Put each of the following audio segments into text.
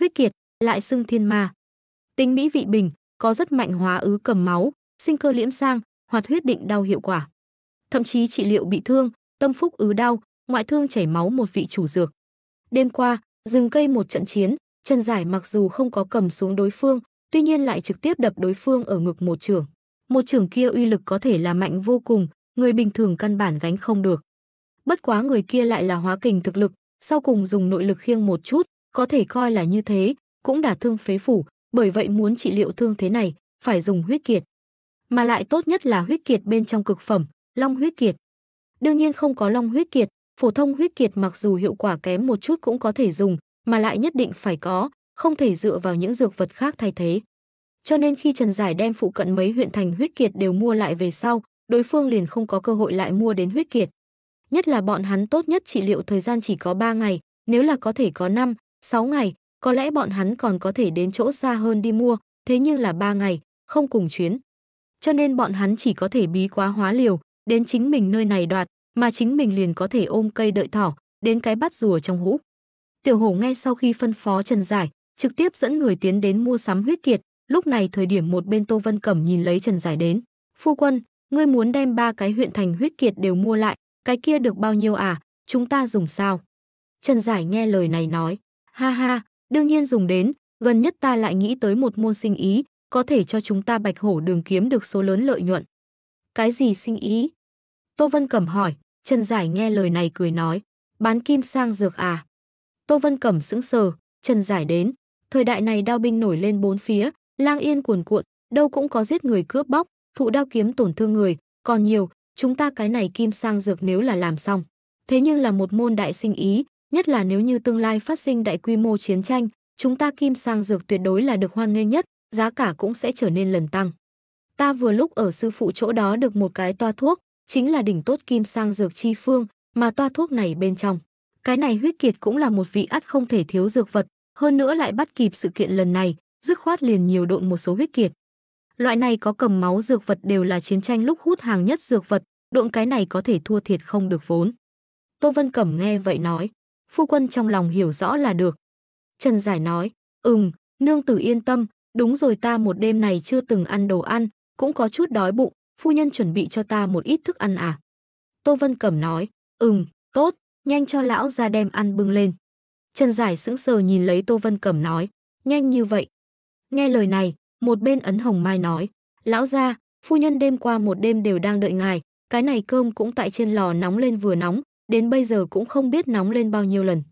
huyết kiệt, lại xưng thiên ma. Tính mỹ vị bình, có rất mạnh hóa ứ cầm máu, sinh cơ liễm sang, hoạt huyết định đau hiệu quả. Thậm chí trị liệu bị thương, tâm phúc ứ đau, ngoại thương chảy máu một vị chủ dược. Đêm qua, rừng cây một trận chiến, chân Giải mặc dù không có cầm xuống đối phương, tuy nhiên lại trực tiếp đập đối phương ở ngực một trường. Một trường kia uy lực có thể là mạnh vô cùng, người bình thường căn bản gánh không được. Bất quá người kia lại là hóa kình thực lực, sau cùng dùng nội lực khiêng một chút, có thể coi là như thế, cũng đả thương phế phủ, bởi vậy muốn trị liệu thương thế này, phải dùng huyết kiệt. Mà lại tốt nhất là huyết kiệt bên trong cực phẩm, long huyết kiệt. Đương nhiên không có long huyết kiệt, phổ thông huyết kiệt mặc dù hiệu quả kém một chút cũng có thể dùng, mà lại nhất định phải có, không thể dựa vào những dược vật khác thay thế. Cho nên khi Trần Giải đem phụ cận mấy huyện thành huyết kiệt đều mua lại về sau, đối phương liền không có cơ hội lại mua đến huyết kiệt. Nhất là bọn hắn tốt nhất trị liệu thời gian chỉ có 3 ngày, nếu là có thể có 5, 6 ngày, có lẽ bọn hắn còn có thể đến chỗ xa hơn đi mua, thế nhưng là 3 ngày, không cùng chuyến. Cho nên bọn hắn chỉ có thể bí quá hóa liều, đến chính mình nơi này đoạt, mà chính mình liền có thể ôm cây đợi thỏ, đến cái bắt rùa trong hũ. Tiểu hổ nghe sau khi phân phó Trần Giải, trực tiếp dẫn người tiến đến mua sắm huyết kiệt, lúc này thời điểm một bên Tô Vân Cẩm nhìn lấy Trần Giải đến. Phu quân, ngươi muốn đem ba cái huyện thành huyết kiệt đều mua lại, cái kia được bao nhiêu à, chúng ta dùng sao? Trần Giải nghe lời này nói. Ha ha, đương nhiên dùng đến, gần nhất ta lại nghĩ tới một môn sinh ý, có thể cho chúng ta bạch hổ đường kiếm được số lớn lợi nhuận. Cái gì sinh ý? Tô Vân Cẩm hỏi, Trần Giải nghe lời này cười nói, bán kim sang dược à? Tô Vân Cẩm sững sờ, Trần Giải đến, thời đại này đao binh nổi lên bốn phía, lang yên cuồn cuộn, đâu cũng có giết người cướp bóc, thụ đao kiếm tổn thương người, còn nhiều, chúng ta cái này kim sang dược nếu là làm xong. Thế nhưng là một môn đại sinh ý, nhất là nếu như tương lai phát sinh đại quy mô chiến tranh, chúng ta kim sang dược tuyệt đối là được hoan nghênh nhất, giá cả cũng sẽ trở nên lần tăng. Ta vừa lúc ở sư phụ chỗ đó được một cái toa thuốc, chính là đỉnh tốt kim sang dược chi phương, mà toa thuốc này bên trong. Cái này huyết kiệt cũng là một vị ắt không thể thiếu dược vật, hơn nữa lại bắt kịp sự kiện lần này, dứt khoát liền nhiều độn một số huyết kiệt. Loại này có cầm máu dược vật đều là chiến tranh lúc hút hàng nhất dược vật, độn cái này có thể thua thiệt không được vốn. Tô Vân Cẩm nghe vậy nói, phu quân trong lòng hiểu rõ là được. Trần Giải nói, ừm, nương tử yên tâm, đúng rồi ta một đêm này chưa từng ăn đồ ăn, cũng có chút đói bụng, phu nhân chuẩn bị cho ta một ít thức ăn à. Tô Vân Cẩm nói, ừm, tốt, nhanh cho lão ra đem ăn bưng lên. Trần Giải sững sờ nhìn lấy Tô Vân Cẩm nói, nhanh như vậy. Nghe lời này, một bên ấn hồng mai nói, lão ra, phu nhân đêm qua một đêm đều đang đợi ngài, cái này cơm cũng tại trên lò nóng lên vừa nóng, đến bây giờ cũng không biết nóng lên bao nhiêu lần.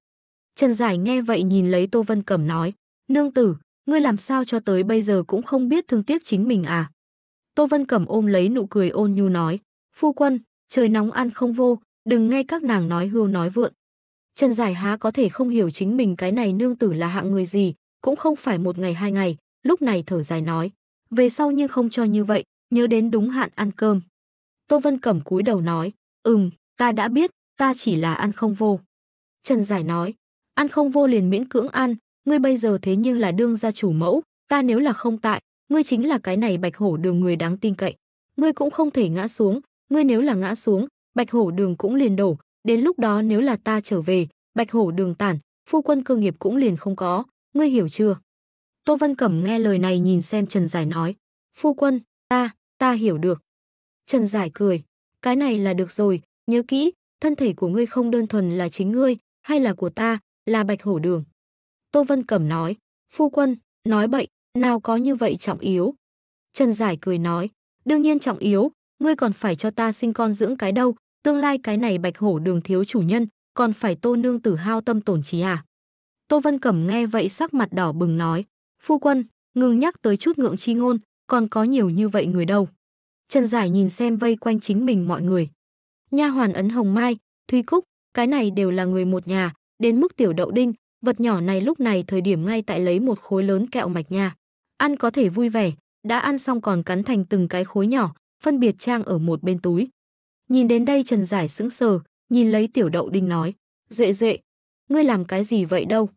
Trần Giải nghe vậy nhìn lấy Tô Vân Cẩm nói, nương tử, ngươi làm sao cho tới bây giờ cũng không biết thương tiếc chính mình à? Tô Vân Cẩm ôm lấy nụ cười ôn nhu nói, phu quân, trời nóng ăn không vô, đừng nghe các nàng nói hưu nói vượn. Trần Giải há có thể không hiểu chính mình cái này nương tử là hạng người gì, cũng không phải một ngày hai ngày, lúc này thở dài nói, về sau nhưng không cho như vậy, nhớ đến đúng hạn ăn cơm. Tô Vân Cẩm cúi đầu nói, ừm, ta đã biết, ta chỉ là ăn không vô. Trần Giải nói, ăn không vô liền miễn cưỡng ăn, ngươi bây giờ thế nhưng là đương gia chủ mẫu, ta nếu là không tại, ngươi chính là cái này bạch hổ đường người đáng tin cậy. Ngươi cũng không thể ngã xuống, ngươi nếu là ngã xuống, bạch hổ đường cũng liền đổ, đến lúc đó nếu là ta trở về, bạch hổ đường tản, phu quân cơ nghiệp cũng liền không có, ngươi hiểu chưa? Tô Văn Cẩm nghe lời này nhìn xem Trần Giải nói, phu quân, ta, ta hiểu được. Trần Giải cười, cái này là được rồi, nhớ kỹ, thân thể của ngươi không đơn thuần là chính ngươi, hay là của ta, là bạch hổ đường. Tô Vân Cẩm nói, phu quân, nói bậy, nào có như vậy trọng yếu. Trần Giải cười nói, đương nhiên trọng yếu, ngươi còn phải cho ta sinh con dưỡng cái đâu, tương lai cái này bạch hổ đường thiếu chủ nhân, còn phải tô nương tử hao tâm tổn trí à. Tô Vân Cẩm nghe vậy sắc mặt đỏ bừng nói, phu quân, ngừng nhắc tới chút ngượng chi ngôn, còn có nhiều như vậy người đâu. Trần Giải nhìn xem vây quanh chính mình mọi người, Nha hoàn ấn Hồng Mai, Thúy Cúc, cái này đều là người một nhà, đến mức tiểu đậu đinh, vật nhỏ này lúc này thời điểm ngay tại lấy một khối lớn kẹo mạch nha. Ăn có thể vui vẻ, đã ăn xong còn cắn thành từng cái khối nhỏ, phân biệt trang ở một bên túi. Nhìn đến đây Trần Giải sững sờ, nhìn lấy tiểu đậu đinh nói, "Duệ duệ, ngươi làm cái gì vậy đâu?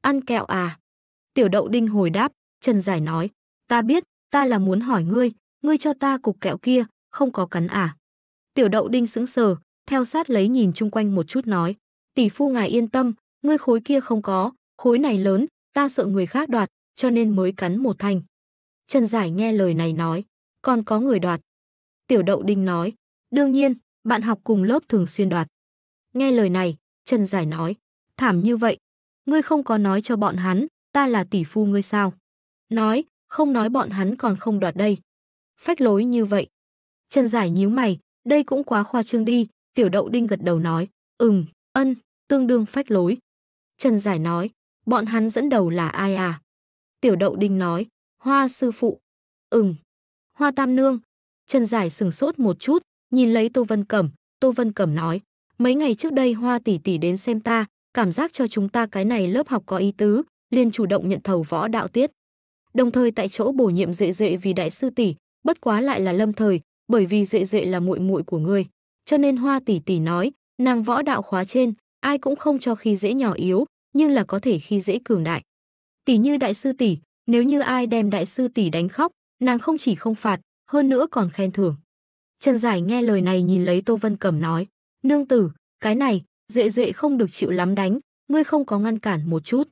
Ăn kẹo à?" Tiểu đậu đinh hồi đáp, Trần Giải nói, "Ta biết, ta là muốn hỏi ngươi, ngươi cho ta cục kẹo kia, không có cắn à?" Tiểu đậu đinh sững sờ, theo sát lấy nhìn chung quanh một chút nói. Tỷ phu ngài yên tâm, ngươi khối kia không có, khối này lớn, ta sợ người khác đoạt, cho nên mới cắn một thanh. Trần Giải nghe lời này nói, còn có người đoạt. Tiểu đậu đinh nói, đương nhiên, bạn học cùng lớp thường xuyên đoạt. Nghe lời này, Trần Giải nói, thảm như vậy, ngươi không có nói cho bọn hắn, ta là tỷ phu ngươi sao? Nói, không nói bọn hắn còn không đoạt đây. Phách lối như vậy. Trần Giải nhíu mày, đây cũng quá khoa trương đi, tiểu đậu đinh gật đầu nói, ừm, ân, tương đương phách lối. Trần Giải nói, bọn hắn dẫn đầu là ai à? Tiểu đậu đinh nói, hoa sư phụ. Ừm, hoa tam nương. Trần Giải sừng sốt một chút, nhìn lấy Tô Vân Cẩm, Tô Vân Cẩm nói, mấy ngày trước đây hoa tỷ tỷ đến xem ta, cảm giác cho chúng ta cái này lớp học có ý tứ, liền chủ động nhận thầu võ đạo tiết. Đồng thời tại chỗ bổ nhiệm duệ duệ vì đại sư tỷ, bất quá lại là lâm thời, bởi vì Duệ Duệ là muội muội của ngươi, cho nên Hoa tỷ tỷ nói, nàng võ đạo khóa trên, ai cũng không cho khi dễ nhỏ yếu, nhưng là có thể khi dễ cường đại. Tỷ như đại sư tỷ, nếu như ai đem đại sư tỷ đánh khóc, nàng không chỉ không phạt, hơn nữa còn khen thưởng. Trần Giải nghe lời này nhìn lấy Tô Vân Cẩm nói, nương tử, cái này, Duệ Duệ không được chịu lắm đánh, ngươi không có ngăn cản một chút.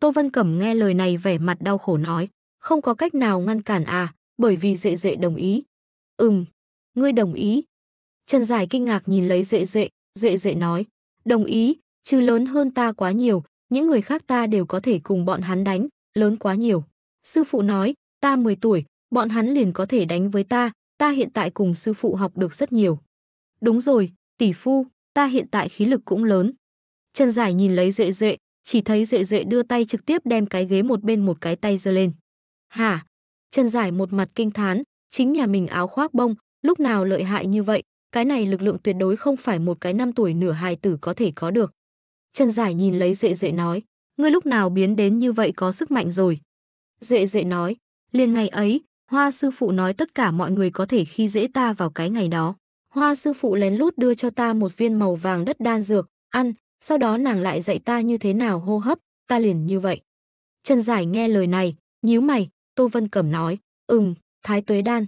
Tô Vân Cẩm nghe lời này vẻ mặt đau khổ nói, không có cách nào ngăn cản à, bởi vì Duệ Duệ đồng ý, Ừm, ngươi đồng ý. Trần Giải kinh ngạc nhìn lấy Duệ Duệ, Duệ Duệ nói, đồng ý, chứ lớn hơn ta quá nhiều, những người khác ta đều có thể cùng bọn hắn đánh, lớn quá nhiều. Sư phụ nói, ta 10 tuổi, bọn hắn liền có thể đánh với ta, ta hiện tại cùng sư phụ học được rất nhiều. Đúng rồi, tỷ phu, ta hiện tại khí lực cũng lớn. Trần Giải nhìn lấy Duệ Duệ, chỉ thấy Duệ Duệ đưa tay trực tiếp đem cái ghế một bên một cái tay giơ lên. Hả? Trần Giải một mặt kinh thán, chính nhà mình áo khoác bông, lúc nào lợi hại như vậy, cái này lực lượng tuyệt đối không phải một cái năm tuổi nửa hài tử có thể có được. Trần Giải nhìn lấy Duệ Duệ nói, ngươi lúc nào biến đến như vậy có sức mạnh rồi. Duệ Duệ nói, liền ngày ấy, Hoa sư phụ nói tất cả mọi người có thể khi dễ ta vào cái ngày đó. Hoa sư phụ lén lút đưa cho ta một viên màu vàng đất đan dược, ăn, sau đó nàng lại dạy ta như thế nào hô hấp, ta liền như vậy. Trần Giải nghe lời này, nhíu mày, Tô Vân Cẩm nói, ừm, thái tuế đan.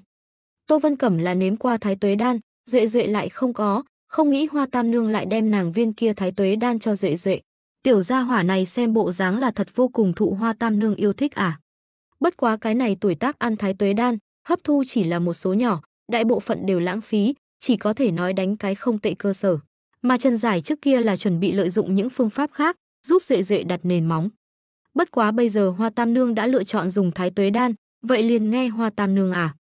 Tô Vân Cẩm là nếm qua thái tuế đan, Duệ Duệ lại không có, không nghĩ Hoa Tam Nương lại đem nàng viên kia thái tuế đan cho Duệ Duệ. Tiểu gia hỏa này xem bộ dáng là thật vô cùng thụ Hoa Tam Nương yêu thích à. Bất quá cái này tuổi tác ăn thái tuế đan, hấp thu chỉ là một số nhỏ, đại bộ phận đều lãng phí, chỉ có thể nói đánh cái không tệ cơ sở. Mà Trần Giải trước kia là chuẩn bị lợi dụng những phương pháp khác, giúp Duệ Duệ đặt nền móng. Bất quá bây giờ Hoa Tam Nương đã lựa chọn dùng thái tuế đan, Vậy liền nghe Hoa Tam Nương à?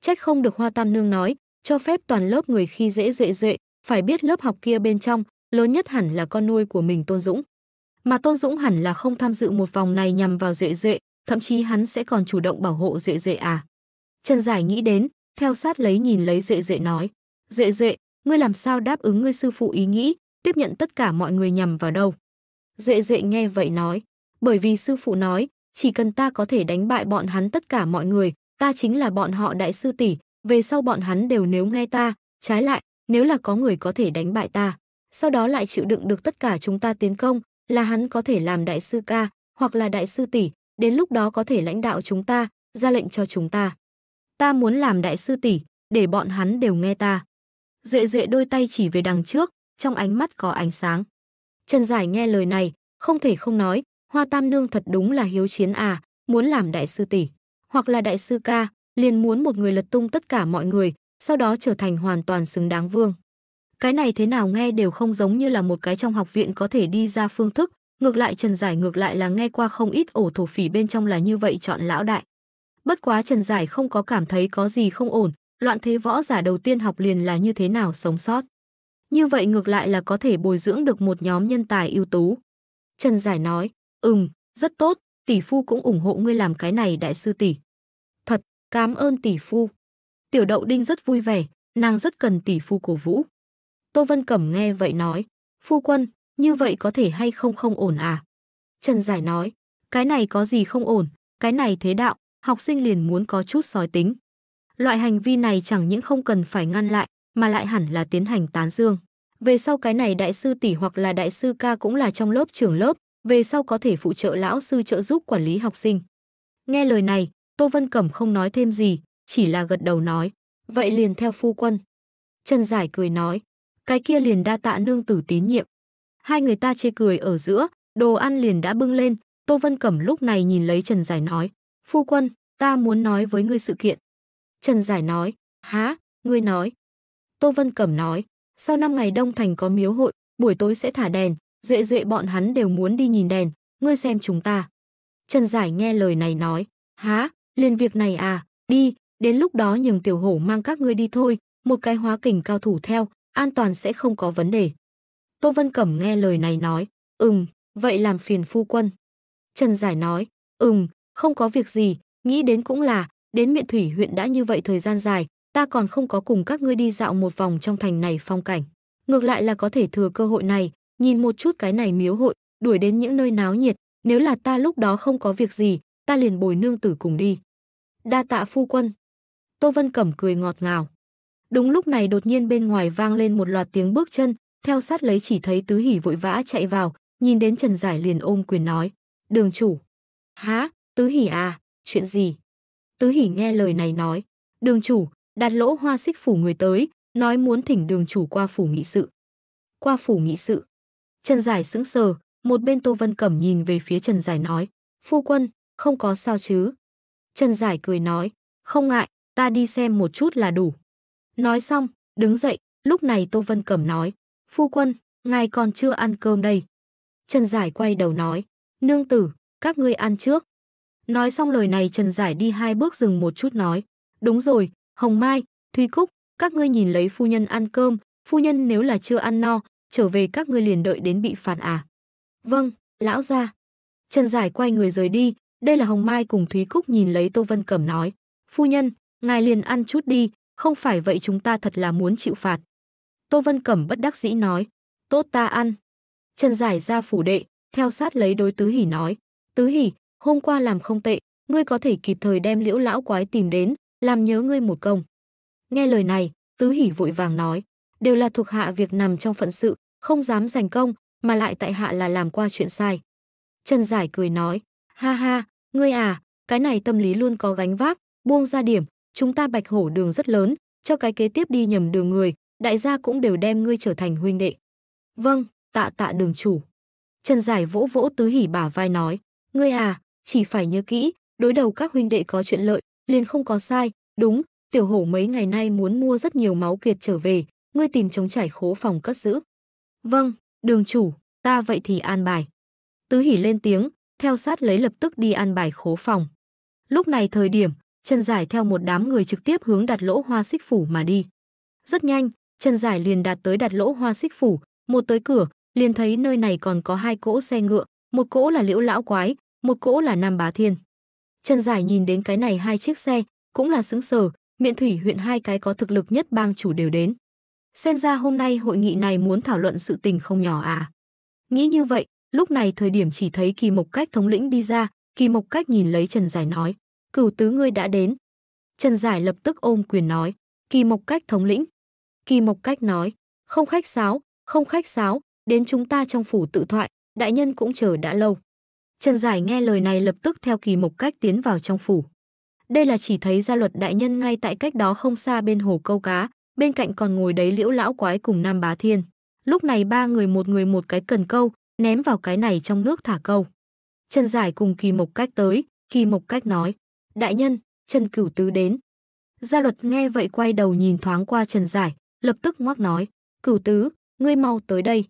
Trách không được Hoa Tam Nương nói, cho phép toàn lớp người khi dễ duệ duệ, phải biết lớp học kia bên trong, lớn nhất hẳn là con nuôi của mình Tôn Dũng. Mà Tôn Dũng hẳn là không tham dự một vòng này nhằm vào duệ duệ, thậm chí hắn sẽ còn chủ động bảo hộ duệ duệ à? Trần Giải nghĩ đến, theo sát lấy nhìn lấy duệ duệ nói, "Duệ duệ, ngươi làm sao đáp ứng ngươi sư phụ ý nghĩ, tiếp nhận tất cả mọi người nhằm vào đâu?" Duệ duệ nghe vậy nói, bởi vì sư phụ nói, chỉ cần ta có thể đánh bại bọn hắn tất cả mọi người, ta chính là bọn họ đại sư tỷ, về sau bọn hắn đều nếu nghe ta, trái lại, nếu là có người có thể đánh bại ta, sau đó lại chịu đựng được tất cả chúng ta tiến công, là hắn có thể làm đại sư ca, hoặc là đại sư tỷ, đến lúc đó có thể lãnh đạo chúng ta, ra lệnh cho chúng ta. Ta muốn làm đại sư tỷ, để bọn hắn đều nghe ta. Duệ duệ đôi tay chỉ về đằng trước, trong ánh mắt có ánh sáng. Trần Giải nghe lời này, không thể không nói, Hoa Tam Nương thật đúng là hiếu chiến à, muốn làm đại sư tỷ, hoặc là đại sư ca, liền muốn một người lật tung tất cả mọi người, sau đó trở thành hoàn toàn xứng đáng vương. Cái này thế nào nghe đều không giống như là một cái trong học viện có thể đi ra phương thức, ngược lại Trần Giải ngược lại là nghe qua không ít ổ thổ phỉ bên trong là như vậy chọn lão đại. Bất quá Trần Giải không có cảm thấy có gì không ổn, loạn thế võ giả đầu tiên học liền là như thế nào sống sót. Như vậy ngược lại là có thể bồi dưỡng được một nhóm nhân tài ưu tú. Trần Giải nói, Ừm, rất tốt, tỷ phu cũng ủng hộ ngươi làm cái này đại sư tỷ. Thật, cảm ơn tỷ phu. Tiểu đậu đinh rất vui vẻ, nàng rất cần tỷ phu cổ vũ. Tô Vân Cẩm nghe vậy nói, phu quân, như vậy có thể hay không không ổn à? Trần Giải nói, cái này có gì không ổn, cái này thế đạo, học sinh liền muốn có chút sói tính. Loại hành vi này chẳng những không cần phải ngăn lại, mà lại hẳn là tiến hành tán dương. Về sau cái này đại sư tỷ hoặc là đại sư ca cũng là trong lớp trưởng lớp, về sau có thể phụ trợ lão sư trợ giúp quản lý học sinh. Nghe lời này, Tô Vân Cẩm không nói thêm gì, chỉ là gật đầu nói, vậy liền theo phu quân. Trần Giải cười nói, cái kia liền đa tạ nương tử tín nhiệm. Hai người ta chê cười ở giữa, đồ ăn liền đã bưng lên, Tô Vân Cẩm lúc này nhìn lấy Trần Giải nói, phu quân, ta muốn nói với ngươi sự kiện. Trần Giải nói, há, ngươi nói. Tô Vân Cẩm nói, sau năm ngày Đông Thành có miếu hội, buổi tối sẽ thả đèn, duệ duệ bọn hắn đều muốn đi nhìn đèn, ngươi xem chúng ta. Trần Giải nghe lời này nói, há, liền việc này à, đi, đến lúc đó nhường tiểu hổ mang các ngươi đi thôi, một cái hóa kình cao thủ theo, an toàn sẽ không có vấn đề. Tô Vân Cẩm nghe lời này nói, ừm, vậy làm phiền phu quân. Trần Giải nói, ừm, không có việc gì, nghĩ đến cũng là, đến miện thủy huyện đã như vậy thời gian dài, ta còn không có cùng các ngươi đi dạo một vòng trong thành này phong cảnh. Ngược lại là có thể thừa cơ hội này, nhìn một chút cái này miếu hội, đuổi đến những nơi náo nhiệt, nếu là ta lúc đó không có việc gì, ta liền bồi nương tử cùng đi. Đa tạ phu quân. Tô Vân Cẩm cười ngọt ngào. Đúng lúc này đột nhiên bên ngoài vang lên một loạt tiếng bước chân, theo sát lấy chỉ thấy Tứ Hỉ vội vã chạy vào, nhìn đến Trần Giải liền ôm quyền nói: "Đường chủ." "Hả? Tứ Hỉ à, chuyện gì?" Tứ Hỉ nghe lời này nói: "Đường chủ, đặt lỗ hoa xích phủ người tới, nói muốn thỉnh đường chủ qua phủ nghị sự." Qua phủ nghị sự? Trần Giải sững sờ, một bên Tô Vân Cẩm nhìn về phía Trần Giải nói, phu quân, không có sao chứ. Trần Giải cười nói, không ngại, ta đi xem một chút là đủ. Nói xong, đứng dậy, lúc này Tô Vân Cẩm nói, phu quân, ngài còn chưa ăn cơm đây. Trần Giải quay đầu nói, nương tử, các ngươi ăn trước. Nói xong lời này Trần Giải đi hai bước dừng một chút nói, đúng rồi, Hồng Mai, Thúy Cúc, các ngươi nhìn lấy phu nhân ăn cơm, phu nhân nếu là chưa ăn no, trở về các ngươi liền đợi đến bị phạt à? Vâng, lão gia. Trần Giải quay người rời đi, đây là Hồng Mai cùng Thúy Cúc nhìn lấy Tô Vân Cẩm nói, phu nhân, ngài liền ăn chút đi, không phải vậy chúng ta thật là muốn chịu phạt. Tô Vân Cẩm bất đắc dĩ nói, tốt ta ăn. Trần Giải ra phủ đệ, theo sát lấy đối Tứ Hỉ nói, Tứ Hỉ, hôm qua làm không tệ, ngươi có thể kịp thời đem liễu lão quái tìm đến, làm nhớ ngươi một công. Nghe lời này, Tứ Hỉ vội vàng nói, đều là thuộc hạ việc nằm trong phận sự, không dám giành công, mà lại tại hạ là làm qua chuyện sai. Trần Giải cười nói, ha ha, ngươi à, cái này tâm lý luôn có gánh vác, buông ra điểm, chúng ta bạch hổ đường rất lớn, cho cái kế tiếp đi nhầm đường người, đại gia cũng đều đem ngươi trở thành huynh đệ. Vâng, tạ tạ đường chủ. Trần Giải vỗ vỗ tứ hỉ bả vai nói, ngươi à, chỉ phải nhớ kỹ, đối đầu các huynh đệ có chuyện lợi, liền không có sai, đúng, tiểu hổ mấy ngày nay muốn mua rất nhiều máu kiệt trở về, ngươi tìm chống trải khố phòng cất giữ. Vâng, đường chủ, ta vậy thì an bài. Tứ hỉ lên tiếng, theo sát lấy lập tức đi an bài khố phòng. Lúc này thời điểm, Trần Giải theo một đám người trực tiếp hướng đặt lỗ hoa xích phủ mà đi. Rất nhanh, Trần Giải liền đạt tới đặt lỗ hoa xích phủ, một tới cửa, liền thấy nơi này còn có hai cỗ xe ngựa, một cỗ là Liễu lão quái, một cỗ là Nam Bá Thiên. Trần Giải nhìn đến cái này hai chiếc xe, cũng là xứng sở Miện Thủy huyện hai cái có thực lực nhất bang chủ đều đến. Xem ra hôm nay hội nghị này muốn thảo luận sự tình không nhỏ à. Nghĩ như vậy, lúc này thời điểm chỉ thấy kỳ mộc cách thống lĩnh đi ra, kỳ mộc cách nhìn lấy Trần Giải nói, cửu tứ ngươi đã đến. Trần Giải lập tức ôm quyền nói, kỳ mộc cách thống lĩnh. Kỳ mộc cách nói, không khách sáo, không khách sáo, đến chúng ta trong phủ tự thoại, đại nhân cũng chờ đã lâu. Trần Giải nghe lời này lập tức theo kỳ mộc cách tiến vào trong phủ. Đây là chỉ thấy gia luật đại nhân ngay tại cách đó không xa bên hồ câu cá, bên cạnh còn ngồi đấy liễu lão quái cùng Nam Bá Thiên. Lúc này ba người một người một cái cần câu, ném vào cái này trong nước thả câu. Trần Giải cùng Kỳ Mộc Cách tới, Kỳ Mộc Cách nói, đại nhân, Trần Cửu Tứ đến. Gia luật nghe vậy quay đầu nhìn thoáng qua Trần Giải, lập tức ngoác nói, Cửu Tứ, ngươi mau tới đây.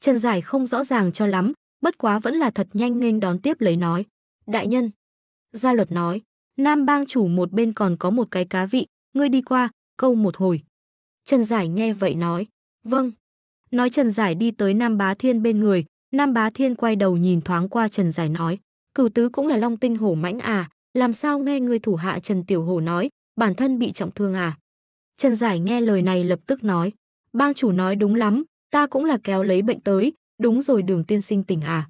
Trần Giải không rõ ràng cho lắm, bất quá vẫn là thật nhanh nghênh đón tiếp lấy nói, đại nhân. Gia luật nói, Nam bang chủ một bên còn có một cái cá vị, ngươi đi qua, câu một hồi. Trần Giải nghe vậy nói, vâng. Nói Trần Giải đi tới Nam Bá Thiên bên người, Nam Bá Thiên quay đầu nhìn thoáng qua Trần Giải nói, cửu tứ cũng là long tinh hổ mãnh à, làm sao nghe người thủ hạ Trần Tiểu Hổ nói, bản thân bị trọng thương à. Trần Giải nghe lời này lập tức nói, bang chủ nói đúng lắm, ta cũng là kéo lấy bệnh tới, đúng rồi đường tiên sinh tỉnh à.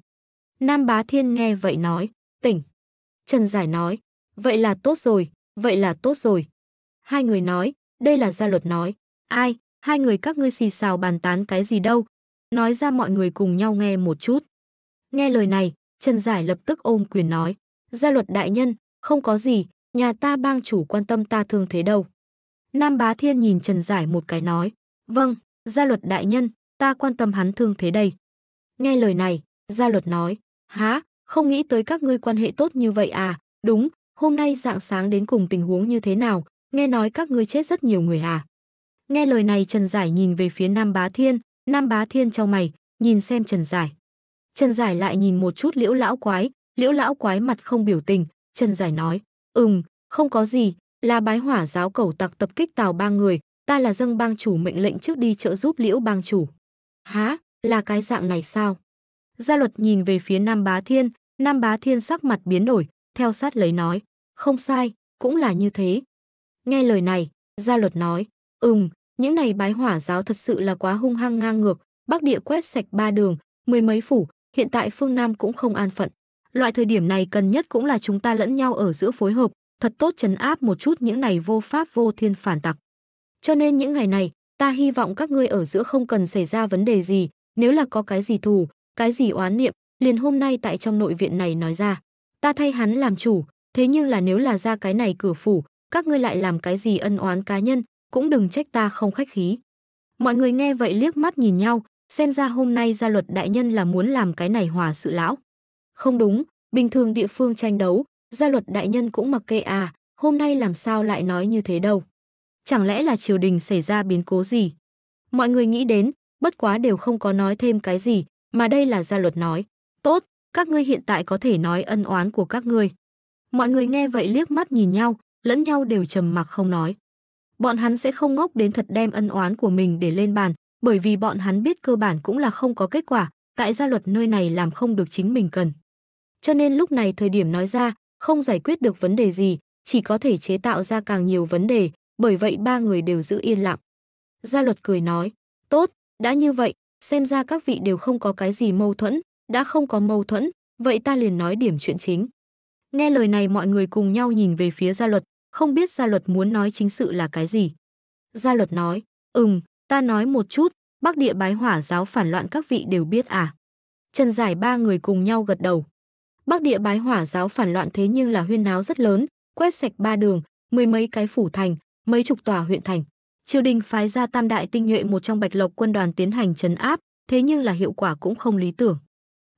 Nam Bá Thiên nghe vậy nói, tỉnh. Trần Giải nói, vậy là tốt rồi, vậy là tốt rồi. Hai người nói, đây là gia luật nói, Ai, hai người các ngươi xì xào bàn tán cái gì đâu? Nói ra mọi người cùng nhau nghe một chút. Nghe lời này, Trần Giải lập tức ôm quyền nói. Gia luật đại nhân, không có gì, nhà ta bang chủ quan tâm ta thương thế đâu. Nam Bá Thiên nhìn Trần Giải một cái nói. Vâng, gia luật đại nhân, ta quan tâm hắn thương thế đây. Nghe lời này, gia luật nói. Há, không nghĩ tới các ngươi quan hệ tốt như vậy à? Đúng, hôm nay dạng sáng đến cùng tình huống như thế nào? Nghe nói các ngươi chết rất nhiều người à? Nghe lời này Trần Giải nhìn về phía Nam Bá Thiên, Nam Bá Thiên trong mày, nhìn xem Trần Giải. Trần Giải lại nhìn một chút liễu lão quái, liễu lão quái mặt không biểu tình, Trần Giải nói, ừm, không có gì, là bái hỏa giáo cầu tặc tập kích tàu ba người, ta là dâng bang chủ mệnh lệnh trước đi trợ giúp liễu bang chủ. Há, là cái dạng này sao? Gia luật nhìn về phía Nam Bá Thiên, Nam Bá Thiên sắc mặt biến đổi, theo sát lấy nói, không sai, cũng là như thế. Nghe lời này, gia luật nói, ừm, những này bái hỏa giáo thật sự là quá hung hăng ngang ngược, Bắc Địa quét sạch ba đường, mười mấy phủ, hiện tại phương Nam cũng không an phận. Loại thời điểm này cần nhất cũng là chúng ta lẫn nhau ở giữa phối hợp, thật tốt chấn áp một chút những này vô pháp vô thiên phản tặc. Cho nên những ngày này, ta hy vọng các ngươi ở giữa không cần xảy ra vấn đề gì, nếu là có cái gì thù, cái gì oán niệm, liền hôm nay tại trong nội viện này nói ra. Ta thay hắn làm chủ, thế nhưng là nếu là ra cái này cửa phủ, các ngươi lại làm cái gì ân oán cá nhân, cũng đừng trách ta không khách khí. Mọi người nghe vậy liếc mắt nhìn nhau, xem ra hôm nay gia luật đại nhân là muốn làm cái này hòa sự lão. Không đúng, bình thường địa phương tranh đấu, gia luật đại nhân cũng mặc kệ à, hôm nay làm sao lại nói như thế đâu. Chẳng lẽ là triều đình xảy ra biến cố gì? Mọi người nghĩ đến, bất quá đều không có nói thêm cái gì, mà đây là gia luật nói. Tốt, các ngươi hiện tại có thể nói ân oán của các ngươi. Mọi người nghe vậy liếc mắt nhìn nhau, lẫn nhau đều trầm mặc không nói bọn hắn sẽ không ngốc đến thật đem ân oán của mình để lên bàn, bởi vì bọn hắn biết cơ bản cũng là không có kết quả, tại gia luật nơi này làm không được chính mình cần. Cho nên lúc này thời điểm nói ra, không giải quyết được vấn đề gì, chỉ có thể chế tạo ra càng nhiều vấn đề, bởi vậy ba người đều giữ yên lặng. Gia luật cười nói, tốt, đã như vậy, xem ra các vị đều không có cái gì mâu thuẫn, đã không có mâu thuẫn, vậy ta liền nói điểm chuyện chính. Nghe lời này mọi người cùng nhau nhìn về phía gia luật, không biết gia luật muốn nói chính sự là cái gì. Gia luật nói, ừm, ta nói một chút, bắc địa bái hỏa giáo phản loạn các vị đều biết à. Trần giải ba người cùng nhau gật đầu. Bắc địa bái hỏa giáo phản loạn thế nhưng là huyên náo rất lớn, quét sạch ba đường, mười mấy cái phủ thành, mấy chục tòa huyện thành. Triều đình phái ra tam đại tinh nhuệ một trong bạch lộc quân đoàn tiến hành trấn áp, thế nhưng là hiệu quả cũng không lý tưởng.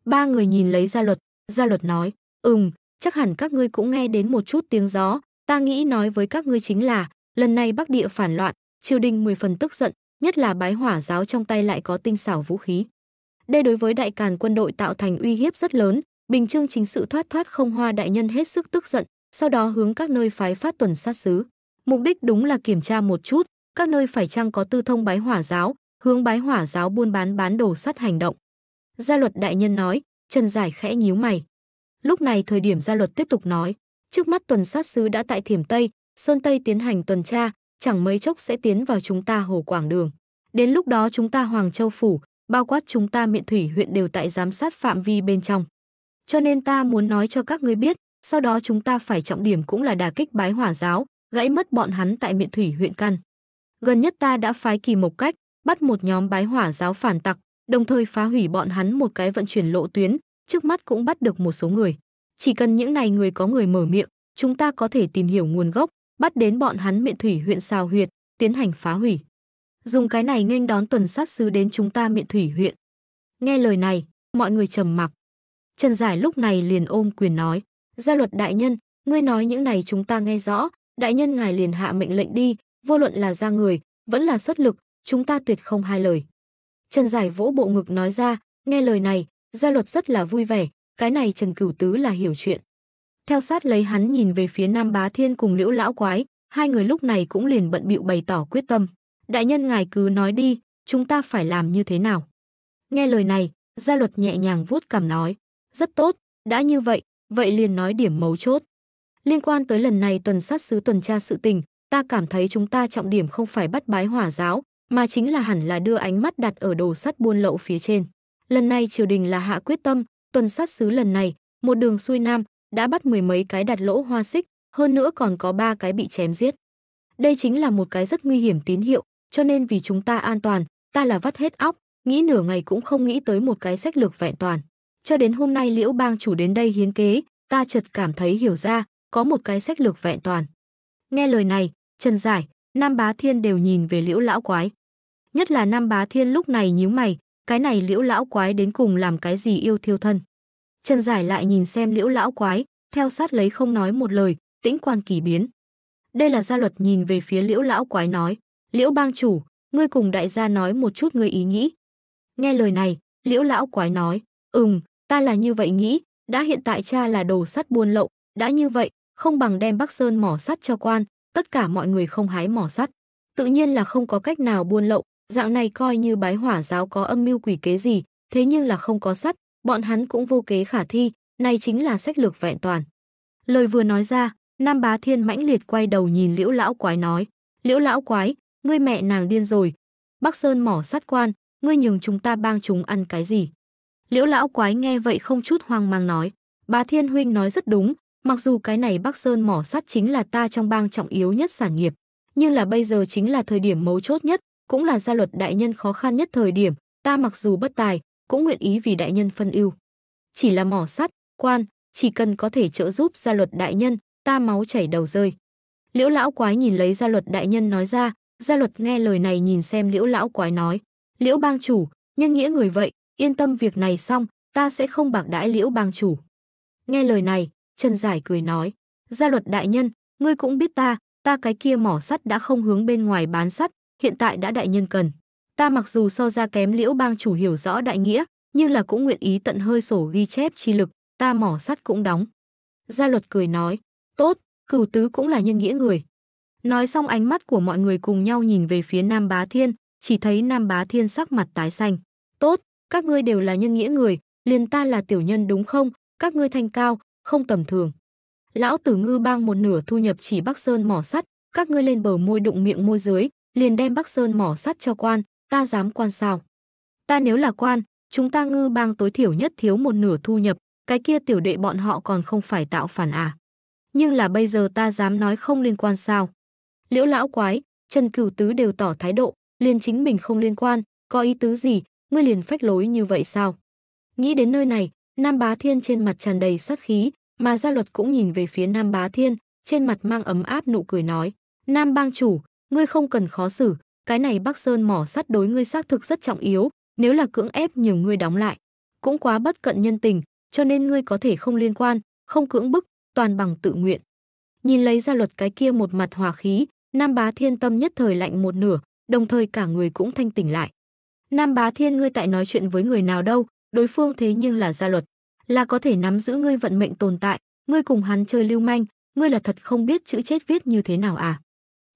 Ba người nhìn lấy gia luật, gia luật nói, ừm, chắc hẳn các ngươi cũng nghe đến một chút tiếng gió, Ta nghĩ nói với các ngươi chính là, lần này Bắc Địa phản loạn, triều đình mười phần tức giận, nhất là bái hỏa giáo trong tay lại có tinh xảo vũ khí. Đây đối với đại càn quân đội tạo thành uy hiếp rất lớn, Bình Chương chính sự thoát thoát không hoa đại nhân hết sức tức giận, sau đó hướng các nơi phái phát tuần sát sứ. Mục đích đúng là kiểm tra một chút, các nơi phải chăng có tư thông bái hỏa giáo, hướng bái hỏa giáo buôn bán bán đồ sắt hành động. Gia luật đại nhân nói, Trần Giải khẽ nhíu mày. Lúc này thời điểm gia luật tiếp tục nói, Trước mắt tuần sát sứ đã tại Thiểm Tây, Sơn Tây tiến hành tuần tra, chẳng mấy chốc sẽ tiến vào chúng ta Hồ Quảng Đường. Đến lúc đó chúng ta Hoàng Châu Phủ, bao quát chúng ta Miện Thủy huyện đều tại giám sát phạm vi bên trong. Cho nên ta muốn nói cho các ngươi biết, sau đó chúng ta phải trọng điểm cũng là đà kích bái hỏa giáo, gãy mất bọn hắn tại Miện Thủy huyện căn. Gần nhất ta đã phái kỳ mộc cách, bắt một nhóm bái hỏa giáo phản tặc, đồng thời phá hủy bọn hắn một cái vận chuyển lộ tuyến, trước mắt cũng bắt được một số người. Chỉ cần những này người có người mở miệng, chúng ta có thể tìm hiểu nguồn gốc, bắt đến bọn hắn miện thủy huyện xào huyệt, tiến hành phá hủy. Dùng cái này nghênh đón tuần sát sứ đến chúng ta miện thủy huyện. Nghe lời này, mọi người trầm mặc. Trần Giải lúc này liền ôm quyền nói, gia luật đại nhân, ngươi nói những này chúng ta nghe rõ, đại nhân ngài liền hạ mệnh lệnh đi, vô luận là ra người, vẫn là xuất lực, chúng ta tuyệt không hai lời. Trần Giải vỗ bộ ngực nói ra, nghe lời này, gia luật rất là vui vẻ, cái này Trần Cửu Tứ là hiểu chuyện. Theo sát lấy hắn nhìn về phía Nam Bá Thiên cùng Liễu Lão Quái, hai người lúc này cũng liền bận bịu bày tỏ quyết tâm. Đại nhân ngài cứ nói đi, chúng ta phải làm như thế nào? Nghe lời này, gia luật nhẹ nhàng vuốt cằm nói. Rất tốt, đã như vậy, vậy liền nói điểm mấu chốt. Liên quan tới lần này tuần sát sứ tuần tra sự tình, ta cảm thấy chúng ta trọng điểm không phải bắt bái hỏa giáo, mà chính là hẳn là đưa ánh mắt đặt ở đồ sắt buôn lậu phía trên. Lần này triều đình là hạ quyết tâm, Tuần sát xứ lần này, một đường xuôi nam, đã bắt mười mấy cái đặt lỗ hoa xích, hơn nữa còn có ba cái bị chém giết. Đây chính là một cái rất nguy hiểm tín hiệu, cho nên vì chúng ta an toàn, ta là vắt hết óc, nghĩ nửa ngày cũng không nghĩ tới một cái sách lược vẹn toàn. Cho đến hôm nay Liễu Bang chủ đến đây hiến kế, ta chợt cảm thấy hiểu ra, có một cái sách lược vẹn toàn. Nghe lời này, Trần Giải, Nam Bá Thiên đều nhìn về Liễu lão quái. Nhất là Nam Bá Thiên lúc này nhíu mày, cái này liễu lão quái đến cùng làm cái gì yêu thiêu thân. Trần Giải lại nhìn xem liễu lão quái, theo sát lấy không nói một lời, tĩnh quan kỳ biến. Đây là gia luật nhìn về phía liễu lão quái nói, liễu bang chủ, ngươi cùng đại gia nói một chút ngươi ý nghĩ. Nghe lời này, liễu lão quái nói, ừm, ta là như vậy nghĩ, đã hiện tại cha là đồ sắt buôn lậu, đã như vậy, không bằng đem Bắc Sơn mỏ sắt cho quan, tất cả mọi người không hái mỏ sắt. Tự nhiên là không có cách nào buôn lậu, Dạo này coi như bái hỏa giáo có âm mưu quỷ kế gì, thế nhưng là không có sắt, bọn hắn cũng vô kế khả thi, này chính là sách lược vẹn toàn. Lời vừa nói ra, Nam Bá Thiên mãnh liệt quay đầu nhìn Liễu lão quái nói, "Liễu lão quái, ngươi mẹ nàng điên rồi. Bắc Sơn mỏ sát quan, ngươi nhường chúng ta bang chúng ăn cái gì?" Liễu lão quái nghe vậy không chút hoang mang nói, bà Thiên huynh nói rất đúng, mặc dù cái này Bắc Sơn mỏ sắt chính là ta trong bang trọng yếu nhất sản nghiệp, nhưng là bây giờ chính là thời điểm mấu chốt nhất, cũng là gia luật đại nhân khó khăn nhất thời điểm, ta mặc dù bất tài, cũng nguyện ý vì đại nhân phân ưu. Chỉ là mỏ sắt, quan, chỉ cần có thể trợ giúp gia luật đại nhân, ta máu chảy đầu rơi. Liễu lão quái nhìn lấy gia luật đại nhân nói ra, gia luật nghe lời này nhìn xem liễu lão quái nói. Liễu bang chủ, nhân nghĩa người vậy, yên tâm việc này xong, ta sẽ không bạc đãi liễu bang chủ. Nghe lời này, Trần Giải cười nói, gia luật đại nhân, ngươi cũng biết ta, ta cái kia mỏ sắt đã không hướng bên ngoài bán sắt, hiện tại đã đại nhân cần. Ta mặc dù so ra kém liễu bang chủ hiểu rõ đại nghĩa, nhưng là cũng nguyện ý tận hơi sổ ghi chép chi lực, ta mỏ sắt cũng đóng. Gia luật cười nói, tốt, cửu tứ cũng là nhân nghĩa người. Nói xong ánh mắt của mọi người cùng nhau nhìn về phía Nam Bá Thiên, chỉ thấy Nam Bá Thiên sắc mặt tái xanh. Tốt, các ngươi đều là nhân nghĩa người, liền ta là tiểu nhân đúng không, các ngươi thanh cao, không tầm thường. Lão tử ngư bang một nửa thu nhập chỉ Bắc Sơn mỏ sắt, các ngươi lên bờ môi đụng miệng môi dưới, liền đem Bắc Sơn mỏ sắt cho quan, ta dám quan sao? Ta nếu là quan, chúng ta ngư bang tối thiểu nhất thiếu một nửa thu nhập, cái kia tiểu đệ bọn họ còn không phải tạo phản à. Nhưng là bây giờ ta dám nói không liên quan sao. Liễu lão quái, Trần Cửu Tứ đều tỏ thái độ, liền chính mình không liên quan, có ý tứ gì, ngươi liền phách lối như vậy sao? Nghĩ đến nơi này, Nam Bá Thiên trên mặt tràn đầy sát khí, mà gia luật cũng nhìn về phía Nam Bá Thiên, trên mặt mang ấm áp nụ cười nói. Nam bang chủ, ngươi không cần khó xử, cái này Bắc Sơn mỏ sắt đối ngươi xác thực rất trọng yếu, nếu là cưỡng ép nhiều ngươi đóng lại, cũng quá bất cận nhân tình, cho nên ngươi có thể không liên quan, không cưỡng bức, toàn bằng tự nguyện. Nhìn lấy ra luật cái kia một mặt hòa khí, Nam Bá Thiên tâm nhất thời lạnh một nửa, đồng thời cả người cũng thanh tỉnh lại. Nam Bá Thiên ngươi tại nói chuyện với người nào đâu, đối phương thế nhưng là gia luật, là có thể nắm giữ ngươi vận mệnh tồn tại, ngươi cùng hắn chơi lưu manh, ngươi là thật không biết chữ chết viết như thế nào à?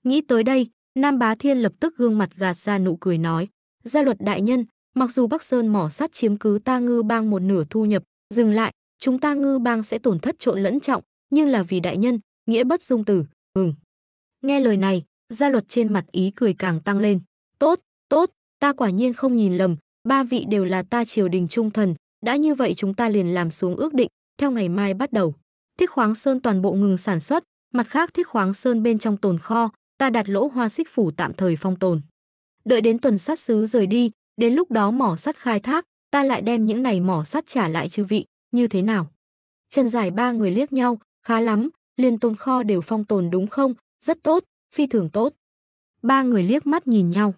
Nghĩ tới đây, Nam Bá Thiên lập tức gương mặt gạt ra nụ cười nói, gia luật đại nhân, mặc dù Bắc Sơn mỏ sắt chiếm cứ ta ngư bang một nửa thu nhập, dừng lại, chúng ta ngư bang sẽ tổn thất trộn lẫn trọng, nhưng là vì đại nhân, nghĩa bất dung tử, ừm. Nghe lời này, gia luật trên mặt ý cười càng tăng lên. Tốt, tốt, ta quả nhiên không nhìn lầm, ba vị đều là ta triều đình trung thần, đã như vậy chúng ta liền làm xuống ước định, theo ngày mai bắt đầu. Thiết khoáng sơn toàn bộ ngừng sản xuất, mặt khác thiết khoáng sơn bên trong tồn kho, ta đặt lỗ hoa xích phủ tạm thời phong tồn. Đợi đến tuần sát sứ rời đi, đến lúc đó mỏ sắt khai thác, ta lại đem những này mỏ sắt trả lại chư vị, như thế nào? Trần Giải ba người liếc nhau, khá lắm, liên tôn kho đều phong tồn đúng không? Rất tốt, phi thường tốt. Ba người liếc mắt nhìn nhau.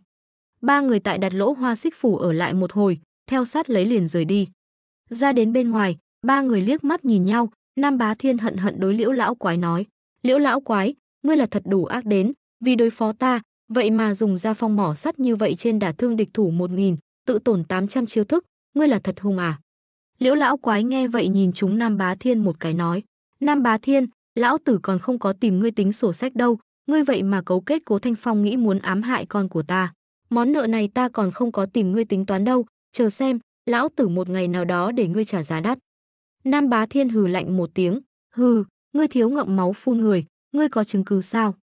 Ba người tại đặt lỗ hoa xích phủ ở lại một hồi, theo sát lấy liền rời đi. Ra đến bên ngoài, ba người liếc mắt nhìn nhau, Nam Bá Thiên hận hận đối Liễu lão quái nói: "Liễu lão quái, ngươi là thật đủ ác đến, vì đối phó ta, vậy mà dùng ra phong mỏ sắt như vậy trên đả thương địch thủ 1000, tự tổn 800 chiêu thức, ngươi là thật hung à? Liễu lão quái nghe vậy nhìn chúng Nam Bá Thiên một cái nói, Nam Bá Thiên, lão tử còn không có tìm ngươi tính sổ sách đâu, ngươi vậy mà cấu kết Cố Thanh Phong nghĩ muốn ám hại con của ta. Món nợ này ta còn không có tìm ngươi tính toán đâu, chờ xem, lão tử một ngày nào đó để ngươi trả giá đắt. Nam Bá Thiên hừ lạnh một tiếng, hừ, ngươi thiếu ngậm máu phun người, ngươi có chứng cứ sao?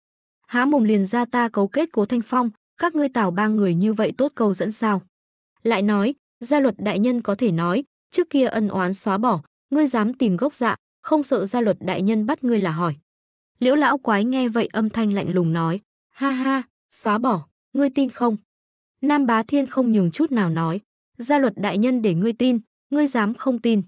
há mồm liền ra ta cấu kết cố thanh phong các ngươi tảo ba người như vậy tốt câu dẫn sao lại nói gia luật đại nhân có thể nói trước kia ân oán xóa bỏ ngươi dám tìm gốc dạ không sợ gia luật đại nhân bắt ngươi là hỏi liễu lão quái nghe vậy âm thanh lạnh lùng nói ha ha xóa bỏ ngươi tin không nam bá thiên không nhường chút nào nói gia luật đại nhân để ngươi tin ngươi dám không tin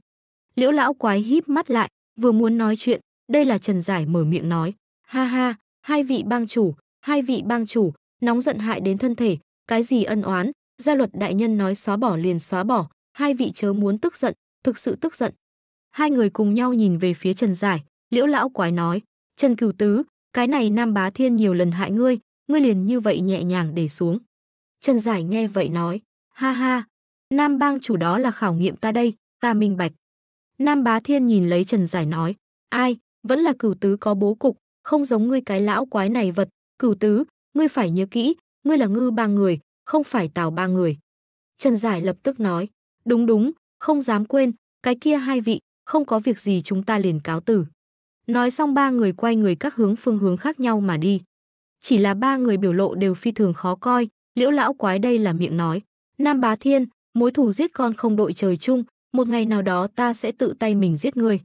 liễu lão quái híp mắt lại vừa muốn nói chuyện đây là trần giải mở miệng nói ha ha hai vị bang chủ, hai vị bang chủ, nóng giận hại đến thân thể, cái gì ân oán, gia luật đại nhân nói xóa bỏ liền xóa bỏ, hai vị chớ muốn tức giận, thực sự tức giận. Hai người cùng nhau nhìn về phía Trần Giải, Liễu lão quái nói, Trần Cửu Tứ, cái này Nam Bá Thiên nhiều lần hại ngươi, ngươi liền như vậy nhẹ nhàng để xuống. Trần Giải nghe vậy nói, ha ha, Nam Bang chủ đó là khảo nghiệm ta đây, ta minh bạch. Nam Bá Thiên nhìn lấy Trần Giải nói, ai, vẫn là Cửu Tứ có bố cục, không giống ngươi cái lão quái này vật, cửu tứ, ngươi phải nhớ kỹ, ngươi là ngư ba người, không phải tào ba người. Trần Giải lập tức nói, đúng đúng, không dám quên, cái kia hai vị, không có việc gì chúng ta liền cáo tử. Nói xong ba người quay người các hướng phương hướng khác nhau mà đi. Chỉ là ba người biểu lộ đều phi thường khó coi, liễu lão quái đây là miệng nói. Nam bá thiên, mối thù giết con không đội trời chung, một ngày nào đó ta sẽ tự tay mình giết người.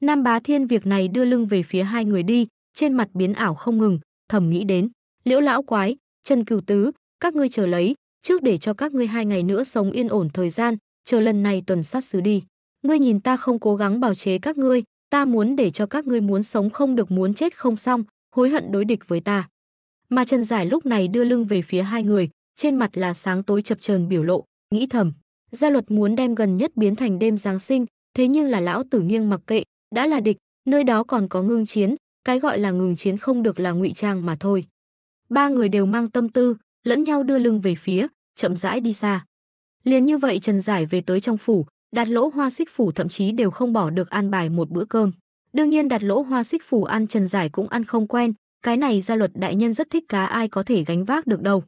Nam bá thiên việc này đưa lưng về phía hai người đi, trên mặt biến ảo không ngừng, thầm nghĩ đến, liễu lão quái, chân cửu tứ, các ngươi chờ lấy, trước để cho các ngươi hai ngày nữa sống yên ổn thời gian, chờ lần này tuần sát xứ đi. Ngươi nhìn ta không cố gắng bào chế các ngươi, ta muốn để cho các ngươi muốn sống không được muốn chết không xong, hối hận đối địch với ta. Mà Trần Giải lúc này đưa lưng về phía hai người, trên mặt là sáng tối chập chờn biểu lộ, nghĩ thầm, gia luật muốn đem gần nhất biến thành đêm Giáng sinh, thế nhưng là lão tử nghiêng mặc kệ, đã là địch, nơi đó còn có ngưng chiến, cái gọi là ngừng chiến không được là ngụy trang mà thôi. Ba người đều mang tâm tư, lẫn nhau đưa lưng về phía, chậm rãi đi xa. Liền như vậy Trần Giải về tới trong phủ, đặt Lỗ Hoa Xích phủ thậm chí đều không bỏ được an bài một bữa cơm. Đương nhiên đặt Lỗ Hoa Xích phủ ăn Trần Giải cũng ăn không quen, cái này gia luật đại nhân rất thích cá ai có thể gánh vác được đâu.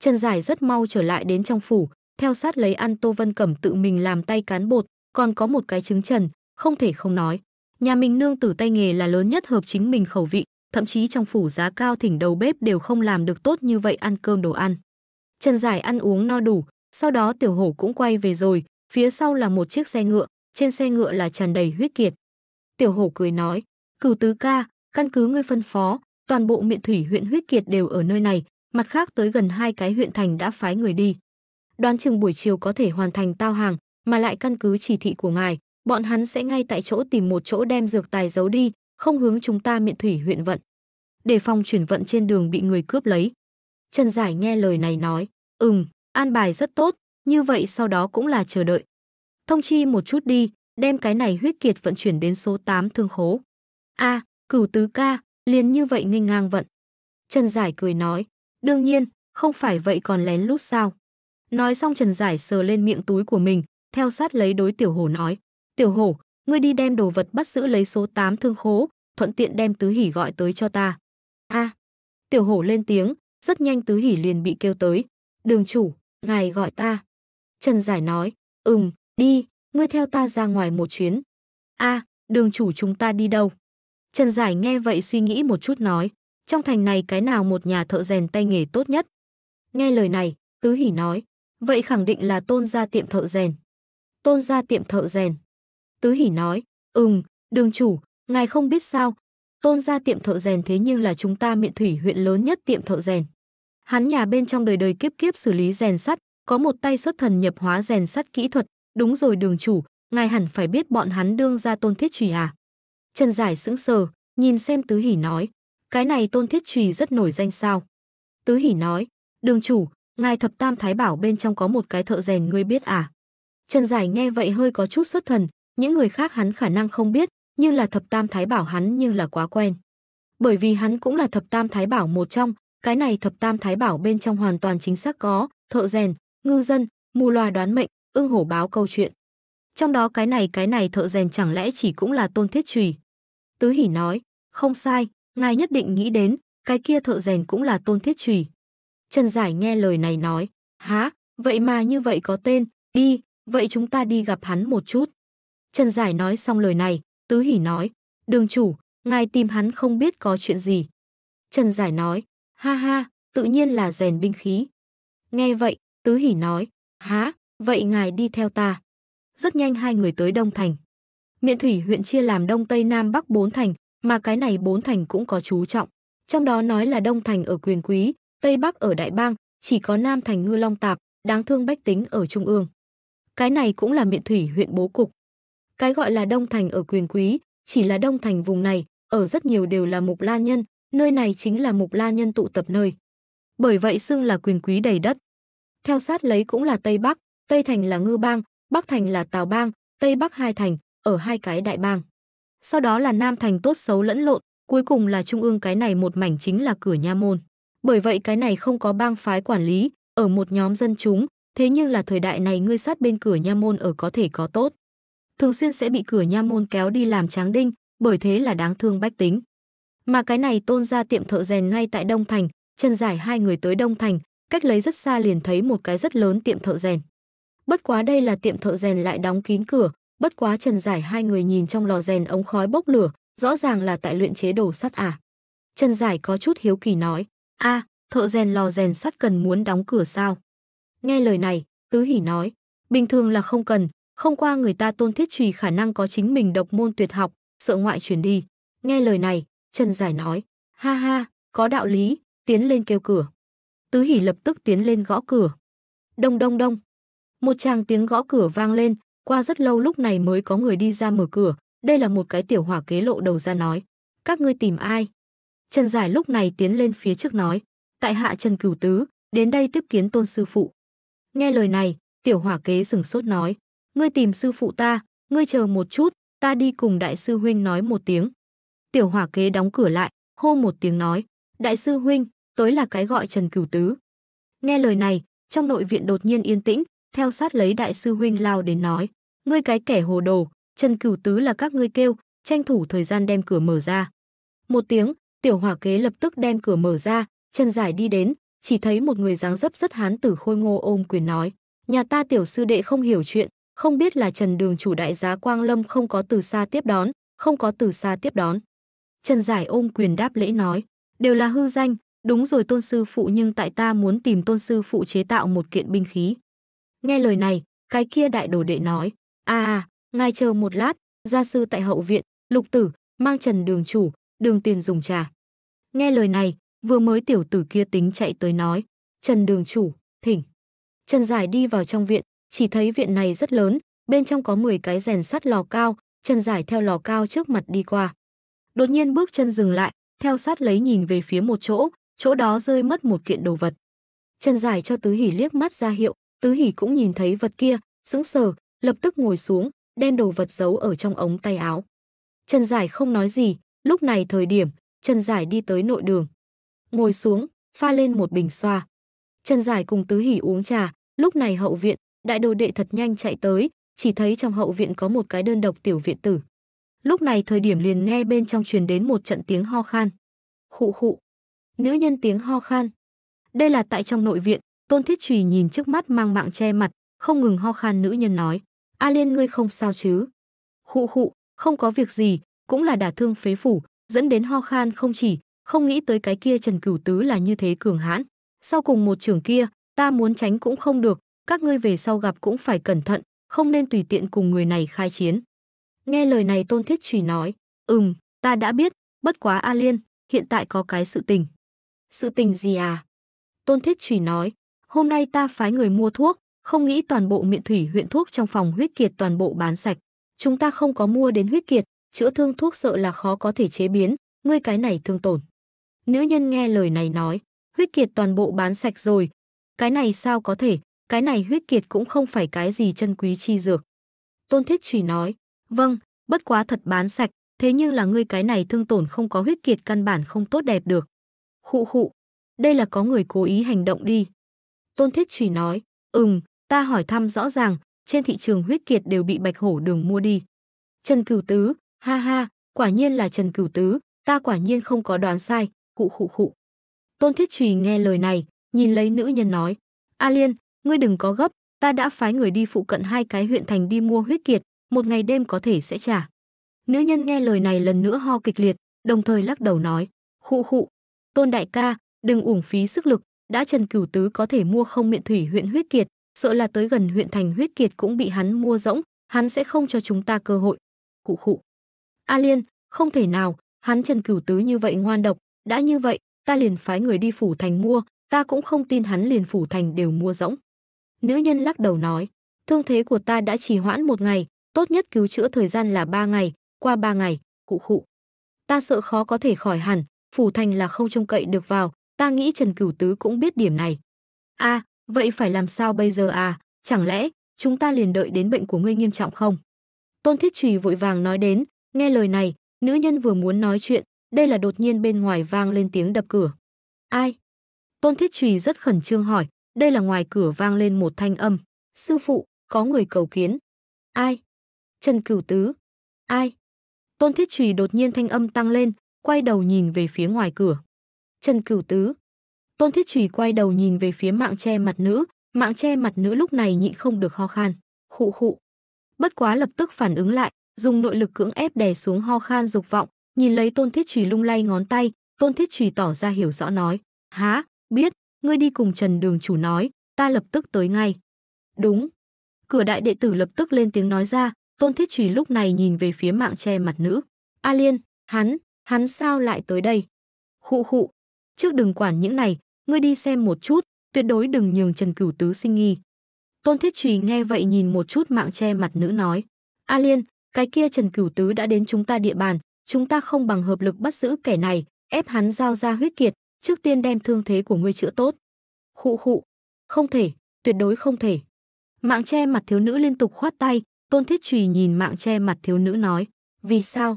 Trần Giải rất mau trở lại đến trong phủ, theo sát lấy ăn Tô Vân Cẩm tự mình làm tay cán bột, còn có một cái trứng trần, không thể không nói. Nhà mình nương tử tay nghề là lớn nhất hợp chính mình khẩu vị, thậm chí trong phủ giá cao thỉnh đầu bếp đều không làm được tốt như vậy ăn cơm đồ ăn. Trần Giải ăn uống no đủ, sau đó tiểu hổ cũng quay về rồi, phía sau là một chiếc xe ngựa, trên xe ngựa là tràn đầy huyết kiệt. Tiểu hổ cười nói, cửu tứ ca, căn cứ ngươi phân phó, toàn bộ miện thủy huyện huyết kiệt đều ở nơi này, mặt khác tới gần hai cái huyện thành đã phái người đi. Đoán chừng buổi chiều có thể hoàn thành tao hàng, mà lại căn cứ chỉ thị của ngài, bọn hắn sẽ ngay tại chỗ tìm một chỗ đem dược tài giấu đi, không hướng chúng ta miện thủy huyện vận. Để phòng chuyển vận trên đường bị người cướp lấy. Trần Giải nghe lời này nói, ừm, an bài rất tốt, như vậy sau đó cũng là chờ đợi. Thông chi một chút đi, đem cái này huyết kiệt vận chuyển đến số 8 thương khố. a cửu tứ ca, liền như vậy nghênh ngang vận. Trần Giải cười nói, đương nhiên, không phải vậy còn lén lút sao. Nói xong Trần Giải sờ lên miệng túi của mình, theo sát lấy đối tiểu hồ nói. Tiểu hổ, ngươi đi đem đồ vật bắt giữ lấy số 8 thương khố, thuận tiện đem tứ hỉ gọi tới cho ta. A. À, tiểu hổ lên tiếng, rất nhanh tứ hỉ liền bị kêu tới. Đường chủ, ngài gọi ta. Trần Giải nói, ừm, đi, ngươi theo ta ra ngoài một chuyến. A, à, đường chủ chúng ta đi đâu? Trần Giải nghe vậy suy nghĩ một chút nói, trong thành này cái nào một nhà thợ rèn tay nghề tốt nhất? Nghe lời này, Tứ Hỉ nói, vậy khẳng định là tôn gia tiệm thợ rèn. Tôn gia tiệm thợ rèn. Tứ Hỉ nói, ừm, đường chủ, ngài không biết sao, tôn ra tiệm thợ rèn thế nhưng là chúng ta miện thủy huyện lớn nhất tiệm thợ rèn. Hắn nhà bên trong đời đời kiếp kiếp xử lý rèn sắt, có một tay xuất thần nhập hóa rèn sắt kỹ thuật, đúng rồi đường chủ, ngài hẳn phải biết bọn hắn đương ra tôn thiết trùy à. Trần Giải sững sờ, nhìn xem Tứ Hỉ nói, cái này tôn thiết trùy rất nổi danh sao. Tứ Hỉ nói, đường chủ, ngài thập tam thái bảo bên trong có một cái thợ rèn ngươi biết à. Trần Giải nghe vậy hơi có chút xuất thần, những người khác hắn khả năng không biết, nhưng là thập tam thái bảo hắn nhưng là quá quen. Bởi vì hắn cũng là thập tam thái bảo một trong, cái này thập tam thái bảo bên trong hoàn toàn chính xác có, thợ rèn, ngư dân, mù loà đoán mệnh, ưng hổ báo câu chuyện. Trong đó cái này cái này thợ rèn chẳng lẽ chỉ cũng là tôn thiết trùy. Tứ hỉ nói, không sai, ngài nhất định nghĩ đến, cái kia thợ rèn cũng là tôn thiết trùy. Trần Giải nghe lời này nói, há, vậy mà như vậy có tên, đi, vậy chúng ta đi gặp hắn một chút. Trần Giải nói xong lời này, Tứ Hỉ nói, đường chủ, ngài tìm hắn không biết có chuyện gì. Trần Giải nói, ha ha, tự nhiên là rèn binh khí. Nghe vậy, Tứ Hỉ nói, há, vậy ngài đi theo ta. Rất nhanh hai người tới Đông Thành. Miện Thủy huyện chia làm Đông Tây Nam Bắc bốn thành, mà cái này bốn thành cũng có chú trọng. Trong đó nói là Đông Thành ở quyền quý, Tây Bắc ở Đại Bang, chỉ có Nam Thành Ngư Long Tạp, đáng thương bách tính ở Trung ương. Cái này cũng là miện thủy huyện bố cục. Cái gọi là Đông Thành ở quyền quý, chỉ là Đông Thành vùng này, ở rất nhiều đều là mục la nhân, nơi này chính là mục la nhân tụ tập nơi. Bởi vậy xưng là quyền quý đầy đất. Theo sát lấy cũng là Tây Bắc, Tây Thành là Ngư Bang, Bắc Thành là Tào Bang, Tây Bắc hai thành, ở hai cái đại bang. Sau đó là Nam Thành tốt xấu lẫn lộn, cuối cùng là Trung ương cái này một mảnh chính là cửa nha môn. Bởi vậy cái này không có bang phái quản lý, ở một nhóm dân chúng, thế nhưng là thời đại này ngươi sát bên cửa nha môn ở có thể có tốt thường xuyên sẽ bị cửa nha môn kéo đi làm tráng đinh, bởi thế là đáng thương bách tính. Mà cái này tôn ra tiệm thợ rèn ngay tại Đông Thành, chân giải hai người tới Đông Thành, cách lấy rất xa liền thấy một cái rất lớn tiệm thợ rèn. Bất quá đây là tiệm thợ rèn lại đóng kín cửa, bất quá Trần Giải hai người nhìn trong lò rèn ống khói bốc lửa, rõ ràng là tại luyện chế đồ sắt à. Trần Giải có chút hiếu kỳ nói, a à, thợ rèn lò rèn sắt cần muốn đóng cửa sao? Nghe lời này, Tứ Hỉ nói, bình thường là không cần, không qua người ta tôn thiết trùy khả năng có chính mình độc môn tuyệt học, sợ ngoại truyền đi. Nghe lời này, Trần Giải nói, ha ha, có đạo lý, tiến lên kêu cửa. Tứ Hỷ lập tức tiến lên gõ cửa. Đông đông đông. Một tràng tiếng gõ cửa vang lên, qua rất lâu lúc này mới có người đi ra mở cửa. Đây là một cái tiểu hỏa kế lộ đầu ra nói. Các ngươi tìm ai? Trần Giải lúc này tiến lên phía trước nói. Tại hạ Trần Cửu Tứ, đến đây tiếp kiến tôn sư phụ. Nghe lời này, tiểu hỏa kế sừng sốt nói ngươi tìm sư phụ ta, ngươi chờ một chút, ta đi cùng đại sư huynh nói một tiếng. Tiểu hỏa kế đóng cửa lại, hô một tiếng nói, đại sư huynh, tới là cái gọi Trần Cửu Tứ. Nghe lời này, trong nội viện đột nhiên yên tĩnh, theo sát lấy đại sư huynh lao đến nói, ngươi cái kẻ hồ đồ, Trần Cửu Tứ là các ngươi kêu, tranh thủ thời gian đem cửa mở ra. Một tiếng, tiểu hỏa kế lập tức đem cửa mở ra, Trần Giải đi đến, chỉ thấy một người dáng dấp rất hán tử khôi ngô ôm quyền nói, nhà ta tiểu sư đệ không hiểu chuyện, không biết là Trần Đường chủ đại giá Quang Lâm không có từ xa tiếp đón, không có từ xa tiếp đón. Trần Giải ôm quyền đáp lễ nói, đều là hư danh, đúng rồi tôn sư phụ nhưng tại ta muốn tìm tôn sư phụ chế tạo một kiện binh khí. Nghe lời này, cái kia đại đồ đệ nói, a à, à, ngài chờ một lát, gia sư tại hậu viện, lục tử, mang Trần Đường chủ, đường tiền dùng trà. Nghe lời này, vừa mới tiểu tử kia tính chạy tới nói, Trần Đường chủ, thỉnh. Trần Giải đi vào trong viện, chỉ thấy viện này rất lớn, bên trong có 10 cái rèn sắt lò cao, chân dài theo lò cao trước mặt đi qua. Đột nhiên bước chân dừng lại, theo sát lấy nhìn về phía một chỗ, chỗ đó rơi mất một kiện đồ vật. Chân dài cho Tứ Hỉ liếc mắt ra hiệu, Tứ Hỉ cũng nhìn thấy vật kia, sững sờ, lập tức ngồi xuống, đem đồ vật giấu ở trong ống tay áo. Chân dài không nói gì, lúc này thời điểm, chân dài đi tới nội đường. Ngồi xuống, pha lên một bình xoa. Chân dài cùng Tứ Hỉ uống trà, lúc này hậu viện, Đại đồ đệ thật nhanh chạy tới, chỉ thấy trong hậu viện có một cái đơn độc tiểu viện tử. Lúc này thời điểm liền nghe bên trong truyền đến một trận tiếng ho khan. Khụ khụ. Nữ nhân tiếng ho khan. Đây là tại trong nội viện, Tôn Thiết Trùy nhìn trước mắt mang mạng che mặt, không ngừng ho khan nữ nhân nói. A Liên ngươi không sao chứ? Khụ khụ, không có việc gì, cũng là đả thương phế phủ, dẫn đến ho khan không chỉ, không nghĩ tới cái kia Trần Cửu Tứ là như thế cường hãn. Sau cùng một trưởng kia, ta muốn tránh cũng không được, các ngươi về sau gặp cũng phải cẩn thận, không nên tùy tiện cùng người này khai chiến. Nghe lời này Tôn Thiết Trùy nói, ừm, ta đã biết, bất quá A Liên, hiện tại có cái sự tình. Sự tình gì à? Tôn Thiết Trùy nói, hôm nay ta phái người mua thuốc, không nghĩ toàn bộ miện thủy huyện thuốc trong phòng huyết kiệt toàn bộ bán sạch. Chúng ta không có mua đến huyết kiệt, chữa thương thuốc sợ là khó có thể chế biến, ngươi cái này thương tổn. Nữ nhân nghe lời này nói, huyết kiệt toàn bộ bán sạch rồi. Cái này sao có thể, cái này huyết kiệt cũng không phải cái gì chân quý chi dược. Tôn Thiết Trùy nói, vâng, bất quá thật bán sạch, thế nhưng là ngươi cái này thương tổn không có huyết kiệt căn bản không tốt đẹp được. Khụ khụ, đây là có người cố ý hành động đi. Tôn Thiết Trùy nói, ừm, ta hỏi thăm rõ ràng, trên thị trường huyết kiệt đều bị bạch hổ đường mua đi. Trần Cửu Tứ, ha ha, quả nhiên là Trần Cửu Tứ, ta quả nhiên không có đoán sai, khụ khụ khụ. Tôn Thiết Trùy nghe lời này, nhìn lấy nữ nhân nói, A Liên, Ngươi đừng có gấp, ta đã phái người đi phụ cận hai cái huyện thành đi mua huyết kiệt, một ngày đêm có thể sẽ trả. Nữ nhân nghe lời này lần nữa ho kịch liệt, đồng thời lắc đầu nói, khụ khụ, tôn đại ca, đừng uổng phí sức lực, đã Trần Cửu Tứ có thể mua không miện thủy huyện huyết kiệt, sợ là tới gần huyện thành huyết kiệt cũng bị hắn mua rỗng, hắn sẽ không cho chúng ta cơ hội. Khụ khụ. A Liên, không thể nào, hắn Trần Cửu Tứ như vậy ngoan độc, đã như vậy, ta liền phái người đi phủ thành mua, ta cũng không tin hắn liền phủ thành đều mua rỗng. Nữ nhân lắc đầu nói, thương thế của ta đã trì hoãn một ngày, tốt nhất cứu chữa thời gian là ba ngày, qua ba ngày, cụ khụ. Ta sợ khó có thể khỏi hẳn, phủ thành là không trông cậy được vào, ta nghĩ Trần Cửu Tứ cũng biết điểm này. a vậy phải làm sao bây giờ à, chẳng lẽ chúng ta liền đợi đến bệnh của ngươi nghiêm trọng không? Tôn Thiết Trùy vội vàng nói đến, nghe lời này, nữ nhân vừa muốn nói chuyện, đây là đột nhiên bên ngoài vang lên tiếng đập cửa. Ai? Tôn Thiết Trùy rất khẩn trương hỏi, đây là ngoài cửa vang lên một thanh âm. Sư phụ, có người cầu kiến. Ai? Trần Cửu Tứ. Ai? Tôn Thiết Trùy đột nhiên thanh âm tăng lên, quay đầu nhìn về phía ngoài cửa. Trần Cửu Tứ. Tôn Thiết Trùy quay đầu nhìn về phía mạng che mặt nữ, mạng che mặt nữ lúc này nhịn không được ho khan, khụ khụ. Bất quá lập tức phản ứng lại, dùng nội lực cưỡng ép đè xuống ho khan dục vọng, nhìn lấy Tôn Thiết Trùy lung lay ngón tay, Tôn Thiết Trùy tỏ ra hiểu rõ nói, "Há, biết." ngươi đi cùng Trần Đường chủ nói, ta lập tức tới ngay. Đúng. Cửa đại đệ tử lập tức lên tiếng nói ra, Tôn Thiết Trùy lúc này nhìn về phía mạng che mặt nữ. A Liên, hắn, hắn sao lại tới đây? Khụ khụ, trước đừng quản những này, ngươi đi xem một chút, tuyệt đối đừng nhường Trần Cửu Tứ sinh nghi. Tôn Thiết Trùy nghe vậy nhìn một chút mạng che mặt nữ nói. A Liên, cái kia Trần Cửu Tứ đã đến chúng ta địa bàn, chúng ta không bằng hợp lực bắt giữ kẻ này, ép hắn giao ra huyết kiệt, trước tiên đem thương thế của ngươi chữa tốt. Khụ khụ, không thể, tuyệt đối không thể. Mạng che mặt thiếu nữ liên tục khoát tay, Tôn Thiết Trùy nhìn mạng che mặt thiếu nữ nói, vì sao?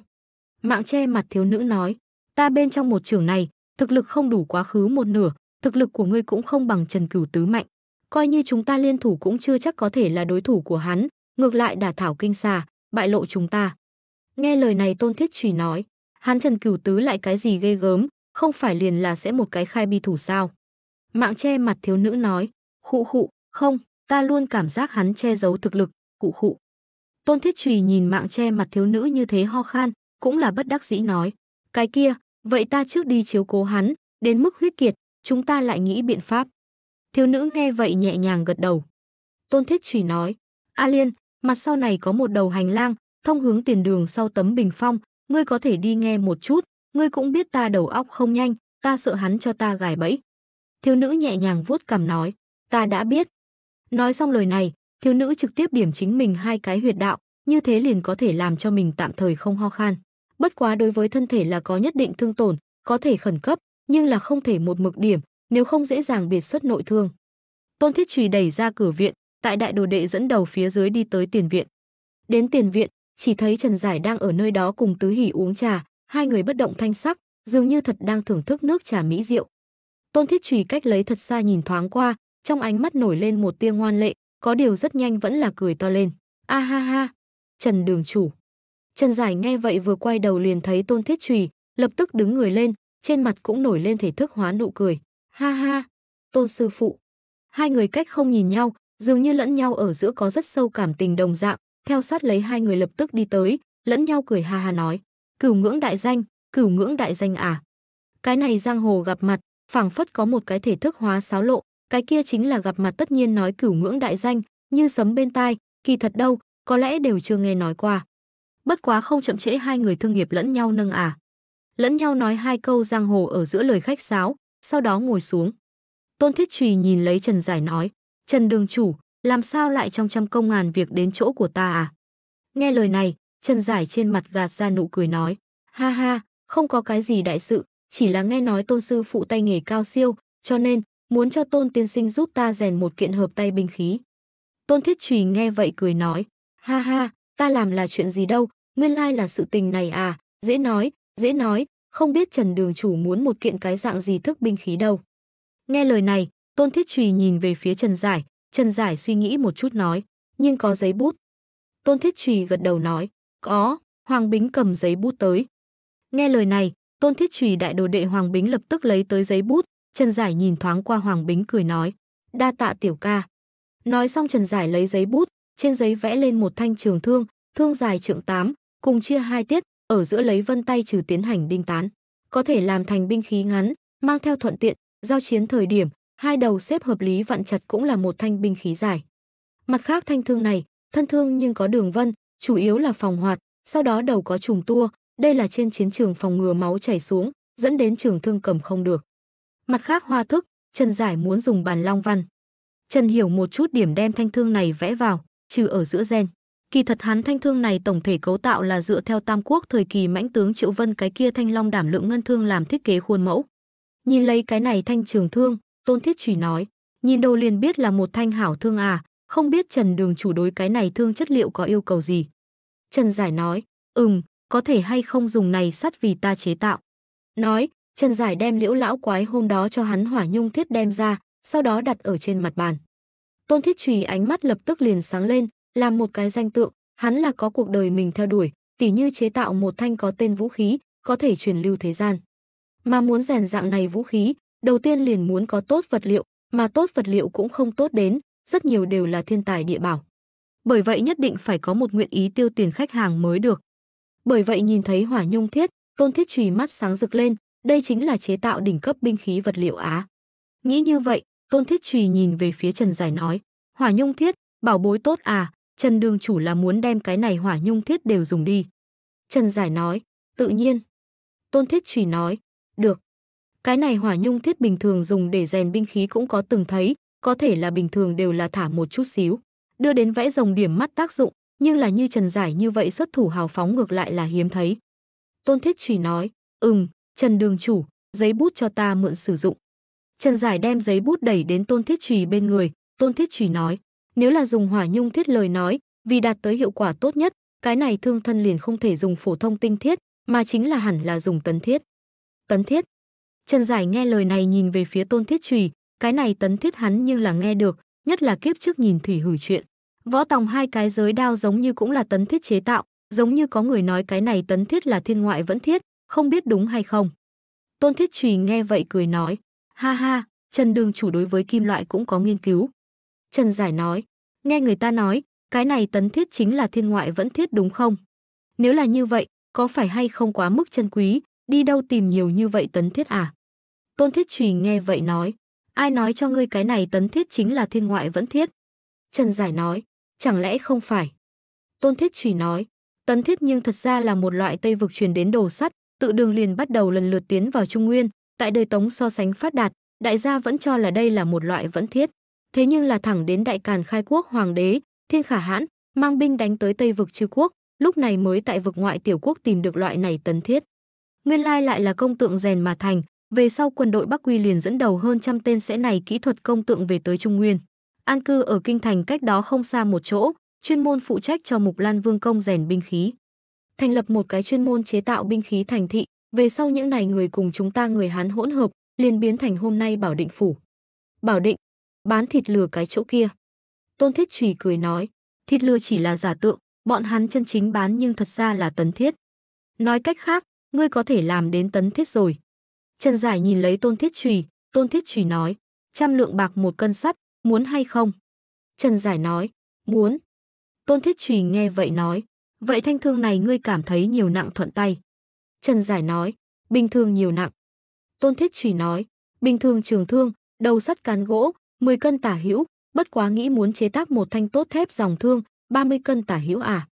Mạng che mặt thiếu nữ nói, ta bên trong một trường này, thực lực không đủ quá khứ một nửa, thực lực của ngươi cũng không bằng Trần Cửu Tứ mạnh. Coi như chúng ta liên thủ cũng chưa chắc có thể là đối thủ của hắn, ngược lại đả thảo kinh xà, bại lộ chúng ta. Nghe lời này Tôn Thiết Trùy nói, hắn Trần Cửu Tứ lại cái gì ghê gớm, không phải liền là sẽ một cái khai bi thủ sao? Mạng che mặt thiếu nữ nói, khụ khụ, không, ta luôn cảm giác hắn che giấu thực lực, khụ khụ. Tôn Thiết Trùy nhìn mạng che mặt thiếu nữ như thế ho khan, cũng là bất đắc dĩ nói, cái kia, vậy ta trước đi chiếu cố hắn, đến mức huyết kiệt, chúng ta lại nghĩ biện pháp. Thiếu nữ nghe vậy nhẹ nhàng gật đầu. Tôn Thiết Trùy nói, A Liên, mặt sau này có một đầu hành lang, thông hướng tiền đường sau tấm bình phong, ngươi có thể đi nghe một chút, ngươi cũng biết ta đầu óc không nhanh, ta sợ hắn cho ta gài bẫy. Thiếu nữ nhẹ nhàng vuốt cằm nói, ta đã biết. Nói xong lời này, thiếu nữ trực tiếp điểm chính mình hai cái huyệt đạo, như thế liền có thể làm cho mình tạm thời không ho khan. Bất quá đối với thân thể là có nhất định thương tổn, có thể khẩn cấp, nhưng là không thể một mực điểm, nếu không dễ dàng biệt xuất nội thương. Tôn Thiết Trùy đẩy ra cửa viện, tại đại đồ đệ dẫn đầu phía dưới đi tới tiền viện. Đến tiền viện, chỉ thấy Trần Giải đang ở nơi đó cùng Tứ Hỉ uống trà, hai người bất động thanh sắc, dường như thật đang thưởng thức nước trà mỹ rượu. Tôn Thiết Trùy cách lấy thật xa nhìn thoáng qua, trong ánh mắt nổi lên một tia ngoan lệ, có điều rất nhanh vẫn là cười to lên. A ha ha, Trần Đường chủ. Trần Giải nghe vậy vừa quay đầu liền thấy Tôn Thiết Trùy, lập tức đứng người lên, trên mặt cũng nổi lên thể thức hóa nụ cười. Ha ha, Tôn sư phụ. Hai người cách không nhìn nhau, dường như lẫn nhau ở giữa có rất sâu cảm tình đồng dạng, theo sát lấy hai người lập tức đi tới, lẫn nhau cười ha ha nói. Cửu ngưỡng đại danh, cửu ngưỡng đại danh à? Cái này giang hồ gặp mặt, phảng phất có một cái thể thức hóa xáo lộ, cái kia chính là gặp mặt tất nhiên nói cửu ngưỡng đại danh, như sấm bên tai, kỳ thật đâu, có lẽ đều chưa nghe nói qua. Bất quá không chậm trễ hai người thương nghiệp lẫn nhau nâng à. Lẫn nhau nói hai câu giang hồ ở giữa lời khách sáo, sau đó ngồi xuống. Tôn Thiết Trùy nhìn lấy Trần Giải nói, Trần Đường Chủ, làm sao lại trong trăm công ngàn việc đến chỗ của ta à? Nghe lời này, chân dài trên mặt gạt ra nụ cười nói, ha ha, không có cái gì đại sự, chỉ là nghe nói tôn sư phụ tay nghề cao siêu, cho nên, muốn cho tôn tiên sinh giúp ta rèn một kiện hợp tay binh khí. Tôn thiết trùy nghe vậy cười nói, ha ha, ta làm là chuyện gì đâu, nguyên lai là sự tình này à, dễ nói, dễ nói, không biết Trần Đường Chủ muốn một kiện cái dạng gì thức binh khí đâu. Nghe lời này, Tôn Thiết Trùy nhìn về phía Trần Giải, Trần Giải suy nghĩ một chút nói, nhưng có giấy bút. Tôn Thiết Trùy gật đầu nói, có, Hoàng Bính cầm giấy bút tới. Nghe lời này, Tôn Thiết Trùy đại đồ đệ Hoàng Bính lập tức lấy tới giấy bút, Trần Giải nhìn thoáng qua Hoàng Bính cười nói, đa tạ tiểu ca. Nói xong Trần Giải lấy giấy bút, trên giấy vẽ lên một thanh trường thương, thương dài trượng 8, cùng chia hai tiết, ở giữa lấy vân tay trừ tiến hành đinh tán. Có thể làm thành binh khí ngắn, mang theo thuận tiện, giao chiến thời điểm, hai đầu xếp hợp lý vặn chặt cũng là một thanh binh khí dài. Mặt khác thanh thương này, thân thương nhưng có đường vân, chủ yếu là phòng hoạt, sau đó đầu có trùng tua, đây là trên chiến trường phòng ngừa máu chảy xuống, dẫn đến trường thương cầm không được. Mặt khác hoa thức, Trần Giải muốn dùng bàn long văn. Trần hiểu một chút điểm đem thanh thương này vẽ vào, trừ ở giữa gen. Kỳ thật hắn thanh thương này tổng thể cấu tạo là dựa theo Tam Quốc thời kỳ mãnh tướng Triệu Vân cái kia thanh long đảm lượng ngân thương làm thiết kế khuôn mẫu. Nhìn lấy cái này thanh trường thương, Tôn Thiết Trùy nói, nhìn đâu liền biết là một thanh hảo thương à, không biết Trần Đường chủ đối cái này thương chất liệu có yêu cầu gì. Trần Giải nói, ừm, có thể hay không dùng này sắt vì ta chế tạo. Nói, Trần Giải đem liễu lão quái hôm đó cho hắn hỏa nhung thiết đem ra, sau đó đặt ở trên mặt bàn. Tôn Thiết Trùy ánh mắt lập tức liền sáng lên, làm một cái danh tượng, hắn là có cuộc đời mình theo đuổi, tỉ như chế tạo một thanh có tên vũ khí, có thể truyền lưu thế gian. Mà muốn rèn dạng này vũ khí, đầu tiên liền muốn có tốt vật liệu, mà tốt vật liệu cũng không tốt đến, rất nhiều đều là thiên tài địa bảo bởi vậy nhất định phải có một nguyện ý tiêu tiền khách hàng mới được. Bởi vậy nhìn thấy hỏa nhung thiết, Tôn Thiết Trùy mắt sáng rực lên, đây chính là chế tạo đỉnh cấp binh khí vật liệu Á. Nghĩ như vậy, Tôn Thiết Trùy nhìn về phía Trần Giải nói, hỏa nhung thiết, bảo bối tốt à, Trần Đường chủ là muốn đem cái này hỏa nhung thiết đều dùng đi. Trần Giải nói, tự nhiên. Tôn Thiết Trùy nói, được. Cái này hỏa nhung thiết bình thường dùng để rèn binh khí cũng có từng thấy, có thể là bình thường đều là thả một chút xíu đưa đến vẽ rồng điểm mắt tác dụng, nhưng là như Trần Giải như vậy xuất thủ hào phóng ngược lại là hiếm thấy. Tôn Thiết Trùy nói, "Ừm, Trần Đường chủ, giấy bút cho ta mượn sử dụng." Trần Giải đem giấy bút đẩy đến Tôn Thiết Trùy bên người, Tôn Thiết Trùy nói, "Nếu là dùng hỏa nhung thiết lời nói, vì đạt tới hiệu quả tốt nhất, cái này thương thân liền không thể dùng phổ thông tinh thiết, mà chính là hẳn là dùng tấn thiết." Tấn thiết? Trần Giải nghe lời này nhìn về phía Tôn Thiết Trùy, cái này tấn thiết hắn nhưng là nghe được, nhất là kiếp trước nhìn thủy hử chuyện. Võ tòng hai cái giới đao giống như cũng là tấn thiết chế tạo, giống như có người nói cái này tấn thiết là thiên ngoại vẫn thiết, không biết đúng hay không. Tôn thiết trùy nghe vậy cười nói, ha ha, Trần Đường chủ đối với kim loại cũng có nghiên cứu. Trần Giải nói, nghe người ta nói, cái này tấn thiết chính là thiên ngoại vẫn thiết đúng không? Nếu là như vậy, có phải hay không quá mức chân quý, đi đâu tìm nhiều như vậy tấn thiết à? Tôn Thiết Trùy nghe vậy nói, ai nói cho ngươi cái này tấn thiết chính là thiên ngoại vẫn thiết? Trần Giải nói, chẳng lẽ không phải? Tôn Thiết Trùy nói, tấn thiết nhưng thật ra là một loại Tây vực truyền đến đồ sắt, tự đường liền bắt đầu lần lượt tiến vào Trung Nguyên, tại đời Tống so sánh phát đạt, đại gia vẫn cho là đây là một loại vẫn thiết. Thế nhưng là thẳng đến đại càn khai quốc hoàng đế, thiên khả hãn, mang binh đánh tới Tây vực chư quốc, lúc này mới tại vực ngoại tiểu quốc tìm được loại này tấn thiết. Nguyên lai lại là công tượng rèn mà thành, về sau quân đội Bắc Quy liền dẫn đầu hơn trăm tên sẽ này kỹ thuật công tượng về tới Trung Nguyên an cư ở kinh thành cách đó không xa một chỗ, chuyên môn phụ trách cho Mục Lan Vương công rèn binh khí. Thành lập một cái chuyên môn chế tạo binh khí thành thị, về sau những này người cùng chúng ta người Hán hỗn hợp, liền biến thành hôm nay Bảo Định phủ. Bảo Định, bán thịt lừa cái chỗ kia. Tôn Thiết Trùy cười nói, thịt lừa chỉ là giả tượng, bọn hắn chân chính bán nhưng thật ra là tấn thiết. Nói cách khác, ngươi có thể làm đến tấn thiết rồi. Trần Giải nhìn lấy Tôn Thiết Trùy, Tôn Thiết Trùy nói, trăm lượng bạc một cân sắt, muốn hay không? Trần Giải nói, muốn. Tôn Thiết Trùy nghe vậy nói, vậy thanh thương này ngươi cảm thấy nhiều nặng thuận tay. Trần Giải nói, bình thường nhiều nặng. Tôn Thiết Trùy nói, bình thường trường thương, đầu sắt cán gỗ, 10 cân tả hữu, bất quá nghĩ muốn chế tác một thanh tốt thép dòng thương, 30 cân tả hữu à.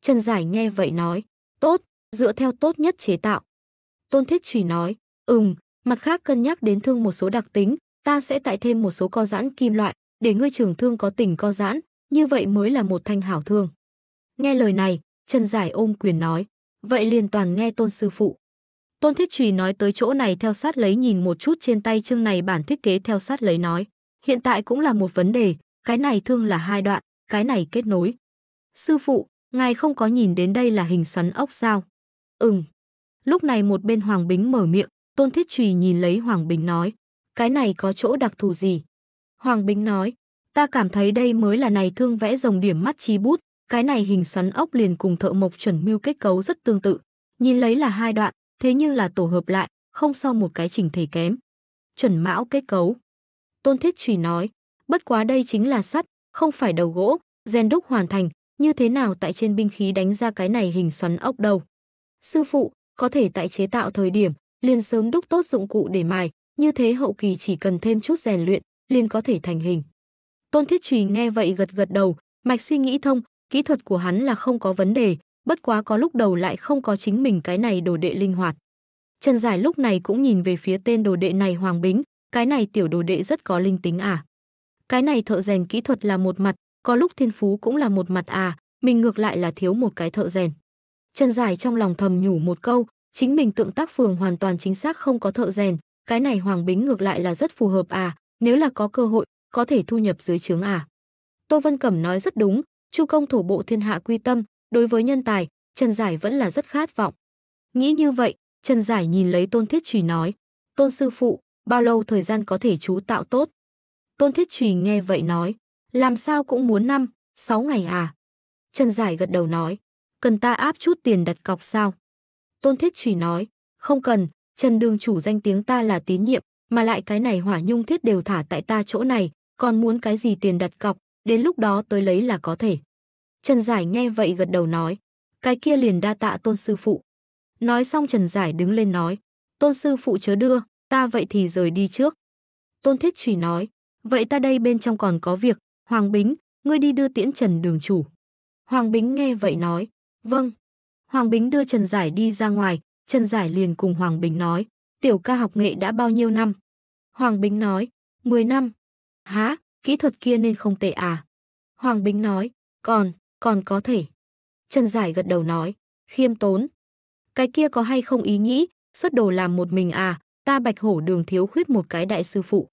Trần Giải nghe vậy nói, tốt, dựa theo tốt nhất chế tạo. Tôn Thiết Trùy nói, ừm, mặt khác cân nhắc đến thương một số đặc tính, ta sẽ tại thêm một số co giãn kim loại, để ngươi trường thương có tình co giãn, như vậy mới là một thanh hảo thương. Nghe lời này, Trần Giải ôm quyền nói, vậy liền toàn nghe tôn sư phụ. Tôn Thiết Trùy nói tới chỗ này theo sát lấy nhìn một chút trên tay chương này bản thiết kế theo sát lấy nói, hiện tại cũng là một vấn đề, cái này thương là hai đoạn, cái này kết nối. Sư phụ, ngài không có nhìn đến đây là hình xoắn ốc sao? Ừm. Lúc này một bên Hoàng Bính mở miệng, Tôn Thiết Trùy nhìn lấy Hoàng Bính nói, cái này có chỗ đặc thù gì? Hoàng Bính nói, ta cảm thấy đây mới là này thương vẽ rồng điểm mắt trí bút, cái này hình xoắn ốc liền cùng thợ mộc chuẩn mưu kết cấu rất tương tự, nhìn lấy là hai đoạn, thế nhưng là tổ hợp lại, không so một cái chỉnh thể kém. Chuẩn mão kết cấu. Tôn Thiết Trùy nói, bất quá đây chính là sắt, không phải đầu gỗ, rèn đúc hoàn thành, như thế nào tại trên binh khí đánh ra cái này hình xoắn ốc đâu. Sư phụ, có thể tại chế tạo thời điểm, liền sớm đúc tốt dụng cụ để mài, như thế hậu kỳ chỉ cần thêm chút rèn luyện, liền có thể thành hình. Tôn Thiết Trùy nghe vậy gật gật đầu, mạch suy nghĩ thông, kỹ thuật của hắn là không có vấn đề, bất quá có lúc đầu lại không có chính mình cái này đồ đệ linh hoạt. Trần Giải lúc này cũng nhìn về phía tên đồ đệ này Hoàng Bính, cái này tiểu đồ đệ rất có linh tính à. Cái này thợ rèn kỹ thuật là một mặt, có lúc thiên phú cũng là một mặt à, mình ngược lại là thiếu một cái thợ rèn. Trần Giải trong lòng thầm nhủ một câu, chính mình tượng tác phường hoàn toàn chính xác không có thợ rèn, cái này Hoàng Bính ngược lại là rất phù hợp à, nếu là có cơ hội, có thể thu nhập dưới trướng à. Tô Vân Cẩm nói rất đúng, Chu công thổ bộ thiên hạ quy tâm, đối với nhân tài, Trần Giải vẫn là rất khát vọng. Nghĩ như vậy, Trần Giải nhìn lấy Tôn Thiết Trùy nói, Tôn sư phụ, bao lâu thời gian có thể chú tạo tốt? Tôn Thiết Trùy nghe vậy nói, làm sao cũng muốn năm, sáu ngày à? Trần Giải gật đầu nói, cần ta áp chút tiền đặt cọc sao? Tôn Thiết Trùy nói, không cần, Trần đường chủ danh tiếng ta là tín nhiệm, mà lại cái này hỏa nhung thiết đều thả tại ta chỗ này, còn muốn cái gì tiền đặt cọc, đến lúc đó tới lấy là có thể. Trần Giải nghe vậy gật đầu nói, cái kia liền đa tạ tôn sư phụ. Nói xong Trần Giải đứng lên nói, tôn sư phụ chớ đưa, ta vậy thì rời đi trước. Tôn Thiết Trùy nói, vậy ta đây bên trong còn có việc, Hoàng Bính, ngươi đi đưa tiễn Trần đường chủ. Hoàng Bính nghe vậy nói, vâng. Hoàng Bính đưa Trần Giải đi ra ngoài, Trần Giải liền cùng Hoàng Bình nói, tiểu ca học nghệ đã bao nhiêu năm? Hoàng Bình nói, 10 năm. Há, kỹ thuật kia nên không tệ à? Hoàng Bình nói, còn, còn có thể. Trần Giải gật đầu nói, khiêm tốn. Cái kia có hay không ý nghĩ, xuất đồ làm một mình à, ta bạch hổ đường thiếu khuyết một cái đại sư phụ.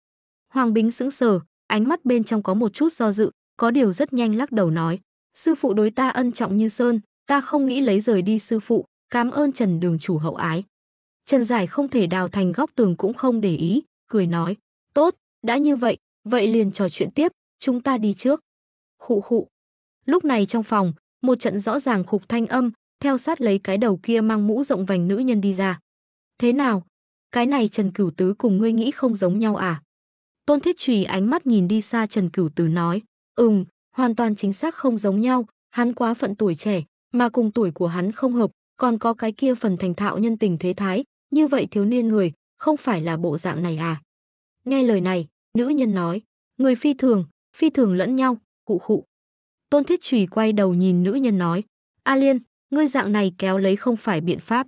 Hoàng Bính sững sờ, ánh mắt bên trong có một chút do dự, có điều rất nhanh lắc đầu nói. Sư phụ đối ta ân trọng như sơn, ta không nghĩ lấy rời đi sư phụ, Cảm ơn Trần Đường chủ hậu ái. Trần Giải không thể đào thành góc tường cũng không để ý, cười nói, tốt, đã như vậy, vậy liền trò chuyện tiếp, chúng ta đi trước. Khụ khụ. Lúc này trong phòng, một trận rõ ràng khục thanh âm, theo sát lấy cái đầu kia mang mũ rộng vành nữ nhân đi ra. Thế nào? Cái này Trần Cửu Tứ cùng ngươi nghĩ không giống nhau à? Tôn Thiết Trùy ánh mắt nhìn đi xa Trần Cửu Tứ nói, ừm, hoàn toàn chính xác không giống nhau, hắn quá phận tuổi trẻ, mà cùng tuổi của hắn không hợp, còn có cái kia phần thành thạo nhân tình thế thái, như vậy thiếu niên người, không phải là bộ dạng này à? Nghe lời này, nữ nhân nói, người phi thường, phi thường lẫn nhau, cụ khụ. Tôn Thiết Trùy quay đầu nhìn nữ nhân nói, A Liên, ngươi dạng này kéo lấy không phải biện pháp.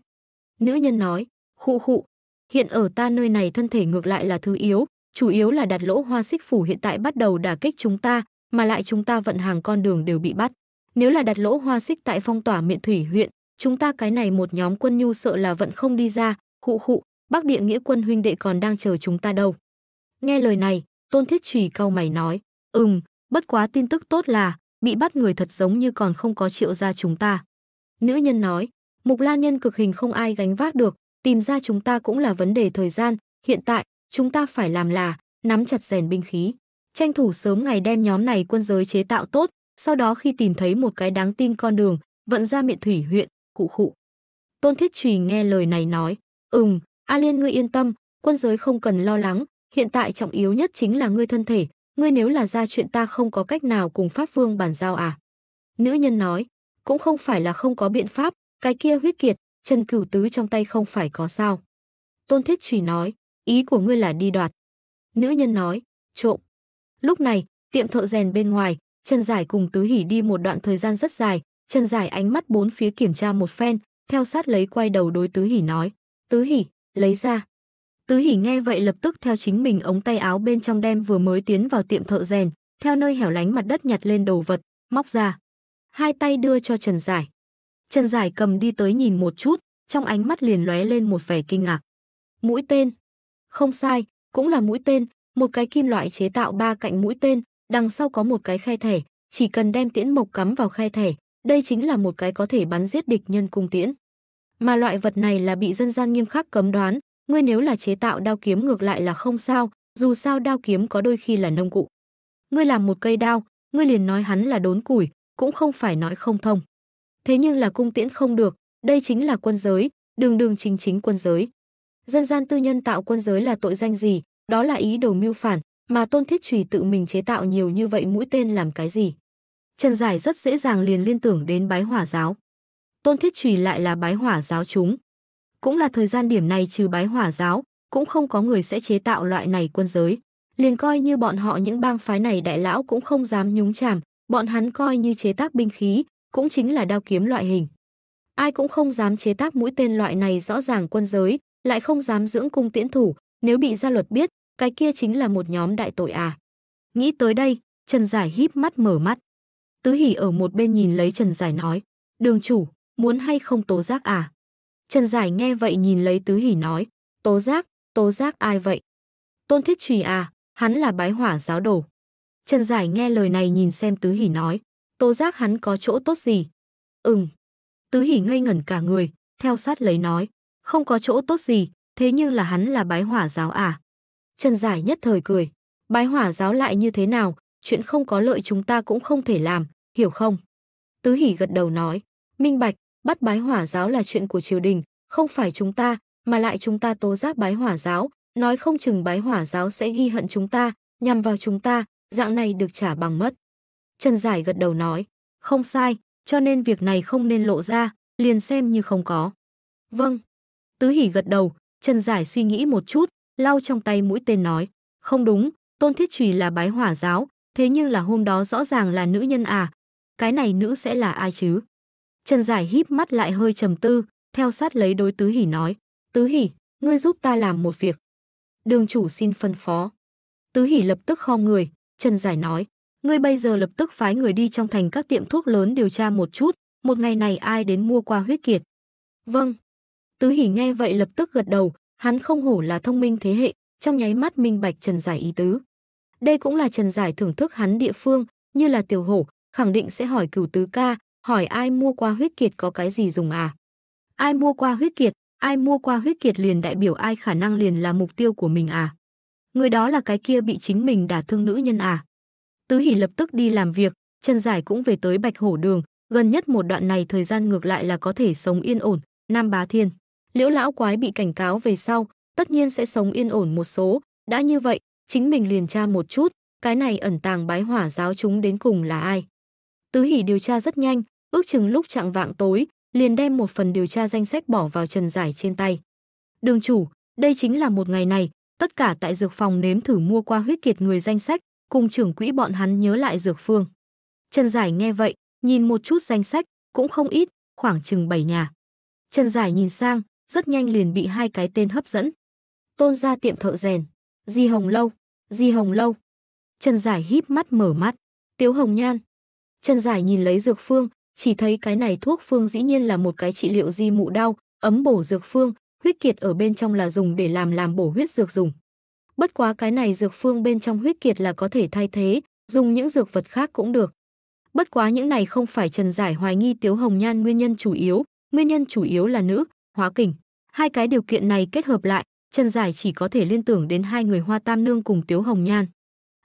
Nữ nhân nói, khụ khụ, hiện ở ta nơi này thân thể ngược lại là thứ yếu, chủ yếu là đặt lỗ hoa xích phủ hiện tại bắt đầu đả kích chúng ta, mà lại chúng ta vận hàng con đường đều bị bắt. Nếu là đặt lỗ hoa xích tại phong tỏa miệng thủy huyện, Chúng ta cái này một nhóm quân nhu sợ là vẫn không đi ra, khụ khụ, Bắc Địa nghĩa quân huynh đệ còn đang chờ chúng ta đâu. Nghe lời này, Tôn Thiết Trùy cau mày nói, "Ừm, bất quá tin tức tốt là bị bắt người thật giống như còn không có triệu ra chúng ta." Nữ nhân nói, "Mục La nhân cực hình không ai gánh vác được, tìm ra chúng ta cũng là vấn đề thời gian, hiện tại chúng ta phải làm là nắm chặt rèn binh khí, tranh thủ sớm ngày đem nhóm này quân giới chế tạo tốt, sau đó khi tìm thấy một cái đáng tin con đường, vận ra miện thủy huyện, khụ khụ. Tôn Thiết Trùy nghe lời này nói, "Ừm, A Liên ngươi yên tâm, quân giới không cần lo lắng, hiện tại trọng yếu nhất chính là ngươi thân thể, ngươi nếu là ra chuyện ta không có cách nào cùng Pháp Vương bàn giao à?" Nữ nhân nói, "Cũng không phải là không có biện pháp, cái kia huyết kiệt, chân cửu tứ trong tay không phải có sao?" Tôn Thiết Trùy nói, "Ý của ngươi là đi đoạt?" Nữ nhân nói, "Trộm." Lúc này, tiệm thợ rèn bên ngoài, Trần Giải cùng Tứ Hỉ đi một đoạn thời gian rất dài, Trần Giải ánh mắt bốn phía kiểm tra một phen, theo sát lấy quay đầu đối Tứ Hỉ nói, "Tứ Hỉ, lấy ra." Tứ Hỉ nghe vậy lập tức theo chính mình ống tay áo bên trong đem vừa mới tiến vào tiệm thợ rèn, theo nơi hẻo lánh mặt đất nhặt lên đồ vật, móc ra. Hai tay đưa cho Trần Giải. Trần Giải cầm đi tới nhìn một chút, trong ánh mắt liền lóe lên một vẻ kinh ngạc. Mũi tên. Không sai, cũng là mũi tên, một cái kim loại chế tạo ba cạnh mũi tên, đằng sau có một cái khe thẻ, chỉ cần đem tiễn mộc cắm vào khe thẻ, đây chính là một cái có thể bắn giết địch nhân cung tiễn. Mà loại vật này là bị dân gian nghiêm khắc cấm đoán, ngươi nếu là chế tạo đao kiếm ngược lại là không sao, dù sao đao kiếm có đôi khi là nông cụ. Ngươi làm một cây đao, ngươi liền nói hắn là đốn củi, cũng không phải nói không thông. Thế nhưng là cung tiễn không được, đây chính là quân giới, đường đường chính chính quân giới. Dân gian tư nhân tạo quân giới là tội danh gì, đó là ý đồ mưu phản, mà Tôn Thiết Trùy tự mình chế tạo nhiều như vậy mũi tên làm cái gì? Trần Giải rất dễ dàng liền liên tưởng đến bái hỏa giáo. Tôn Thiết Trùy lại là bái hỏa giáo chúng. Cũng là thời gian điểm này trừ bái hỏa giáo, cũng không có người sẽ chế tạo loại này quân giới. Liền coi như bọn họ những bang phái này đại lão cũng không dám nhúng chàm, bọn hắn coi như chế tác binh khí, cũng chính là đao kiếm loại hình. Ai cũng không dám chế tác mũi tên loại này rõ ràng quân giới, lại không dám dưỡng cung tiễn thủ, nếu bị gia luật biết, cái kia chính là một nhóm đại tội à. Nghĩ tới đây, Trần Giải híp mắt mở mắt. Tứ Hỷ ở một bên nhìn lấy Trần Giải nói, đường chủ, muốn hay không tố giác à? Trần Giải nghe vậy nhìn lấy Tứ Hỷ nói, tố giác, tố giác ai vậy? Tôn Thiết Trùy à, hắn là bái hỏa giáo đồ. Trần Giải nghe lời này nhìn xem Tứ Hỷ nói, tố giác hắn có chỗ tốt gì? Ừm. Tứ Hỷ ngây ngẩn cả người, theo sát lấy nói, không có chỗ tốt gì, thế nhưng là hắn là bái hỏa giáo à? Trần Giải nhất thời cười, bái hỏa giáo lại như thế nào, chuyện không có lợi chúng ta cũng không thể làm, hiểu không? Tứ Hỷ gật đầu nói, minh bạch, bắt bái hỏa giáo là chuyện của triều đình, không phải chúng ta, mà lại chúng ta tố giác bái hỏa giáo, nói không chừng bái hỏa giáo sẽ ghi hận chúng ta, nhằm vào chúng ta, dạng này được trả bằng mất. Trần Giải gật đầu nói, không sai, cho nên việc này không nên lộ ra, liền xem như không có. Vâng. Tứ Hỷ gật đầu, Trần Giải suy nghĩ một chút, lau trong tay mũi tên nói, không đúng, Tôn Thiết Trùy là bái hỏa giáo, thế nhưng là hôm đó rõ ràng là nữ nhân à, cái này nữ sẽ là ai chứ? Trần Giải híp mắt lại hơi trầm tư, theo sát lấy đối Tứ Hỉ nói, Tứ Hỉ, ngươi giúp ta làm một việc. Đường chủ xin phân phó. Tứ Hỉ lập tức kho người, Trần Giải nói, ngươi bây giờ lập tức phái người đi trong thành các tiệm thuốc lớn điều tra một chút, một ngày này ai đến mua qua huyết kiệt. Vâng. Tứ Hỉ nghe vậy lập tức gật đầu, hắn không hổ là thông minh thế hệ, trong nháy mắt minh bạch Trần Giải ý tứ. Đây cũng là Trần Giải thưởng thức hắn địa phương, như là tiểu hổ, khẳng định sẽ hỏi cửu tứ ca, hỏi ai mua qua huyết kiệt có cái gì dùng à? Ai mua qua huyết kiệt, ai mua qua huyết kiệt liền đại biểu ai khả năng liền là mục tiêu của mình à? Người đó là cái kia bị chính mình đả thương nữ nhân à? Tứ hỉ lập tức đi làm việc, Trần Giải cũng về tới Bạch Hổ Đường, gần nhất một đoạn này thời gian ngược lại là có thể sống yên ổn, Nam Bá Thiên. Liễu lão quái bị cảnh cáo về sau, tất nhiên sẽ sống yên ổn một số, đã như vậy, chính mình liền tra một chút, cái này ẩn tàng bái hỏa giáo chúng đến cùng là ai. Tứ Hỷ điều tra rất nhanh, ước chừng lúc chạng vạng tối, liền đem một phần điều tra danh sách bỏ vào Trần Giải trên tay. Đường chủ, đây chính là một ngày này, tất cả tại dược phòng nếm thử mua qua huyết kiệt người danh sách, cùng trưởng quỹ bọn hắn nhớ lại dược phương. Trần Giải nghe vậy, nhìn một chút danh sách, cũng không ít, khoảng chừng 7 nhà. Trần Giải nhìn sang, rất nhanh liền bị hai cái tên hấp dẫn. Tôn gia tiệm thợ rèn, Di Hồng Lâu, Di Hồng Lâu. Trần Giải híp mắt mở mắt, Tiếu Hồng Nhan, Trần Giải nhìn lấy dược phương, chỉ thấy cái này thuốc phương dĩ nhiên là một cái trị liệu di mụ đau, ấm bổ dược phương, huyết kiệt ở bên trong là dùng để làm làm bổ huyết dược dùng. Bất quá cái này dược phương bên trong huyết kiệt là có thể thay thế, dùng những dược vật khác cũng được. Bất quá những này không phải Trần Giải hoài nghi Tiếu Hồng Nhan nguyên nhân chủ yếu, nguyên nhân chủ yếu là nữ, hóa kình. Hai cái điều kiện này kết hợp lại, Trần Giải chỉ có thể liên tưởng đến hai người Hoa Tam Nương cùng Tiếu Hồng Nhan.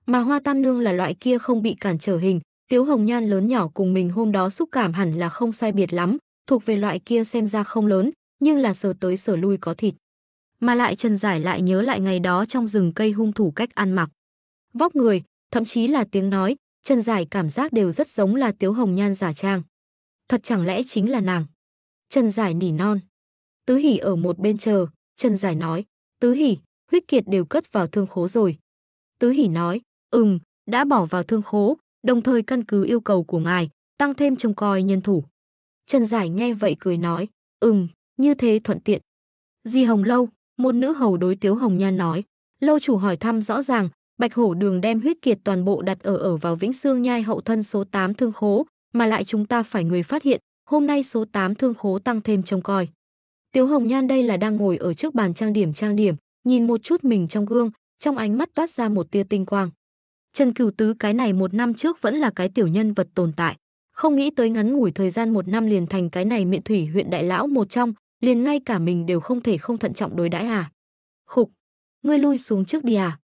Mà Hoa Tam Nương là loại kia không bị cản trở hình, Tiếu Hồng Nhan lớn nhỏ cùng mình hôm đó xúc cảm hẳn là không sai biệt lắm, thuộc về loại kia xem ra không lớn, nhưng là sờ tới sờ lui có thịt. Mà lại Trần Giải lại nhớ lại ngày đó trong rừng cây hung thủ cách ăn mặc. Vóc người, thậm chí là tiếng nói, Trần Giải cảm giác đều rất giống là Tiếu Hồng Nhan giả trang. Thật chẳng lẽ chính là nàng? Trần Giải nỉ non. Tứ Hỉ ở một bên chờ, Trần Giải nói, Tứ Hỉ, huyết kiệt đều cất vào thương khố rồi. Tứ Hỉ nói, ừm, đã bỏ vào thương khố, đồng thời căn cứ yêu cầu của ngài, tăng thêm trông coi nhân thủ. Trần Giải nghe vậy cười nói, ừm, như thế thuận tiện. Di Hồng Lâu, một nữ hầu đối Tiếu Hồng Nha nói, lâu chủ hỏi thăm rõ ràng, Bạch Hổ Đường đem huyết kiệt toàn bộ đặt ở ở vào Vĩnh Xương nhai hậu thân số 8 thương khố, mà lại chúng ta phải người phát hiện, hôm nay số 8 thương khố tăng thêm trông coi. Tiếu Hồng Nhan đây là đang ngồi ở trước bàn trang điểm trang điểm, nhìn một chút mình trong gương, trong ánh mắt toát ra một tia tinh quang. Trần Cửu Tứ cái này một năm trước vẫn là cái tiểu nhân vật tồn tại. Không nghĩ tới ngắn ngủi thời gian một năm liền thành cái này miện thủy huyện đại lão một trong, liền ngay cả mình đều không thể không thận trọng đối đãi à. Khục, ngươi lui xuống trước đi à.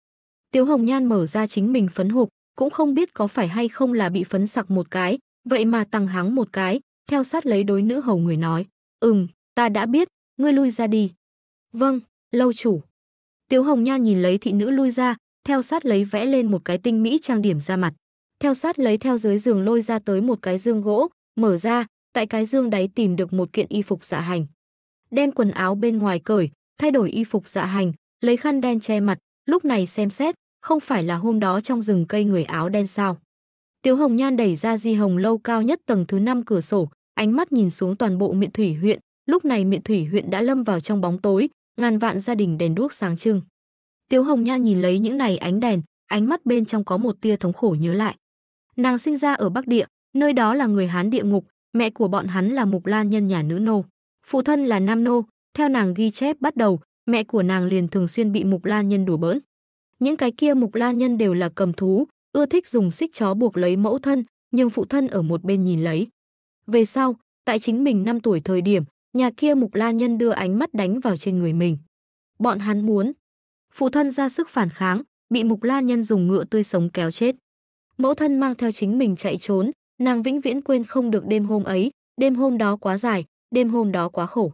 Tiếu Hồng Nhan mở ra chính mình phấn hộp, cũng không biết có phải hay không là bị phấn sặc một cái, vậy mà tăng hắng một cái, theo sát lấy đối nữ hầu người nói. Ừm, ta đã biết, ngươi lui ra đi. Vâng, lâu chủ. Tiếu Hồng Nhan nhìn lấy thị nữ lui ra, theo sát lấy vẽ lên một cái tinh mỹ trang điểm ra mặt. Theo sát lấy theo dưới giường lôi ra tới một cái dương gỗ, mở ra, tại cái dương đáy tìm được một kiện y phục dạ hành. Đem quần áo bên ngoài cởi, thay đổi y phục dạ hành, lấy khăn đen che mặt, lúc này xem xét, không phải là hôm đó trong rừng cây người áo đen sao. Tiếu Hồng Nhan đẩy ra di hồng lâu cao nhất tầng thứ 5 cửa sổ, ánh mắt nhìn xuống toàn bộ miệng thủy huyện, lúc này miệng thủy huyện đã lâm vào trong bóng tối, ngàn vạn gia đình đèn đuốc sáng trưng. Tiếu Hồng Nha nhìn lấy những này ánh đèn, ánh mắt bên trong có một tia thống khổ nhớ lại. Nàng sinh ra ở Bắc Địa, nơi đó là người Hán địa ngục, mẹ của bọn hắn là Mục Lan nhân nhà nữ nô, phụ thân là nam nô, theo nàng ghi chép bắt đầu, mẹ của nàng liền thường xuyên bị Mục Lan nhân đùa bỡn. Những cái kia Mục Lan nhân đều là cầm thú, ưa thích dùng xích chó buộc lấy mẫu thân, nhưng phụ thân ở một bên nhìn lấy. Về sau, tại chính mình 5 tuổi thời điểm, nhà kia Mục Lan nhân đưa ánh mắt đánh vào trên người mình. Bọn hắn muốn, phụ thân ra sức phản kháng bị mục lan nhân dùng ngựa tươi sống kéo chết mẫu thân mang theo chính mình chạy trốn nàng vĩnh viễn quên không được đêm hôm ấy đêm hôm đó quá dài đêm hôm đó quá khổ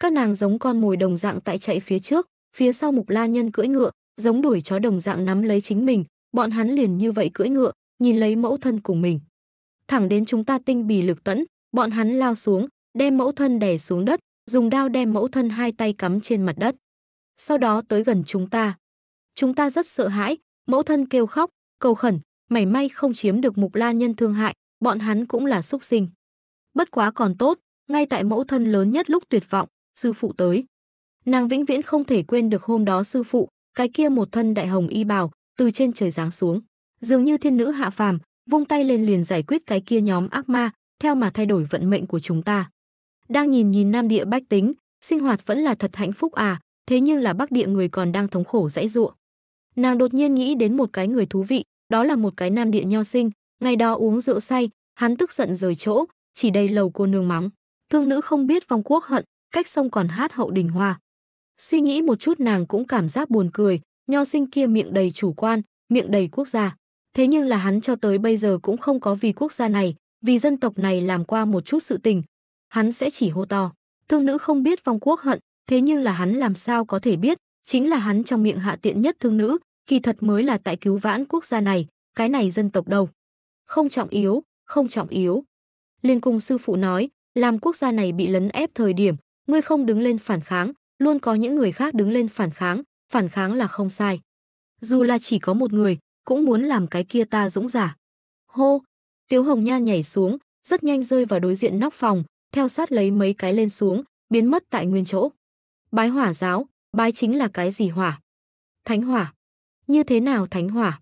các nàng giống con mồi đồng dạng tại chạy phía trước phía sau mục lan nhân cưỡi ngựa giống đuổi chó đồng dạng nắm lấy chính mình bọn hắn liền như vậy cưỡi ngựa nhìn lấy mẫu thân cùng mình thẳng đến chúng ta tinh bì lực tẫn bọn hắn lao xuống đem mẫu thân đè xuống đất dùng đao đem mẫu thân hai tay cắm trên mặt đất sau đó tới gần chúng ta. Chúng ta rất sợ hãi, mẫu thân kêu khóc, cầu khẩn, mảy may không chiếm được mục la nhân thương hại, bọn hắn cũng là súc sinh. Bất quá còn tốt, ngay tại mẫu thân lớn nhất lúc tuyệt vọng, sư phụ tới. Nàng vĩnh viễn không thể quên được hôm đó sư phụ, cái kia một thân đại hồng y bào, từ trên trời giáng xuống, dường như thiên nữ hạ phàm, vung tay lên liền giải quyết cái kia nhóm ác ma, theo mà thay đổi vận mệnh của chúng ta. Đang nhìn nhìn nam địa bách tính, sinh hoạt vẫn là thật hạnh phúc à, thế nhưng là Bắc Địa người còn đang thống khổ dãy giụa. Nàng đột nhiên nghĩ đến một cái người thú vị, đó là một cái nam địa nho sinh, ngày đó uống rượu say, hắn tức giận rời chỗ, chỉ đầy lầu cô nương mắng, thương nữ không biết vong quốc hận, cách sông còn hát hậu đình hoa. Suy nghĩ một chút nàng cũng cảm giác buồn cười, nho sinh kia miệng đầy chủ quan, miệng đầy quốc gia. Thế nhưng là hắn cho tới bây giờ cũng không có vì quốc gia này, vì dân tộc này làm qua một chút sự tình. Hắn sẽ chỉ hô to, thương nữ không biết vong quốc hận, thế nhưng là hắn làm sao có thể biết, chính là hắn trong miệng hạ tiện nhất thương nữ, kỳ thật mới là tại cứu vãn quốc gia này, cái này dân tộc đầu. Không trọng yếu, không trọng yếu. Liên cung sư phụ nói, làm quốc gia này bị lấn ép thời điểm, ngươi không đứng lên phản kháng, luôn có những người khác đứng lên phản kháng, phản kháng là không sai. Dù là chỉ có một người, cũng muốn làm cái kia ta dũng giả. Hô, Tiếu Hồng Nha nhảy xuống, rất nhanh rơi vào đối diện nóc phòng, theo sát lấy mấy cái lên xuống, biến mất tại nguyên chỗ. Bái hỏa giáo, bái chính là cái gì hỏa? Thánh hỏa. Như thế nào thánh hỏa?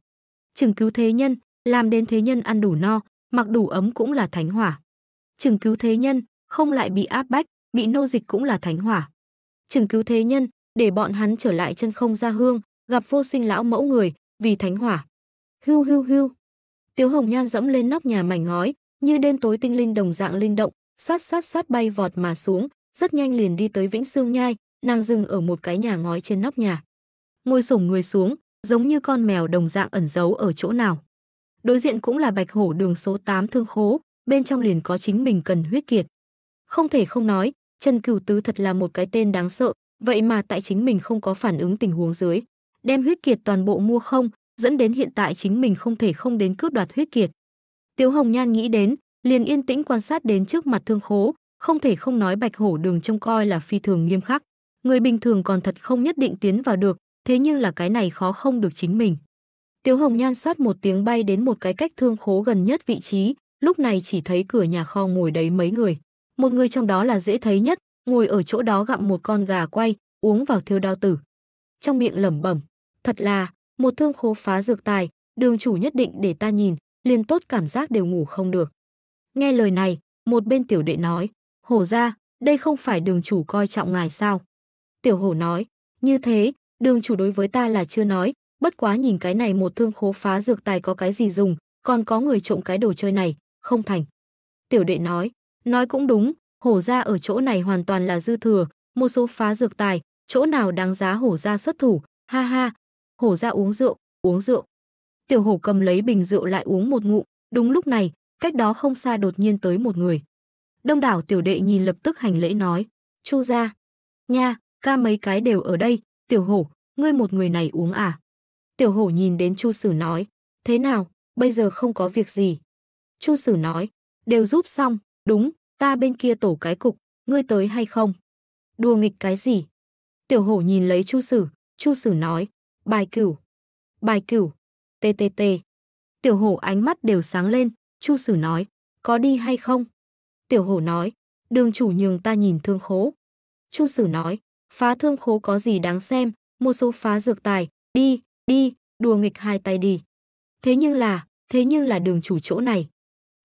Chừng cứu thế nhân, làm đến thế nhân ăn đủ no, mặc đủ ấm cũng là thánh hỏa. Chừng cứu thế nhân, không lại bị áp bách, bị nô dịch cũng là thánh hỏa. Chừng cứu thế nhân, để bọn hắn trở lại chân không ra hương, gặp vô sinh lão mẫu người, vì thánh hỏa. Hưu hưu hưu. Tiếu Hồng Nhan dẫm lên nóc nhà mảnh ngói, như đêm tối tinh linh đồng dạng linh động, sát sát sát bay vọt mà xuống, rất nhanh liền đi tới Vĩnh xương Nhai, nàng dừng ở một cái nhà ngói trên nóc nhà. Ngồi sổng người xuống, giống như con mèo đồng dạng ẩn giấu ở chỗ nào. Đối diện cũng là bạch hổ đường số 8 thương khố, bên trong liền có chính mình cần huyết kiệt. Không thể không nói, Trần Cửu Tứ thật là một cái tên đáng sợ, vậy mà tại chính mình không có phản ứng tình huống dưới. Đem huyết kiệt toàn bộ mua không, dẫn đến hiện tại chính mình không thể không đến cướp đoạt huyết kiệt. Tiếu Hồng Nhan nghĩ đến, liền yên tĩnh quan sát đến trước mặt thương khố, không thể không nói bạch hổ đường trông coi là phi thường nghiêm khắc người bình thường còn thật không nhất định tiến vào được, thế nhưng là cái này khó không được chính mình. Tiếu Hồng Nhan soát một tiếng bay đến một cái cách thương khố gần nhất vị trí, lúc này chỉ thấy cửa nhà kho ngồi đấy mấy người. Một người trong đó là dễ thấy nhất, ngồi ở chỗ đó gặm một con gà quay, uống vào thiêu đao tử. Trong miệng lẩm bẩm, thật là, một thương khố phá dược tài, đường chủ nhất định để ta nhìn, liền tốt cảm giác đều ngủ không được. Nghe lời này, một bên tiểu đệ nói, hổ ra, đây không phải đường chủ coi trọng ngài sao. Tiểu hổ nói, như thế, đường chủ đối với ta là chưa nói, bất quá nhìn cái này một thương khố phá dược tài có cái gì dùng, còn có người trộm cái đồ chơi này, không thành. Tiểu đệ nói, nói cũng đúng, hổ ra ở chỗ này hoàn toàn là dư thừa, một số phá dược tài, chỗ nào đáng giá hổ ra xuất thủ, ha ha, hổ ra uống rượu, uống rượu. Tiểu hổ cầm lấy bình rượu lại uống một ngụm, đúng lúc này, cách đó không xa đột nhiên tới một người. Đông đảo tiểu đệ nhìn lập tức hành lễ nói, chu ra, nha, ca mấy cái đều ở đây, tiểu hổ, ngươi một người này uống à? Tiểu hổ nhìn đến Chu Sử nói, thế nào, bây giờ không có việc gì. Chu Sử nói, đều giúp xong, đúng, ta bên kia tổ cái cục, ngươi tới hay không? Đùa nghịch cái gì? Tiểu hổ nhìn lấy Chu Sử, Chu Sử nói, bài cửu, bài cửu, ttt. Tiểu hổ ánh mắt đều sáng lên, Chu Sử nói, có đi hay không? Tiểu hổ nói, đường chủ nhường ta nhìn thương khố. Chu Sử nói, phá thương khố có gì đáng xem, một số phá dược tài, đi, đi, đùa nghịch hai tay đi. Thế nhưng là, thế nhưng là đường chủ chỗ này.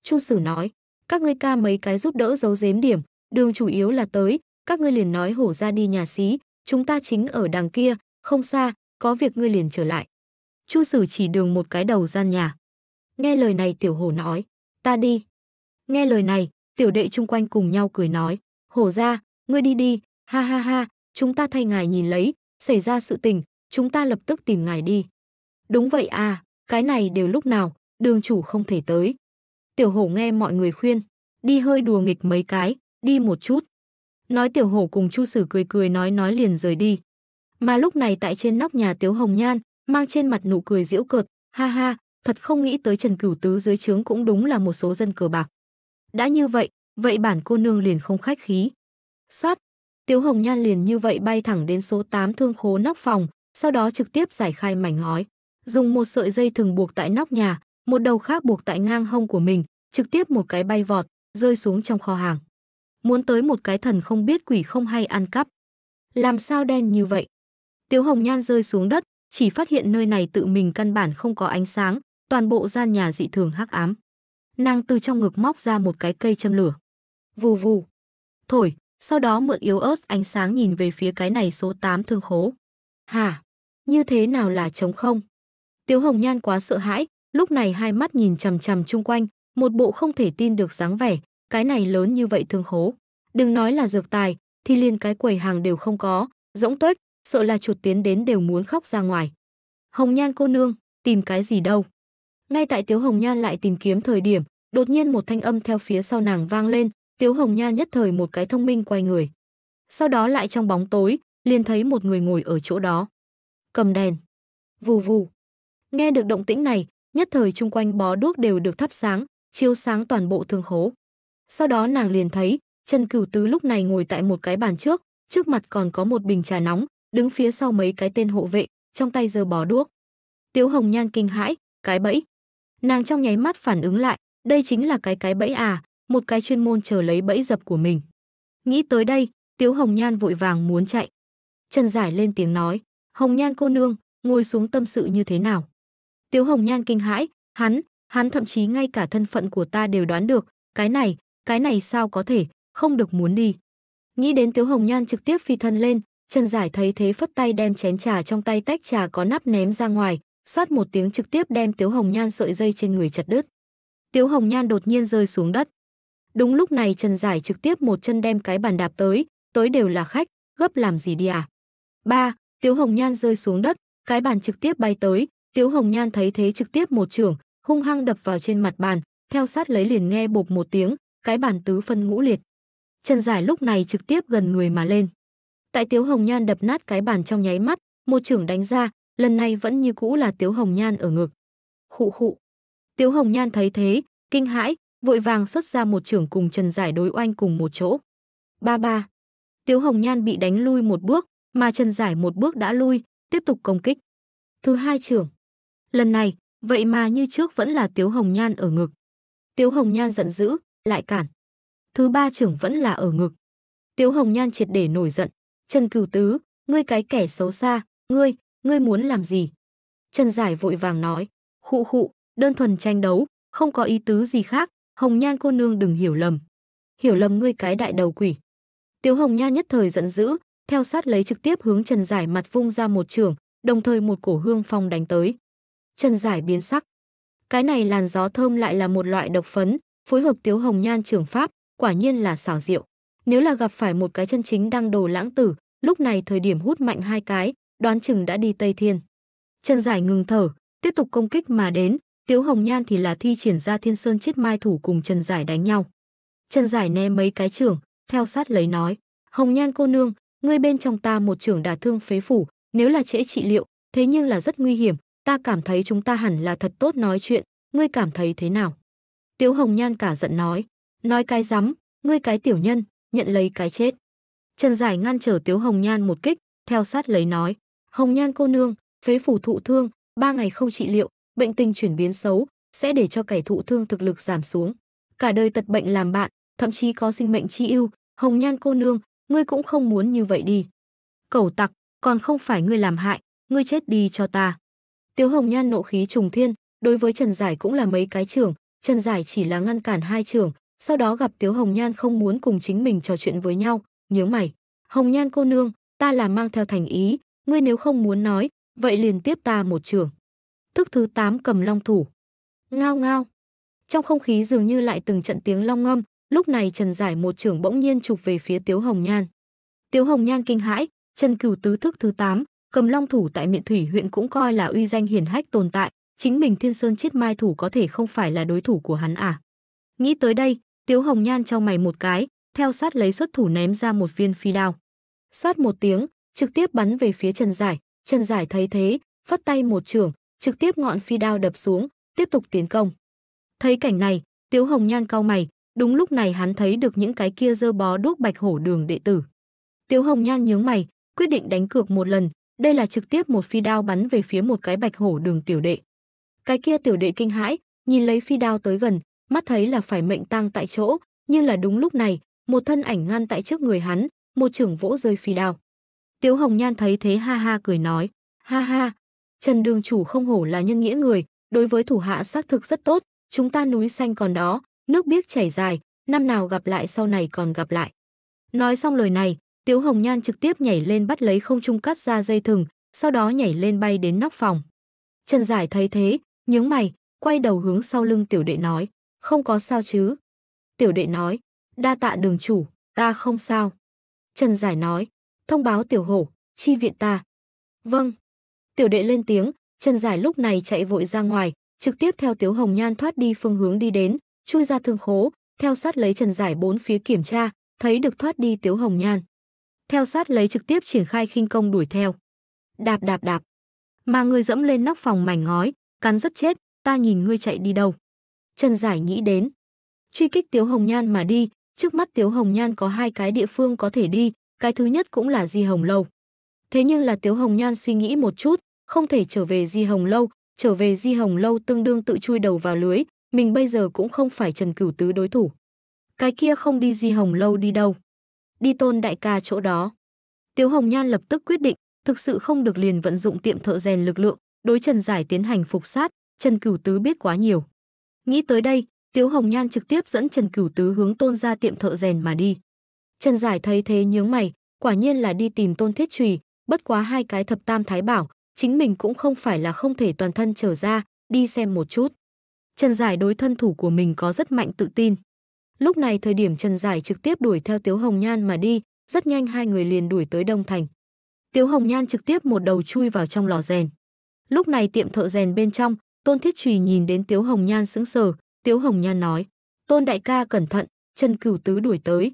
Chu Sử nói, các ngươi ca mấy cái giúp đỡ giấu giếm điểm, đường chủ yếu là tới, các ngươi liền nói hổ ra đi nhà xí, chúng ta chính ở đằng kia, không xa, có việc ngươi liền trở lại. Chu Sử chỉ đường một cái đầu gian nhà. Nghe lời này tiểu hổ nói, ta đi. Nghe lời này, tiểu đệ chung quanh cùng nhau cười nói, hổ ra, ngươi đi đi, ha ha ha, chúng ta thay ngài nhìn lấy, xảy ra sự tình, chúng ta lập tức tìm ngài đi. Đúng vậy à, cái này đều lúc nào, đường chủ không thể tới. Tiểu hổ nghe mọi người khuyên, đi hơi đùa nghịch mấy cái, đi một chút. Nói tiểu hổ cùng chu sử cười cười nói nói liền rời đi. Mà lúc này tại trên nóc nhà Tiếu Hồng Nhan, mang trên mặt nụ cười diễu cợt, ha ha, thật không nghĩ tới Trần Cửu Tứ dưới trướng cũng đúng là một số dân cờ bạc. Đã như vậy, vậy bản cô nương liền không khách khí. Sát, Tiếu Hồng Nhan liền như vậy bay thẳng đến số 8 thương khố nóc phòng, sau đó trực tiếp giải khai mảnh ngói, dùng một sợi dây thừng buộc tại nóc nhà, một đầu khác buộc tại ngang hông của mình, trực tiếp một cái bay vọt, rơi xuống trong kho hàng. Muốn tới một cái thần không biết quỷ không hay ăn cắp. Làm sao đen như vậy? Tiếu Hồng Nhan rơi xuống đất, chỉ phát hiện nơi này tự mình căn bản không có ánh sáng, toàn bộ gian nhà dị thường hắc ám. Nàng từ trong ngực móc ra một cái cây châm lửa. Vù vù. Thổi, sau đó mượn yếu ớt ánh sáng nhìn về phía cái này số 8 thương khố. Hả? Như thế nào là trống không? Tiếu Hồng Nhan quá sợ hãi, lúc này hai mắt nhìn chằm chằm chung quanh, một bộ không thể tin được dáng vẻ, cái này lớn như vậy thương khố. Đừng nói là dược tài, thì liền cái quầy hàng đều không có, rỗng tuếch, sợ là chuột tiến đến đều muốn khóc ra ngoài. Hồng Nhan cô nương, tìm cái gì đâu? Ngay tại Tiếu Hồng Nhan lại tìm kiếm thời điểm, đột nhiên một thanh âm theo phía sau nàng vang lên, Tiếu Hồng Nha nhất thời một cái thông minh quay người. Sau đó lại trong bóng tối, liền thấy một người ngồi ở chỗ đó. Cầm đèn. Vù vù. Nghe được động tĩnh này, nhất thời chung quanh bó đuốc đều được thắp sáng, chiếu sáng toàn bộ thương khố. Sau đó nàng liền thấy, Trần Cửu Tứ lúc này ngồi tại một cái bàn trước, trước mặt còn có một bình trà nóng, đứng phía sau mấy cái tên hộ vệ, trong tay giơ bó đuốc. Tiếu Hồng Nhan kinh hãi, cái bẫy. Nàng trong nháy mắt phản ứng lại, đây chính là cái cái bẫy à, một cái chuyên môn chờ lấy bẫy dập của mình. Nghĩ tới đây, Tiếu Hồng Nhan vội vàng muốn chạy. Trần Giải lên tiếng nói, Hồng Nhan cô nương, ngồi xuống tâm sự như thế nào. Tiếu Hồng Nhan kinh hãi, hắn, hắn thậm chí ngay cả thân phận của ta đều đoán được, cái này, cái này sao có thể, không được muốn đi. Nghĩ đến Tiếu Hồng Nhan trực tiếp phi thân lên, Trần Giải thấy thế phất tay đem chén trà trong tay tách trà có nắp ném ra ngoài, xoát một tiếng trực tiếp đem Tiếu Hồng Nhan sợi dây trên người chặt đứt. Tiếu Hồng Nhan đột nhiên rơi xuống đất, Đúng lúc này Trần Giải trực tiếp một chân đem cái bàn đạp tới, tới đều là khách, gấp làm gì đi à? Ba, Tiếu Hồng Nhan rơi xuống đất, cái bàn trực tiếp bay tới, Tiếu Hồng Nhan thấy thế trực tiếp một trường, hung hăng đập vào trên mặt bàn, theo sát lấy liền nghe bộp một tiếng, cái bàn tứ phân ngũ liệt. Trần Giải lúc này trực tiếp gần người mà lên. Tại Tiếu Hồng Nhan đập nát cái bàn trong nháy mắt, một trưởng đánh ra, lần này vẫn như cũ là Tiếu Hồng Nhan ở ngực. Khụ khụ. Tiếu Hồng Nhan thấy thế, kinh hãi, vội vàng xuất ra một trưởng cùng Trần Giải đối oanh cùng một chỗ. Ba ba. Tiếu Hồng Nhan bị đánh lui một bước, mà Trần Giải một bước đã lui, tiếp tục công kích. Thứ hai trưởng. Lần này, vậy mà như trước vẫn là Tiếu Hồng Nhan ở ngực. Tiếu Hồng Nhan giận dữ, lại cản. Thứ ba trưởng vẫn là ở ngực. Tiếu Hồng Nhan triệt để nổi giận. Trần Cửu Tứ, ngươi cái kẻ xấu xa, ngươi, ngươi muốn làm gì? Trần Giải vội vàng nói, khụ khụ, đơn thuần tranh đấu, không có ý tứ gì khác, Hồng Nhan cô nương đừng hiểu lầm. Hiểu lầm ngươi cái đại đầu quỷ. Tiếu Hồng Nhan nhất thời giận dữ, theo sát lấy trực tiếp hướng Trần Giải mặt vung ra một trường, đồng thời một cổ hương phong đánh tới. Trần Giải biến sắc. Cái này làn gió thơm lại là một loại độc phấn, phối hợp Tiếu Hồng Nhan trường pháp, quả nhiên là xảo diệu. Nếu là gặp phải một cái chân chính đang đồ lãng tử, lúc này thời điểm hút mạnh hai cái, đoán chừng đã đi Tây Thiên. Trần Giải ngừng thở, tiếp tục công kích mà đến, Tiếu Hồng Nhan thì là thi triển ra Thiên Sơn chết mai thủ cùng Trần Giải đánh nhau. Trần Giải né mấy cái trưởng, theo sát lấy nói, Hồng Nhan cô nương, ngươi bên trong ta một trưởng đả thương phế phủ, nếu là trễ trị liệu, thế nhưng là rất nguy hiểm, ta cảm thấy chúng ta hẳn là thật tốt nói chuyện, ngươi cảm thấy thế nào? Tiếu Hồng Nhan cả giận nói, nói cái rắm, ngươi cái tiểu nhân, nhận lấy cái chết. Trần Giải ngăn trở Tiếu Hồng Nhan một kích, theo sát lấy nói, Hồng Nhan cô nương, phế phủ thụ thương, ba ngày không trị liệu, bệnh tình chuyển biến xấu sẽ để cho kẻ thụ thương thực lực giảm xuống. Cả đời tật bệnh làm bạn, thậm chí có sinh mệnh chi ưu, hồng nhan cô nương, ngươi cũng không muốn như vậy đi. Cẩu tặc, còn không phải ngươi làm hại, ngươi chết đi cho ta. Tiếu hồng nhan nộ khí trùng thiên, đối với Trần Giải cũng là mấy cái trường, Trần Giải chỉ là ngăn cản hai trường, sau đó gặp Tiếu Hồng Nhan không muốn cùng chính mình trò chuyện với nhau, nhớ mày. Hồng Nhan cô nương, ta là mang theo thành ý, ngươi nếu không muốn nói, vậy liền tiếp ta một trường thức thứ 8 cầm long thủ. Ngao ngao. Trong không khí dường như lại từng trận tiếng long ngâm, lúc này Trần Giải một trưởng bỗng nhiên chụp về phía Tiếu Hồng Nhan. Tiếu Hồng Nhan kinh hãi, Trần Cửu tứ thức thứ 8, cầm long thủ tại miện thủy huyện cũng coi là uy danh hiển hách tồn tại, chính mình Thiên Sơn chiết mai thủ có thể không phải là đối thủ của hắn à. Nghĩ tới đây, Tiếu Hồng Nhan trong mày một cái, theo sát lấy xuất thủ ném ra một viên phi đao. Sát một tiếng, trực tiếp bắn về phía Trần Giải, Trần Giải thấy thế, phất tay một trường, trực tiếp ngọn phi đao đập xuống, tiếp tục tiến công. Thấy cảnh này, Tiếu Hồng Nhan cau mày, đúng lúc này hắn thấy được những cái kia dơ bó đuốc bạch hổ đường đệ tử. Tiếu Hồng Nhan nhướng mày, quyết định đánh cược một lần, đây là trực tiếp một phi đao bắn về phía một cái bạch hổ đường tiểu đệ. Cái kia tiểu đệ kinh hãi, nhìn lấy phi đao tới gần, mắt thấy là phải mệnh tang tại chỗ, nhưng là đúng lúc này, một thân ảnh ngăn tại trước người hắn, một trưởng vỗ rơi phi đao. Tiếu Hồng Nhan thấy thế ha ha cười nói, ha ha, Trần Đường chủ không hổ là nhân nghĩa người, đối với thủ hạ xác thực rất tốt, chúng ta núi xanh còn đó, nước biếc chảy dài, năm nào gặp lại sau này còn gặp lại. Nói xong lời này, Tiếu Hồng Nhan trực tiếp nhảy lên bắt lấy không trung cắt ra dây thừng, sau đó nhảy lên bay đến nóc phòng. Trần Giải thấy thế, nhướng mày, quay đầu hướng sau lưng tiểu đệ nói, không có sao chứ. Tiểu đệ nói, đa tạ đường chủ, ta không sao. Trần Giải nói, thông báo tiểu hổ, chi viện ta. Vâng. Tiểu đệ lên tiếng, chân dài lúc này chạy vội ra ngoài, trực tiếp theo Tiếu Hồng Nhan thoát đi phương hướng đi đến, chui ra thương khố, theo sát lấy Trần Giải bốn phía kiểm tra, thấy được thoát đi Tiếu Hồng Nhan. Theo sát lấy trực tiếp triển khai khinh công đuổi theo. Đạp đạp đạp. Mà người dẫm lên nóc phòng mảnh ngói, cắn rất chết, ta nhìn ngươi chạy đi đâu. Trần Giải nghĩ đến. Truy kích Tiếu Hồng Nhan mà đi, trước mắt Tiếu Hồng Nhan có hai cái địa phương có thể đi, cái thứ nhất cũng là Di Hồng Lâu. Thế nhưng là Tiếu Hồng Nhan suy nghĩ một chút, không thể trở về Di Hồng Lâu, trở về Di Hồng Lâu tương đương tự chui đầu vào lưới, mình bây giờ cũng không phải Trần Cửu Tứ đối thủ. Cái kia không đi Di Hồng Lâu đi đâu? Đi tôn đại ca chỗ đó. Tiếu Hồng Nhan lập tức quyết định, thực sự không được liền vận dụng tiệm thợ rèn lực lượng, đối Trần Giải tiến hành phục sát, Trần Cửu Tứ biết quá nhiều. Nghĩ tới đây, Tiếu Hồng Nhan trực tiếp dẫn Trần Cửu Tứ hướng tôn ra tiệm thợ rèn mà đi. Trần Giải thấy thế nhướng mày, quả nhiên là đi tìm tôn thiết trùy, bất quá hai cái thập tam thái bảo, chính mình cũng không phải là không thể toàn thân trở ra, đi xem một chút. Trần Giải đối thân thủ của mình có rất mạnh tự tin. Lúc này thời điểm Trần Giải trực tiếp đuổi theo Tiếu Hồng Nhan mà đi, rất nhanh hai người liền đuổi tới Đông Thành. Tiếu Hồng Nhan trực tiếp một đầu chui vào trong lò rèn. Lúc này tiệm thợ rèn bên trong, Tôn Thiết Trùy nhìn đến Tiếu Hồng Nhan sững sờ, Tiếu Hồng Nhan nói, Tôn đại ca cẩn thận, Trần Cửu Tứ đuổi tới.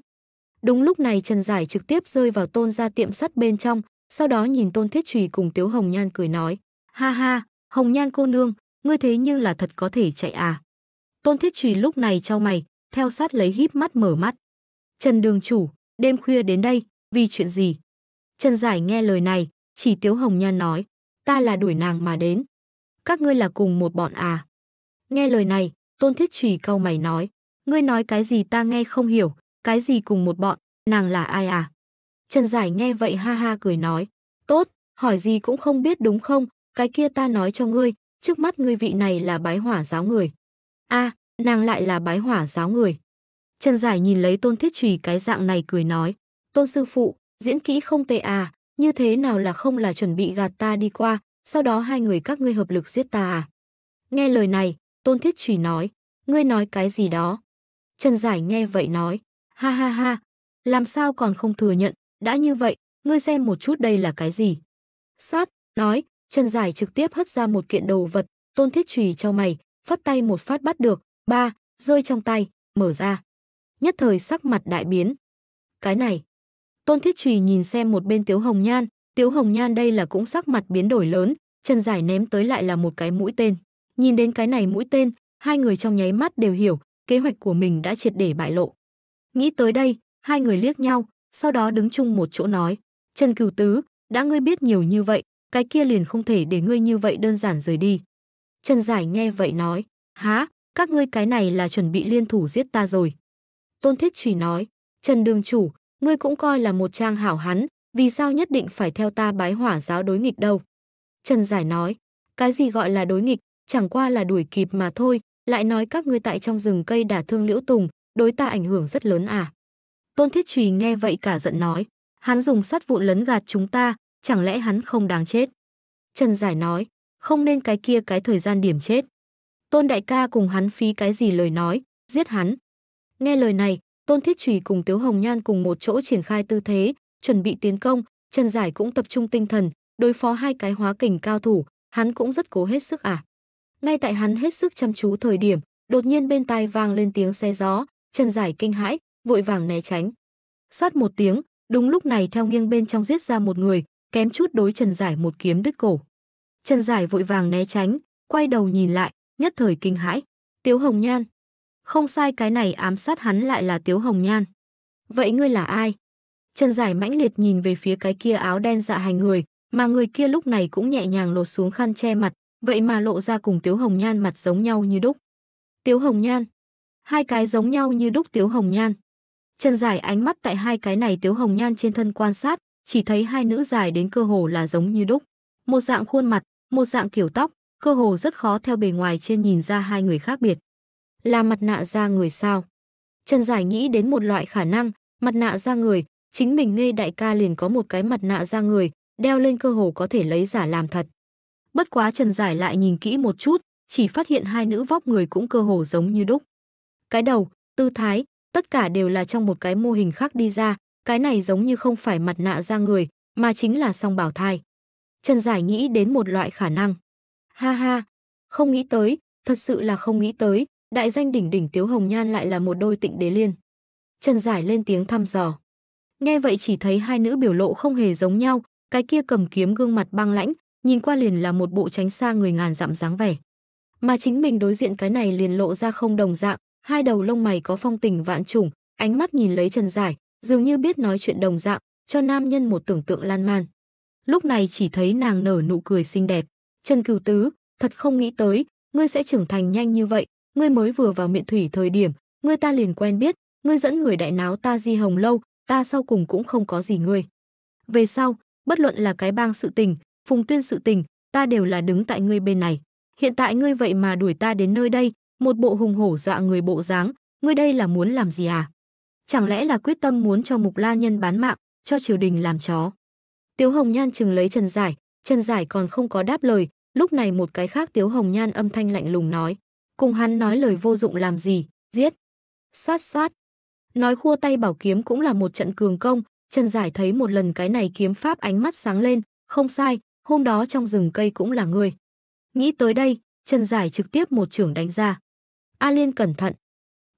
Đúng lúc này Trần Giải trực tiếp rơi vào Tôn ra tiệm sắt bên trong, sau đó nhìn Tôn Thiết Trùy cùng Tiếu Hồng Nhan cười nói, ha ha, Hồng Nhan cô nương, ngươi thế nhưng là thật có thể chạy à. Tôn Thiết Trùy lúc này trao mày, theo sát lấy híp mắt mở mắt. Trần Đường Chủ, đêm khuya đến đây, vì chuyện gì? Trần Giải nghe lời này, chỉ Tiếu Hồng Nhan nói, ta là đuổi nàng mà đến. Các ngươi là cùng một bọn à? Nghe lời này, Tôn Thiết Trùy cau mày nói, ngươi nói cái gì ta nghe không hiểu, cái gì cùng một bọn, nàng là ai à? Trần Giải nghe vậy ha ha cười nói, tốt, hỏi gì cũng không biết đúng không, cái kia ta nói cho ngươi, trước mắt ngươi vị này là bái hỏa giáo người. a nàng lại là bái hỏa giáo người. Trần Giải nhìn lấy tôn thiết trùy cái dạng này cười nói, tôn sư phụ, diễn kỹ không tệ à, như thế nào là không là chuẩn bị gạt ta đi qua, sau đó hai người các ngươi hợp lực giết ta à. Nghe lời này, tôn thiết trùy nói, ngươi nói cái gì đó. Trần Giải nghe vậy nói, ha ha ha, làm sao còn không thừa nhận, đã như vậy, ngươi xem một chút đây là cái gì? Sát, nói, Trần Giải trực tiếp hất ra một kiện đồ vật, tôn thiết trùy cho mày, phất tay một phát bắt được, ba, rơi trong tay, mở ra. Nhất thời sắc mặt đại biến. Cái này. Tôn thiết trùy nhìn xem một bên Tiếu Hồng Nhan, Tiếu Hồng Nhan đây là cũng sắc mặt biến đổi lớn, Trần Giải ném tới lại là một cái mũi tên. Nhìn đến cái này mũi tên, hai người trong nháy mắt đều hiểu, kế hoạch của mình đã triệt để bại lộ. Nghĩ tới đây, hai người liếc nhau, sau đó đứng chung một chỗ nói, Trần Cửu Tứ, đã ngươi biết nhiều như vậy, cái kia liền không thể để ngươi như vậy đơn giản rời đi. Trần Giải nghe vậy nói, há, các ngươi cái này là chuẩn bị liên thủ giết ta rồi. Tôn Thiết Trùy nói, Trần Đường Chủ, ngươi cũng coi là một trang hảo hắn, vì sao nhất định phải theo ta bái hỏa giáo đối nghịch đâu. Trần Giải nói, cái gì gọi là đối nghịch, chẳng qua là đuổi kịp mà thôi, lại nói các ngươi tại trong rừng cây đả thương liễu tùng, đối ta ảnh hưởng rất lớn à. Tôn Thiết Trùy nghe vậy cả giận nói, hắn dùng sắt vụn lấn gạt chúng ta, chẳng lẽ hắn không đáng chết? Trần Giải nói, không nên cái kia cái thời gian điểm chết. Tôn đại ca cùng hắn phí cái gì lời nói, giết hắn. Nghe lời này, Tôn Thiết Trùy cùng Tiếu Hồng Nhan cùng một chỗ triển khai tư thế, chuẩn bị tiến công, Trần Giải cũng tập trung tinh thần, đối phó hai cái hóa kình cao thủ, hắn cũng rất cố hết sức à. Ngay tại hắn hết sức chăm chú thời điểm, đột nhiên bên tai vang lên tiếng xe gió, Trần Giải kinh hãi, vội vàng né tránh. Sát một tiếng, đúng lúc này theo nghiêng bên trong giết ra một người, kém chút đối Trần Giải một kiếm đứt cổ. Trần Giải vội vàng né tránh, quay đầu nhìn lại, nhất thời kinh hãi. Tiếu Hồng Nhan. Không sai cái này ám sát hắn lại là Tiếu Hồng Nhan. Vậy ngươi là ai? Trần Giải mãnh liệt nhìn về phía cái kia áo đen dạ hành người, mà người kia lúc này cũng nhẹ nhàng lột xuống khăn che mặt, vậy mà lộ ra cùng Tiếu Hồng Nhan mặt giống nhau như đúc. Tiếu Hồng Nhan. Hai cái giống nhau như đúc Tiếu Hồng Nhan chân dài ánh mắt tại hai cái này tiếu hồng nhan trên thân quan sát, chỉ thấy hai nữ dài đến cơ hồ là giống như đúc. Một dạng khuôn mặt, một dạng kiểu tóc, cơ hồ rất khó theo bề ngoài trên nhìn ra hai người khác biệt. Là mặt nạ ra người sao? Chân dài nghĩ đến một loại khả năng, mặt nạ ra người, chính mình nghe đại ca liền có một cái mặt nạ ra người, đeo lên cơ hồ có thể lấy giả làm thật. Bất quá Trần Giải lại nhìn kỹ một chút, chỉ phát hiện hai nữ vóc người cũng cơ hồ giống như đúc. Cái đầu, tư thái, tất cả đều là trong một cái mô hình khác đi ra, cái này giống như không phải mặt nạ ra người, mà chính là song bảo thai. Trần Giải nghĩ đến một loại khả năng. Ha ha, không nghĩ tới, thật sự là không nghĩ tới, đại danh đỉnh đỉnh Tiếu Hồng Nhan lại là một đôi tịnh đế liên. Trần Giải lên tiếng thăm dò. Nghe vậy chỉ thấy hai nữ biểu lộ không hề giống nhau, cái kia cầm kiếm gương mặt băng lãnh, nhìn qua liền là một bộ tránh xa người ngàn dặm dáng vẻ. Mà chính mình đối diện cái này liền lộ ra không đồng dạng, hai đầu lông mày có phong tình vạn trùng, ánh mắt nhìn lấy Trần Giải, dường như biết nói chuyện đồng dạng, cho nam nhân một tưởng tượng lan man. Lúc này chỉ thấy nàng nở nụ cười xinh đẹp. Trần Cửu Tứ, thật không nghĩ tới, ngươi sẽ trưởng thành nhanh như vậy, ngươi mới vừa vào miệng thủy thời điểm, ngươi ta liền quen biết, ngươi dẫn người đại náo ta Di Hồng lâu, ta sau cùng cũng không có gì ngươi. Về sau, bất luận là cái bang sự tình, phùng tuyên sự tình, ta đều là đứng tại ngươi bên này. Hiện tại ngươi vậy mà đuổi ta đến nơi đây, một bộ hùng hổ dọa người bộ dáng, ngươi đây là muốn làm gì à? Chẳng lẽ là quyết tâm muốn cho Mục La Nhân bán mạng, cho triều đình làm chó? Tiếu Hồng Nhan chừng lấy Trần Giải, Trần Giải còn không có đáp lời, lúc này một cái khác Tiếu Hồng Nhan âm thanh lạnh lùng nói, cùng hắn nói lời vô dụng làm gì, giết. Xoát xoát. Nói khua tay bảo kiếm cũng là một trận cường công, Trần Giải thấy một lần cái này kiếm pháp ánh mắt sáng lên, không sai, hôm đó trong rừng cây cũng là người Nghĩ tới đây, Trần Giải trực tiếp một trưởng đánh ra. A Liên cẩn thận.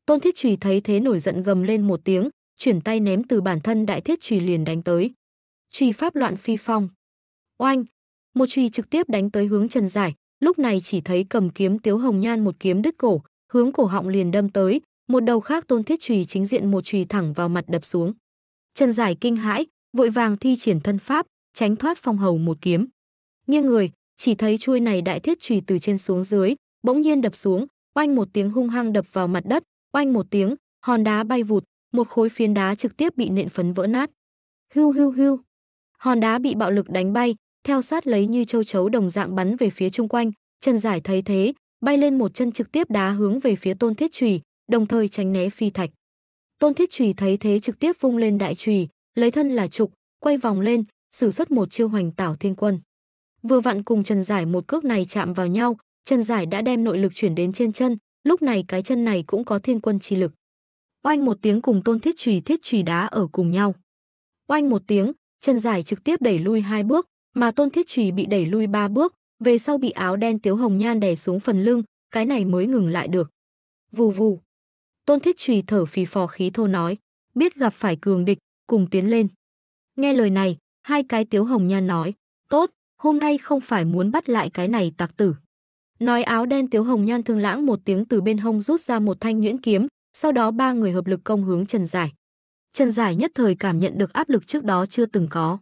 Tôn Thiết Trùy thấy thế nổi giận gầm lên một tiếng, chuyển tay ném từ bản thân Đại Thiết Trùy liền đánh tới. Trùy pháp loạn phi phong. Oanh! Một trùy trực tiếp đánh tới hướng Trần Giải, lúc này chỉ thấy cầm kiếm Tiếu Hồng Nhan một kiếm đứt cổ, hướng cổ họng liền đâm tới, một đầu khác Tôn Thiết Trùy chính diện một trùy thẳng vào mặt đập xuống. Trần Giải kinh hãi, vội vàng thi triển thân pháp, tránh thoát phong hầu một kiếm. Nghiêng người, chỉ thấy chuôi này đại thiết chùy từ trên xuống dưới, bỗng nhiên đập xuống, oanh một tiếng hung hăng đập vào mặt đất, oanh một tiếng, hòn đá bay vụt, một khối phiến đá trực tiếp bị nện phấn vỡ nát. Hưu hưu hưu. Hòn đá bị bạo lực đánh bay, theo sát lấy như châu chấu đồng dạng bắn về phía chung quanh, Trần Giải thấy thế, bay lên một chân trực tiếp đá hướng về phía Tôn Thiết Trùy, đồng thời tránh né phi thạch. Tôn Thiết Trùy thấy thế trực tiếp vung lên đại trùy, lấy thân là trục, quay vòng lên, sử xuất một chiêu hoành tảo thiên quân. Vừa vặn cùng Trần Giải một cước này chạm vào nhau, chân Giải đã đem nội lực chuyển đến trên chân, lúc này cái chân này cũng có thiên quân chi lực. Oanh một tiếng cùng Tôn Thiết Trùy Thiết Trùy đá ở cùng nhau. Oanh một tiếng, chân Giải trực tiếp đẩy lui hai bước, mà Tôn Thiết Trùy bị đẩy lui ba bước, về sau bị áo đen Tiếu Hồng Nhan đè xuống phần lưng, cái này mới ngừng lại được. Vù vù. Tôn Thiết Trùy thở phì phò khí thô nói, biết gặp phải cường địch, cùng tiến lên. Nghe lời này, hai cái Tiếu Hồng Nhan nói, tốt, hôm nay không phải muốn bắt lại cái này tặc tử. Nói áo đen Tiếu Hồng Nhan thương lãng một tiếng từ bên hông rút ra một thanh nhuyễn kiếm, sau đó ba người hợp lực công hướng Trần Giải. Trần Giải nhất thời cảm nhận được áp lực trước đó chưa từng có.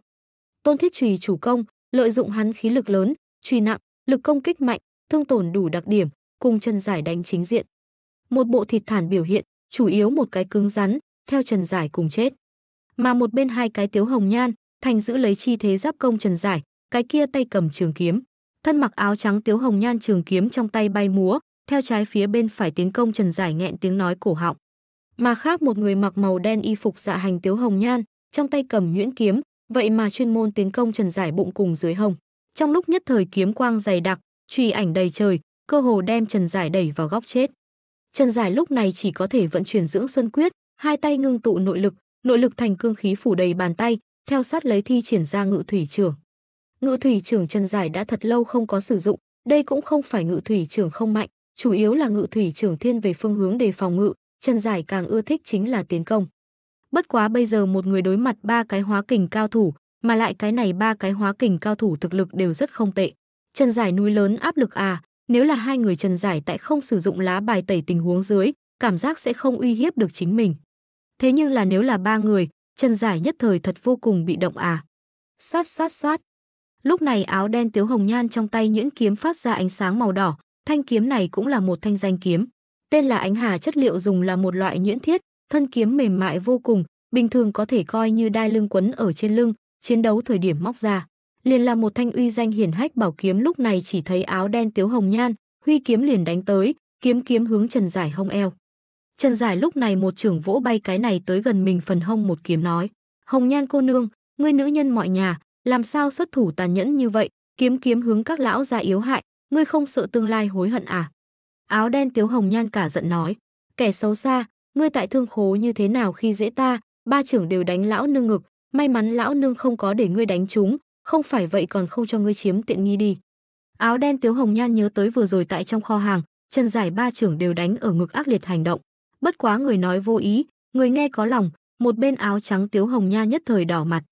Tôn Thiết Trùy chủ công, lợi dụng hắn khí lực lớn, truy nặng, lực công kích mạnh, thương tổn đủ đặc điểm, cùng Trần Giải đánh chính diện. Một bộ thịt thản biểu hiện, chủ yếu một cái cứng rắn, theo Trần Giải cùng chết. Mà một bên hai cái Tiếu Hồng Nhan, thành giữ lấy chi thế giáp công Trần Giải, cái kia tay cầm trường kiếm thân mặc áo trắng tiếu hồng nhan trường kiếm trong tay bay múa theo trái phía bên phải tiến công trần giải nghẹn tiếng nói cổ họng mà khác một người mặc màu đen y phục dạ hành tiếu hồng nhan trong tay cầm nhuyễn kiếm vậy mà chuyên môn tiến công trần giải bụng cùng dưới hồng trong lúc nhất thời kiếm quang dày đặc truy ảnh đầy trời cơ hồ đem trần giải đẩy vào góc chết trần giải lúc này chỉ có thể vận chuyển dưỡng xuân quyết hai tay ngưng tụ nội lực nội lực thành cương khí phủ đầy bàn tay theo sát lấy thi triển ra ngự thủy trưởng Ngự thủy trưởng chân dài đã thật lâu không có sử dụng, đây cũng không phải ngự thủy trưởng không mạnh, chủ yếu là ngự thủy trưởng thiên về phương hướng đề phòng ngự, chân dài càng ưa thích chính là tiến công. Bất quá bây giờ một người đối mặt ba cái hóa kình cao thủ, mà lại cái này ba cái hóa kình cao thủ thực lực đều rất không tệ. Chân giải núi lớn áp lực à, nếu là hai người chân giải tại không sử dụng lá bài tẩy tình huống dưới, cảm giác sẽ không uy hiếp được chính mình. Thế nhưng là nếu là ba người, chân giải nhất thời thật vô cùng bị động à. Sát sát sát, Lúc này áo đen Tiếu Hồng Nhan trong tay nhuyễn kiếm phát ra ánh sáng màu đỏ, thanh kiếm này cũng là một thanh danh kiếm. Tên là Ánh Hà chất liệu dùng là một loại nhuyễn thiết, thân kiếm mềm mại vô cùng, bình thường có thể coi như đai lưng quấn ở trên lưng, chiến đấu thời điểm móc ra. Liền là một thanh uy danh hiển hách bảo kiếm lúc này chỉ thấy áo đen Tiếu Hồng Nhan, huy kiếm liền đánh tới, kiếm kiếm hướng Trần Giải hông eo. Trần Giải lúc này một trưởng vỗ bay cái này tới gần mình phần hông một kiếm nói: "Hồng Nhan cô nương, ngươi nữ nhân mọi nhà, làm sao xuất thủ tàn nhẫn như vậy, kiếm kiếm hướng các lão gia yếu hại, ngươi không sợ tương lai hối hận à? Áo đen Tiếu Hồng Nhan cả giận nói, kẻ xấu xa, ngươi tại thương khố như thế nào khi dễ ta, ba trưởng đều đánh lão nương ngực, may mắn lão nương không có để ngươi đánh chúng, không phải vậy còn không cho ngươi chiếm tiện nghi đi. Áo đen Tiếu Hồng Nhan nhớ tới vừa rồi tại trong kho hàng, chân giải ba trưởng đều đánh ở ngực ác liệt hành động. Bất quá người nói vô ý, người nghe có lòng, một bên áo trắng Tiếu Hồng Nha nhất thời đỏ mặt,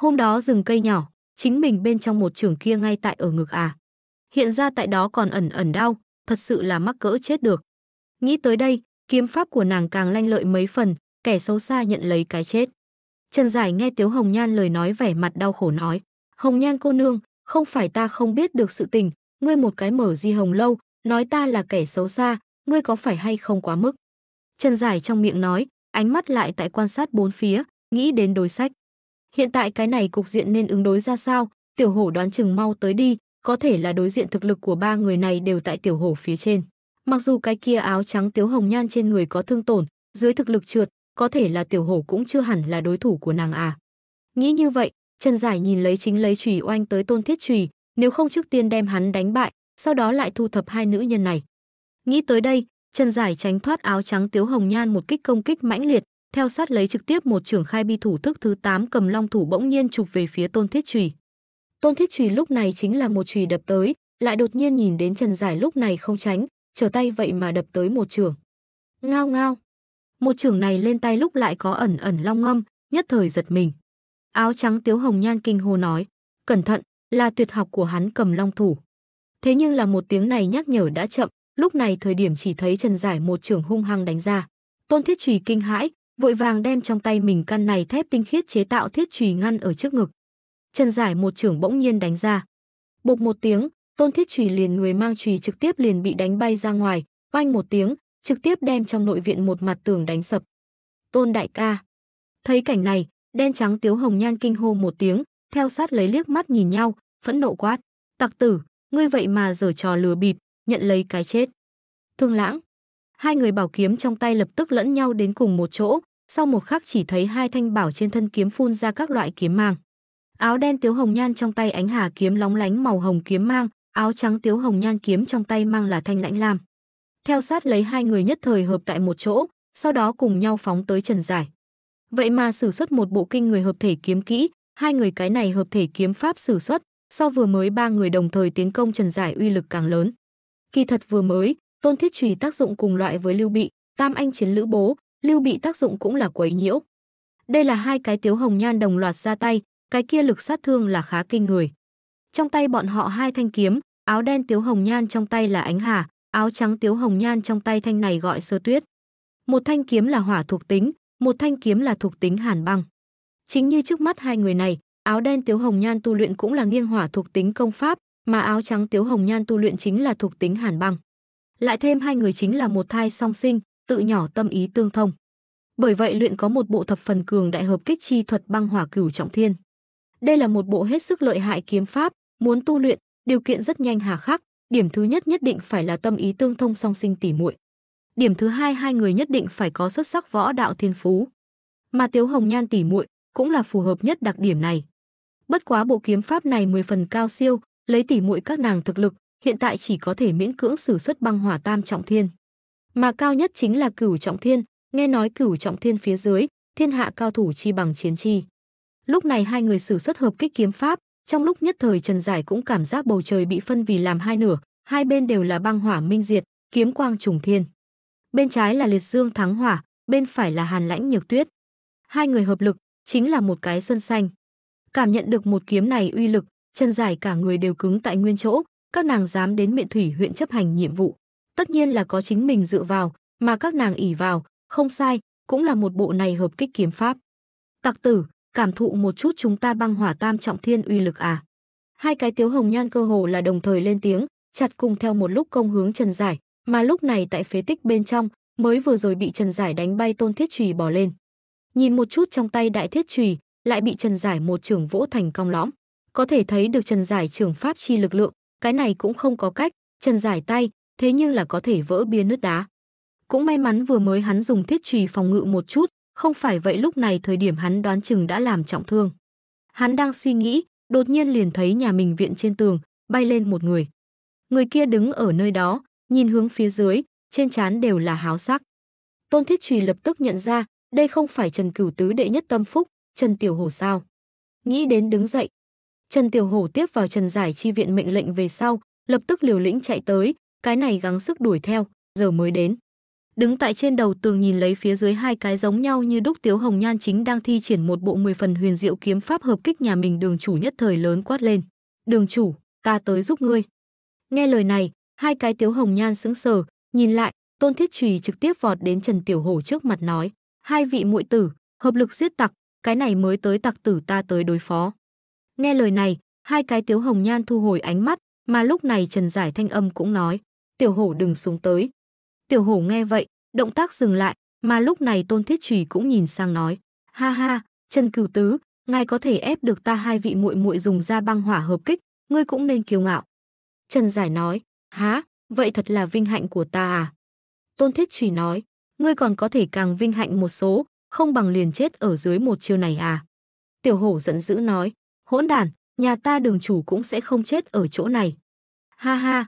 Hôm đó rừng cây nhỏ, chính mình bên trong một trường kia ngay tại ở ngực à. Hiện ra tại đó còn ẩn ẩn đau, thật sự là mắc cỡ chết được. Nghĩ tới đây, kiếm pháp của nàng càng lanh lợi mấy phần, kẻ xấu xa nhận lấy cái chết. Trần Giải nghe Tiếu Hồng Nhan lời nói vẻ mặt đau khổ nói, Hồng Nhan cô nương, không phải ta không biết được sự tình, ngươi một cái mở di hồng lâu, nói ta là kẻ xấu xa, ngươi có phải hay không quá mức. Trần Giải trong miệng nói, ánh mắt lại tại quan sát bốn phía, nghĩ đến đối sách. Hiện tại cái này cục diện nên ứng đối ra sao, tiểu hổ đoán chừng mau tới đi, có thể là đối diện thực lực của ba người này đều tại tiểu hổ phía trên. Mặc dù cái kia áo trắng tiếu hồng nhan trên người có thương tổn, dưới thực lực trượt, có thể là tiểu hổ cũng chưa hẳn là đối thủ của nàng à. Nghĩ như vậy, Trần Giải nhìn lấy chính lấy chùy oanh tới Tôn Thiết chùy, nếu không trước tiên đem hắn đánh bại, sau đó lại thu thập hai nữ nhân này. Nghĩ tới đây, Trần Giải tránh thoát áo trắng tiếu hồng nhan một kích công kích mãnh liệt, theo sát lấy trực tiếp một trưởng khai bi thủ thức thứ 8 cầm long thủ bỗng nhiên chụp về phía Tôn Thiết Trùy. Tôn Thiết Trùy lúc này chính là một chùy đập tới, lại đột nhiên nhìn đến Trần Giải lúc này không tránh, trở tay vậy mà đập tới một trưởng. Ngao ngao. Một trưởng này lên tay lúc lại có ẩn ẩn long ngâm, nhất thời giật mình. Áo trắng Tiếu Hồng Nhan kinh hô nói, cẩn thận, là tuyệt học của hắn cầm long thủ. Thế nhưng là một tiếng này nhắc nhở đã chậm, lúc này thời điểm chỉ thấy Trần Giải một trưởng hung hăng đánh ra. Tôn Thiết Trùy kinh hãi, vội vàng đem trong tay mình căn này thép tinh khiết chế tạo thiết chùy ngăn ở trước ngực. Trần Giải một trưởng bỗng nhiên đánh ra. Bụp một tiếng, Tôn Thiết Chùy liền người mang chùy trực tiếp liền bị đánh bay ra ngoài, oanh một tiếng, trực tiếp đem trong nội viện một mặt tường đánh sập. Tôn đại ca. Thấy cảnh này, đen trắng tiếu hồng nhan kinh hô một tiếng, theo sát lấy liếc mắt nhìn nhau, phẫn nộ quát. Tặc tử, ngươi vậy mà giở trò lừa bịp, nhận lấy cái chết. Thương lãng, hai người bảo kiếm trong tay lập tức lẫn nhau đến cùng một chỗ, sau một khắc chỉ thấy hai thanh bảo trên thân kiếm phun ra các loại kiếm mang. Áo đen Tiếu Hồng Nhan trong tay ánh hà kiếm lóng lánh màu hồng kiếm mang, áo trắng Tiếu Hồng Nhan kiếm trong tay mang là thanh lãnh lam. Theo sát lấy hai người nhất thời hợp tại một chỗ, sau đó cùng nhau phóng tới Trần Giải. Vậy mà sử xuất một bộ kinh người hợp thể kiếm kỹ, hai người cái này hợp thể kiếm pháp sử xuất, Sau vừa mới ba người đồng thời tiến công Trần Giải uy lực càng lớn. Kỳ thật vừa mới, Tôn Thiết Trùy tác dụng cùng loại với Lưu Bị, Tam Anh chiến Lữ Bố, Lưu Bị tác dụng cũng là quấy nhiễu. Đây là hai cái tiếu hồng nhan đồng loạt ra tay, cái kia lực sát thương là khá kinh người. Trong tay bọn họ hai thanh kiếm, áo đen tiếu hồng nhan trong tay là ánh hà, áo trắng tiếu hồng nhan trong tay thanh này gọi sơ tuyết. Một thanh kiếm là hỏa thuộc tính, một thanh kiếm là thuộc tính hàn băng. Chính như trước mắt hai người này, áo đen tiếu hồng nhan tu luyện cũng là nghiêng hỏa thuộc tính công pháp, mà áo trắng tiếu hồng nhan tu luyện chính là thuộc tính hàn băng lại thêm hai người chính là một thai song sinh, tự nhỏ tâm ý tương thông. Bởi vậy luyện có một bộ thập phần cường đại hợp kích chi thuật băng hỏa cửu trọng thiên. Đây là một bộ hết sức lợi hại kiếm pháp, muốn tu luyện, điều kiện rất nhanh hà khắc, điểm thứ nhất nhất định phải là tâm ý tương thông song sinh tỉ muội. Điểm thứ hai hai người nhất định phải có xuất sắc võ đạo thiên phú. Mà Tiếu Hồng Nhan tỉ muội cũng là phù hợp nhất đặc điểm này. Bất quá bộ kiếm pháp này mười phần cao siêu, lấy tỉ muội các nàng thực lực, hiện tại chỉ có thể miễn cưỡng sử xuất băng hỏa tam trọng thiên. Mà cao nhất chính là cửu trọng thiên, nghe nói cửu trọng thiên phía dưới, thiên hạ cao thủ chi bằng chiến chi. Lúc này hai người sử xuất hợp kích kiếm pháp, trong lúc nhất thời Trần Giải cũng cảm giác bầu trời bị phân vì làm hai nửa, hai bên đều là băng hỏa minh diệt, kiếm quang trùng thiên. Bên trái là liệt dương thắng hỏa, bên phải là hàn lãnh nhược tuyết. Hai người hợp lực, chính là một cái xuân xanh. Cảm nhận được một kiếm này uy lực, Trần Giải cả người đều cứng tại nguyên chỗ, các nàng dám đến miện thủy huyện chấp hành nhiệm vụ. Tất nhiên là có chính mình dựa vào, mà các nàng ỉ vào, không sai, cũng là một bộ này hợp kích kiếm pháp. Tặc tử, cảm thụ một chút chúng ta băng hỏa tam trọng thiên uy lực à. Hai cái tiếu hồng nhan cơ hồ là đồng thời lên tiếng, chặt cùng theo một lúc công hướng Trần Giải, mà lúc này tại phế tích bên trong, mới vừa rồi bị Trần Giải đánh bay tôn thiết chùy bỏ lên. Nhìn một chút trong tay đại thiết chùy, lại bị Trần Giải một trường vỗ thành cong lõm. Có thể thấy được Trần Giải trường pháp chi lực lượng, cái này cũng không có cách, Trần giải tay, thế nhưng là có thể vỡ bia nứt đá. Cũng may mắn vừa mới hắn dùng thiết trùy phòng ngự một chút, không phải vậy lúc này thời điểm hắn đoán chừng đã làm trọng thương. Hắn đang suy nghĩ, đột nhiên liền thấy nhà mình viện trên tường, bay lên một người. Người kia đứng ở nơi đó, nhìn hướng phía dưới, trên trán đều là háo sắc. Tôn Thiết Trùy lập tức nhận ra, đây không phải Trần Cửu Tứ đệ nhất tâm phúc, Trần Tiểu hồ sao? Nghĩ đến đứng dậy, Trần Tiểu Hổ tiếp vào Trần Giải chi viện mệnh lệnh về sau, lập tức liều lĩnh chạy tới, cái này gắng sức đuổi theo, giờ mới đến. Đứng tại trên đầu tường nhìn lấy phía dưới hai cái giống nhau như đúc Tiếu Hồng Nhan chính đang thi triển một bộ 10 phần huyền diệu kiếm pháp hợp kích nhà mình đường chủ nhất thời lớn quát lên. Đường chủ, ta tới giúp ngươi. Nghe lời này, hai cái Tiếu Hồng Nhan sững sờ, nhìn lại, Tôn Thiết Trùy trực tiếp vọt đến Trần Tiểu Hổ trước mặt nói. Hai vị muội tử, hợp lực giết tặc, cái này mới tới tặc tử ta tới đối phó. Nghe lời này, hai cái tiếu hồng nhan thu hồi ánh mắt, mà lúc này Trần Giải thanh âm cũng nói, tiểu hổ đừng xuống tới. Tiểu hổ nghe vậy, động tác dừng lại, mà lúc này Tôn Thiết Trùy cũng nhìn sang nói, ha ha, Trần Cửu Tứ, ngài có thể ép được ta hai vị muội muội dùng ra băng hỏa hợp kích, ngươi cũng nên kiêu ngạo. Trần Giải nói, há, vậy thật là vinh hạnh của ta à? Tôn Thiết Trùy nói, ngươi còn có thể càng vinh hạnh một số, không bằng liền chết ở dưới một chiêu này à? Tiểu hổ giận dữ nói, Hỗn đàn nhà ta đường chủ cũng sẽ không chết ở chỗ này. Ha ha,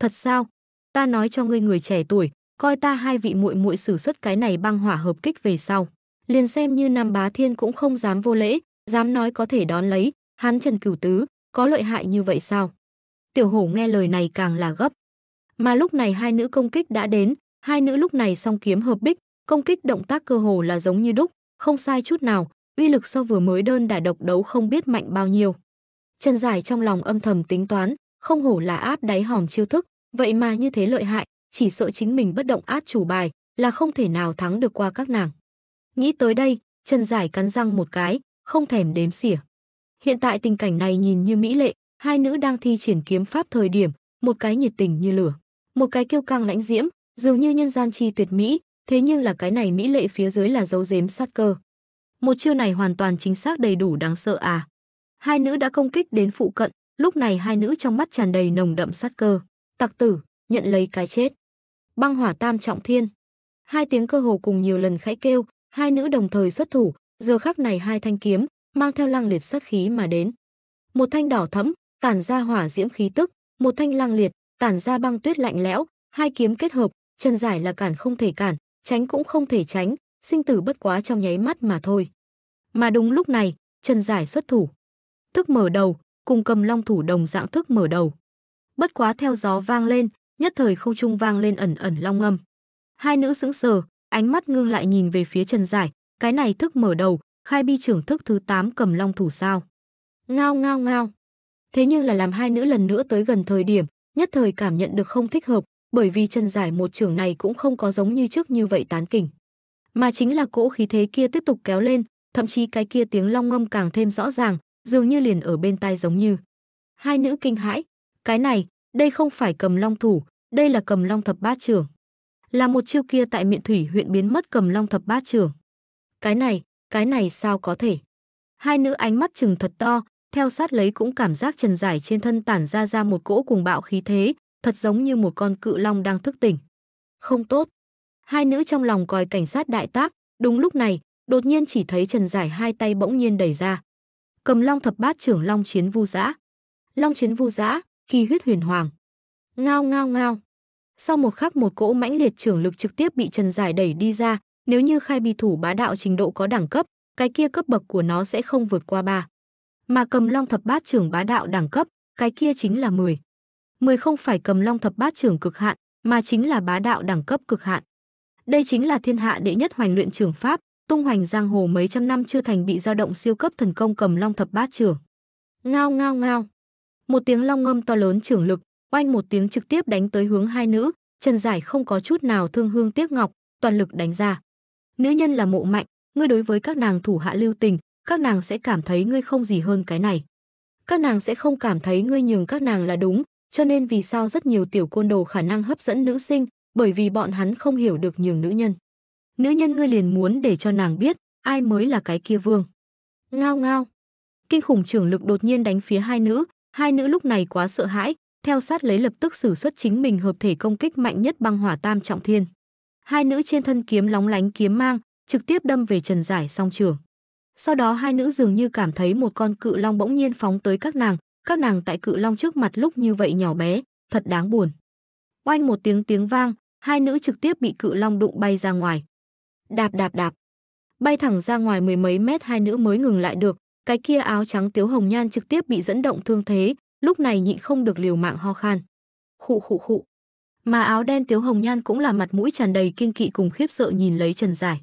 thật sao? Ta nói cho ngươi người trẻ tuổi, coi ta hai vị muội muội sử xuất cái này băng hỏa hợp kích về sau. Liền xem như Nam Bá Thiên cũng không dám vô lễ, dám nói có thể đón lấy, hắn Trần Cửu Tứ, có lợi hại như vậy sao? Tiểu hổ nghe lời này càng là gấp. Mà lúc này hai nữ công kích đã đến, hai nữ lúc này song kiếm hợp bích, công kích động tác cơ hồ là giống như đúc, không sai chút nào, uy lực so vừa mới đơn đả độc đấu không biết mạnh bao nhiêu. Trần Giải trong lòng âm thầm tính toán, không hổ là áp đáy hòm chiêu thức, vậy mà như thế lợi hại, chỉ sợ chính mình bất động át chủ bài là không thể nào thắng được qua các nàng. Nghĩ tới đây, Trần Giải cắn răng một cái, không thèm đếm xỉa. Hiện tại tình cảnh này nhìn như mỹ lệ, hai nữ đang thi triển kiếm pháp thời điểm, một cái nhiệt tình như lửa, một cái kiêu căng lãnh diễm, dường như nhân gian chi tuyệt mỹ, thế nhưng là cái này mỹ lệ phía dưới là dấu dếm sát cơ một chiêu này hoàn toàn chính xác đầy đủ đáng sợ à. Hai nữ đã công kích đến phụ cận, lúc này hai nữ trong mắt tràn đầy nồng đậm sát cơ. Tặc tử, nhận lấy cái chết. Băng hỏa tam trọng thiên. Hai tiếng cơ hồ cùng nhiều lần khẽ kêu, hai nữ đồng thời xuất thủ, giờ khắc này hai thanh kiếm, mang theo lăng liệt sát khí mà đến. Một thanh đỏ thẫm, tản ra hỏa diễm khí tức, một thanh lăng liệt, tản ra băng tuyết lạnh lẽo, hai kiếm kết hợp, chân giải là cản không thể cản, tránh cũng không thể tránh, sinh tử bất quá trong nháy mắt mà thôi. Mà đúng lúc này, Trần Giải xuất thủ. Thức mở đầu, cùng cầm long thủ đồng dạng thức mở đầu. Bất quá theo gió vang lên, nhất thời không trung vang lên ẩn ẩn long ngâm. Hai nữ sững sờ, ánh mắt ngưng lại nhìn về phía Trần Giải, cái này thức mở đầu, khai bi trưởng thức thứ 8 cầm long thủ sao. Ngao ngao ngao. Thế nhưng là làm hai nữ lần nữa tới gần thời điểm, nhất thời cảm nhận được không thích hợp, bởi vì Trần Giải một trưởng này cũng không có giống như trước như vậy tán kỉnh mà chính là cỗ khí thế kia tiếp tục kéo lên, thậm chí cái kia tiếng long ngâm càng thêm rõ ràng, dường như liền ở bên tai giống như. Hai nữ kinh hãi, cái này, đây không phải cầm long thủ, đây là cầm long thập bát trưởng. Là một chiêu kia tại miện thủy huyện biến mất cầm long thập bát trưởng. Cái này, cái này sao có thể? Hai nữ ánh mắt chừng thật to, theo sát lấy cũng cảm giác trần giải trên thân tản ra ra một cỗ cùng bạo khí thế, thật giống như một con cự long đang thức tỉnh. Không tốt hai nữ trong lòng coi cảnh sát đại tác, đúng lúc này, đột nhiên chỉ thấy Trần Giải hai tay bỗng nhiên đẩy ra. Cầm Long thập bát trưởng Long chiến vu dã. Long chiến vu dã, khi huyết huyền hoàng. Ngao ngao ngao. Sau một khắc một cỗ mãnh liệt trưởng lực trực tiếp bị Trần Giải đẩy đi ra, nếu như khai bi thủ bá đạo trình độ có đẳng cấp, cái kia cấp bậc của nó sẽ không vượt qua ba. Mà cầm Long thập bát trưởng bá đạo đẳng cấp, cái kia chính là 10. 10 không phải cầm Long thập bát trưởng cực hạn, mà chính là bá đạo đẳng cấp cực hạn. Đây chính là thiên hạ đệ nhất hoành luyện trưởng pháp, tung hoành giang hồ mấy trăm năm chưa thành bị dao động siêu cấp thần công cầm long thập bát trưởng. Ngao ngao ngao. Một tiếng long ngâm to lớn trưởng lực, oanh một tiếng trực tiếp đánh tới hướng hai nữ, Trần Giải không có chút nào thương hương tiếc ngọc, toàn lực đánh ra. Nữ nhân là mộ mạnh, ngươi đối với các nàng thủ hạ lưu tình, các nàng sẽ cảm thấy ngươi không gì hơn cái này. Các nàng sẽ không cảm thấy ngươi nhường các nàng là đúng, cho nên vì sao rất nhiều tiểu côn đồ khả năng hấp dẫn nữ sinh, bởi vì bọn hắn không hiểu được nhường nữ nhân. Nữ nhân ngươi liền muốn để cho nàng biết ai mới là cái kia vương. Ngao ngao. Kinh khủng trưởng lực đột nhiên đánh phía hai nữ, hai nữ lúc này quá sợ hãi, theo sát lấy lập tức sử xuất chính mình hợp thể công kích mạnh nhất băng hỏa tam trọng thiên. Hai nữ trên thân kiếm lóng lánh kiếm mang, trực tiếp đâm về Trần Giải song trường. Sau đó hai nữ dường như cảm thấy một con cự long bỗng nhiên phóng tới các nàng, các nàng tại cự long trước mặt lúc như vậy nhỏ bé, thật đáng buồn. Oanh một tiếng tiếng vang, hai nữ trực tiếp bị cự long đụng bay ra ngoài. Đạp đạp đạp. Bay thẳng ra ngoài mười mấy mét hai nữ mới ngừng lại được, cái kia áo trắng Tiếu Hồng Nhan trực tiếp bị dẫn động thương thế, lúc này nhịn không được liều mạng ho khan. Khụ khụ khụ. Mà áo đen Tiếu Hồng Nhan cũng là mặt mũi tràn đầy kiên kỵ cùng khiếp sợ nhìn lấy Trần Giải.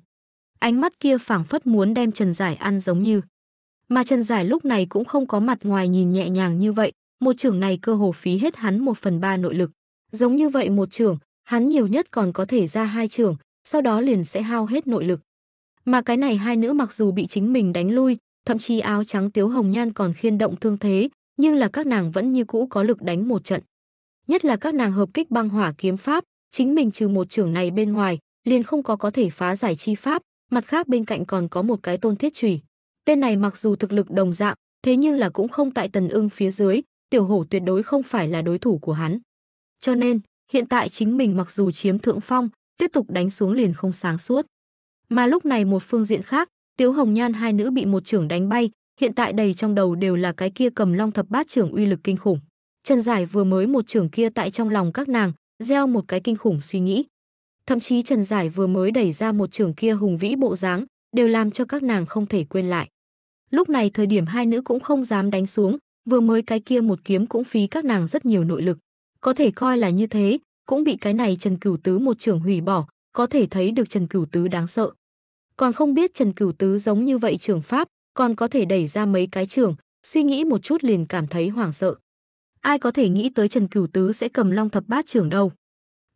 Ánh mắt kia phảng phất muốn đem Trần Giải ăn giống như. Mà Trần Giải lúc này cũng không có mặt ngoài nhìn nhẹ nhàng như vậy, một trưởng này cơ hồ phí hết hắn một phần ba nội lực. Giống như vậy một trưởng, hắn nhiều nhất còn có thể ra hai trường, sau đó liền sẽ hao hết nội lực. Mà cái này hai nữ mặc dù bị chính mình đánh lui, thậm chí áo trắng Tiếu Hồng Nhan còn khiên động thương thế, nhưng là các nàng vẫn như cũ có lực đánh một trận. Nhất là các nàng hợp kích băng hỏa kiếm pháp, chính mình trừ một trường này bên ngoài, liền không có có thể phá giải chi pháp, mặt khác bên cạnh còn có một cái tôn thiết chùy. Tên này mặc dù thực lực đồng dạng, thế nhưng là cũng không tại tần ưng phía dưới, tiểu hổ tuyệt đối không phải là đối thủ của hắn. Cho nên, hiện tại chính mình mặc dù chiếm thượng phong, tiếp tục đánh xuống liền không sáng suốt. Mà lúc này một phương diện khác, Tiếu Hồng Nhan hai nữ bị một trưởng đánh bay, hiện tại đầy trong đầu đều là cái kia cầm long thập bát trưởng uy lực kinh khủng. Trần Giải vừa mới một trưởng kia tại trong lòng các nàng, gieo một cái kinh khủng suy nghĩ. Thậm chí Trần Giải vừa mới đẩy ra một trưởng kia hùng vĩ bộ dáng, đều làm cho các nàng không thể quên lại. Lúc này thời điểm hai nữ cũng không dám đánh xuống, vừa mới cái kia một kiếm cũng phí các nàng rất nhiều nội lực có thể coi là như thế, cũng bị cái này Trần Cửu Tứ một trưởng hủy bỏ, có thể thấy được Trần Cửu Tứ đáng sợ. Còn không biết Trần Cửu Tứ giống như vậy trưởng pháp, còn có thể đẩy ra mấy cái trưởng, suy nghĩ một chút liền cảm thấy hoảng sợ. Ai có thể nghĩ tới Trần Cửu Tứ sẽ cầm long thập bát trưởng đâu.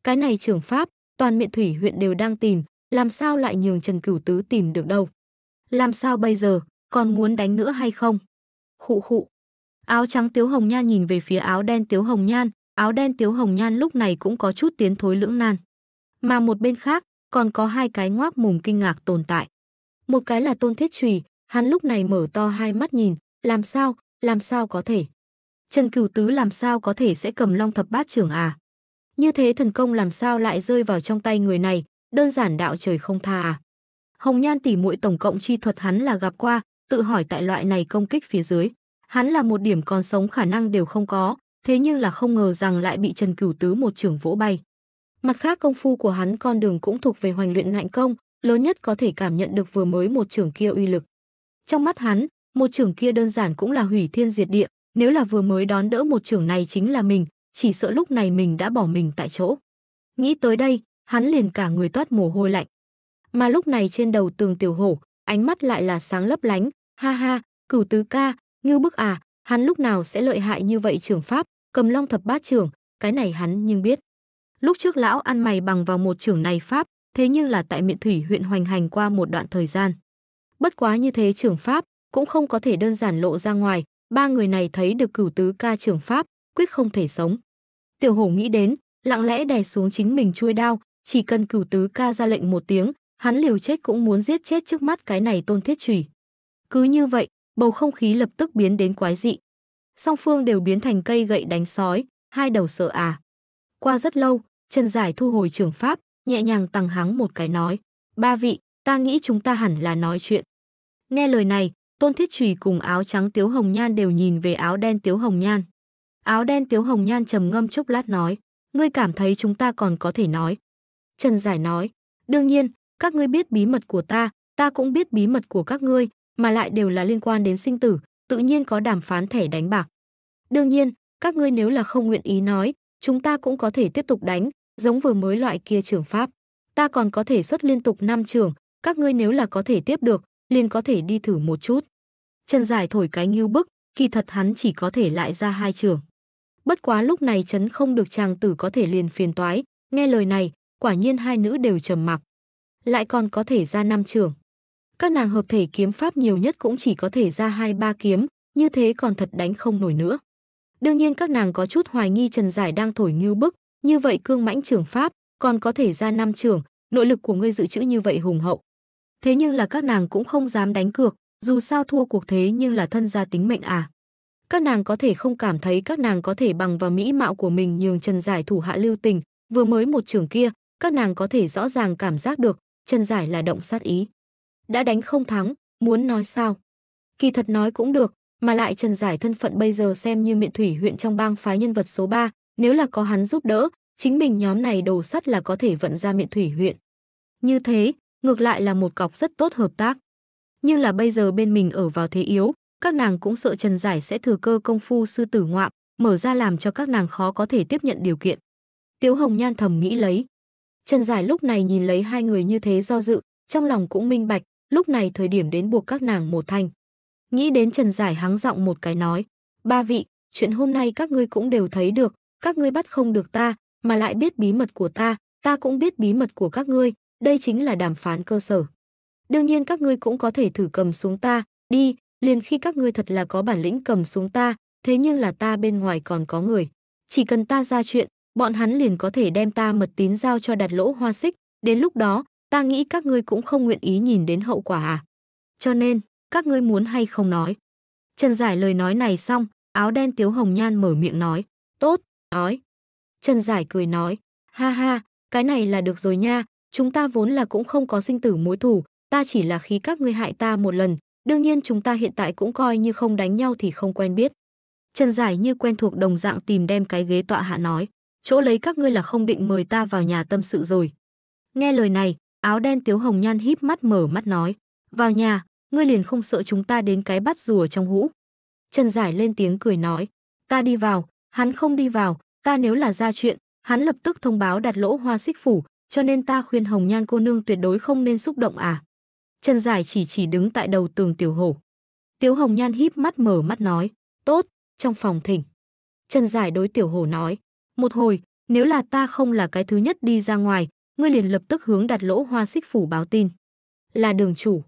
Cái này trưởng pháp, toàn miện thủy huyện đều đang tìm, làm sao lại nhường Trần Cửu Tứ tìm được đâu. Làm sao bây giờ, còn muốn đánh nữa hay không? Khụ khụ. Áo trắng Tiếu Hồng Nhan nhìn về phía áo đen Tiếu Hồng Nhan, áo đen Tiếu Hồng Nhan lúc này cũng có chút tiến thối lưỡng nan. Mà một bên khác, còn có hai cái ngoác mồm kinh ngạc tồn tại. Một cái là Tôn Thiết Trùy, hắn lúc này mở to hai mắt nhìn, làm sao, làm sao có thể. Trần Cửu Tứ làm sao có thể sẽ cầm long thập bát trưởng à? Như thế thần công làm sao lại rơi vào trong tay người này, đơn giản đạo trời không tha à? Hồng Nhan tỉ muội tổng cộng chi thuật hắn là gặp qua, tự hỏi tại loại này công kích phía dưới, hắn là một điểm còn sống khả năng đều không có, thế nhưng là không ngờ rằng lại bị Trần Cửu Tứ một trưởng vỗ bay. Mặt khác công phu của hắn con đường cũng thuộc về hoành luyện ngạnh công, lớn nhất có thể cảm nhận được vừa mới một trưởng kia uy lực. Trong mắt hắn, một trưởng kia đơn giản cũng là hủy thiên diệt địa, nếu là vừa mới đón đỡ một trưởng này chính là mình, chỉ sợ lúc này mình đã bỏ mình tại chỗ. Nghĩ tới đây, hắn liền cả người toát mồ hôi lạnh. Mà lúc này trên đầu tường tiểu hổ, ánh mắt lại là sáng lấp lánh, ha ha, cửu tứ ca, như bức à, hắn lúc nào sẽ lợi hại như vậy trưởng pháp, cầm long thập bát trưởng, cái này hắn nhưng biết. Lúc trước lão ăn mày bằng vào một trưởng này pháp, thế nhưng là tại miện thủy huyện hoành hành qua một đoạn thời gian. Bất quá như thế trưởng pháp cũng không có thể đơn giản lộ ra ngoài, ba người này thấy được cửu tứ ca trưởng pháp, quyết không thể sống. Tiểu hổ nghĩ đến, lặng lẽ đè xuống chính mình chui đao, chỉ cần cửu tứ ca ra lệnh một tiếng, hắn liều chết cũng muốn giết chết trước mắt cái này tôn thiết chủy. Cứ như vậy, bầu không khí lập tức biến đến quái dị song phương đều biến thành cây gậy đánh sói, hai đầu sợ à. Qua rất lâu, Trần Giải thu hồi trường pháp, nhẹ nhàng tăng hắng một cái nói. Ba vị, ta nghĩ chúng ta hẳn là nói chuyện. Nghe lời này, Tôn Thiết Trùy cùng áo trắng Tiếu Hồng Nhan đều nhìn về áo đen Tiếu Hồng Nhan. Áo đen Tiếu Hồng Nhan trầm ngâm chốc lát nói, ngươi cảm thấy chúng ta còn có thể nói. Trần Giải nói, đương nhiên, các ngươi biết bí mật của ta, ta cũng biết bí mật của các ngươi, mà lại đều là liên quan đến sinh tử, tự nhiên có đàm phán thẻ đánh bạc. Đương nhiên, các ngươi nếu là không nguyện ý nói, chúng ta cũng có thể tiếp tục đánh, giống vừa mới loại kia trường pháp. Ta còn có thể xuất liên tục năm trường, các ngươi nếu là có thể tiếp được, liền có thể đi thử một chút. Trần Giải thổi cái nghiêu bức, kỳ thật hắn chỉ có thể lại ra hai trường. Bất quá lúc này chấn không được chàng tử có thể liền phiền toái, nghe lời này, quả nhiên hai nữ đều trầm mặc. Lại còn có thể ra năm trường. Các nàng hợp thể kiếm pháp nhiều nhất cũng chỉ có thể ra hai ba kiếm, như thế còn thật đánh không nổi nữa. Đương nhiên các nàng có chút hoài nghi Trần Giải đang thổi ngưu bức, như vậy cương mãnh trưởng pháp, còn có thể ra năm trưởng, nội lực của ngươi dự trữ như vậy hùng hậu. Thế nhưng là các nàng cũng không dám đánh cược, dù sao thua cuộc thế nhưng là thân gia tính mệnh à. Các nàng có thể không cảm thấy các nàng có thể bằng vào mỹ mạo của mình nhường Trần Giải thủ hạ lưu tình, vừa mới một trưởng kia, các nàng có thể rõ ràng cảm giác được, Trần Giải là động sát ý. Đã đánh không thắng, muốn nói sao? Kỳ thật nói cũng được, mà lại Trần Giải thân phận bây giờ xem như miệng thủy huyện trong bang phái nhân vật số 3, nếu là có hắn giúp đỡ, chính mình nhóm này đồ sắt là có thể vận ra miệng thủy huyện. Như thế, ngược lại là một cọc rất tốt hợp tác. Nhưng là bây giờ bên mình ở vào thế yếu, các nàng cũng sợ Trần Giải sẽ thừa cơ công phu sư tử ngoạm, mở ra làm cho các nàng khó có thể tiếp nhận điều kiện. Tiếu Hồng Nhan thầm nghĩ lấy. Trần Giải lúc này nhìn lấy hai người như thế do dự, trong lòng cũng minh bạch, lúc này thời điểm đến buộc các nàng một thành. Nghĩ đến Trần Giải hắng giọng một cái nói, ba vị, chuyện hôm nay các ngươi cũng đều thấy được, các ngươi bắt không được ta, mà lại biết bí mật của ta, ta cũng biết bí mật của các ngươi, đây chính là đàm phán cơ sở. Đương nhiên các ngươi cũng có thể thử cầm xuống ta, đi, liền khi các ngươi thật là có bản lĩnh cầm xuống ta, thế nhưng là ta bên ngoài còn có người. Chỉ cần ta ra chuyện, bọn hắn liền có thể đem ta mật tín giao cho đặt lỗ hoa xích, đến lúc đó, ta nghĩ các ngươi cũng không nguyện ý nhìn đến hậu quả à. Cho nên, các ngươi muốn hay không nói. Trần Giải lời nói này xong, áo đen Tiếu Hồng Nhan mở miệng nói, tốt, nói. Trần Giải cười nói, ha ha, cái này là được rồi nha, chúng ta vốn là cũng không có sinh tử mối thù, ta chỉ là khi các ngươi hại ta một lần, đương nhiên chúng ta hiện tại cũng coi như không đánh nhau thì không quen biết. Trần Giải như quen thuộc đồng dạng tìm đem cái ghế tọa hạ nói, chỗ lấy các ngươi là không định mời ta vào nhà tâm sự rồi. Nghe lời này, áo đen Tiếu Hồng Nhan híp mắt mở mắt nói, vào nhà, ngươi liền không sợ chúng ta đến cái bắt rùa trong hũ. Trần Giải lên tiếng cười nói, ta đi vào, hắn không đi vào, ta nếu là ra chuyện, hắn lập tức thông báo đặt lỗ hoa xích phủ, cho nên ta khuyên Hồng Nhan cô nương tuyệt đối không nên xúc động à. Trần Giải chỉ chỉ đứng tại đầu tường tiểu hổ. Tiểu Hồng Nhan híp mắt mở mắt nói, tốt, trong phòng thỉnh. Trần Giải đối tiểu hổ nói, một hồi, nếu là ta không là cái thứ nhất đi ra ngoài, ngươi liền lập tức hướng đặt lỗ hoa xích phủ báo tin. Là đường chủ.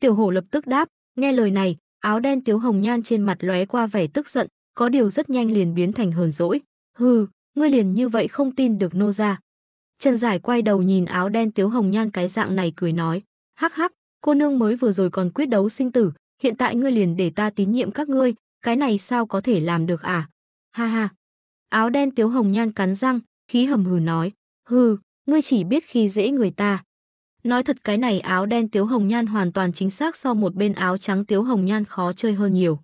Tiểu hổ lập tức đáp, nghe lời này, áo đen tiếu hồng nhan trên mặt lóe qua vẻ tức giận, có điều rất nhanh liền biến thành hờn dỗi. Hừ, ngươi liền như vậy không tin được nô ra. Trần Giải quay đầu nhìn áo đen tiếu hồng nhan cái dạng này cười nói, hắc hắc, cô nương mới vừa rồi còn quyết đấu sinh tử, hiện tại ngươi liền để ta tín nhiệm các ngươi, cái này sao có thể làm được à? Ha ha. Áo đen tiếu hồng nhan cắn răng, khí hầm hừ nói, hừ, ngươi chỉ biết khi dễ người ta. Nói thật cái này áo đen Tiếu Hồng Nhan hoàn toàn chính xác so một bên áo trắng Tiếu Hồng Nhan khó chơi hơn nhiều.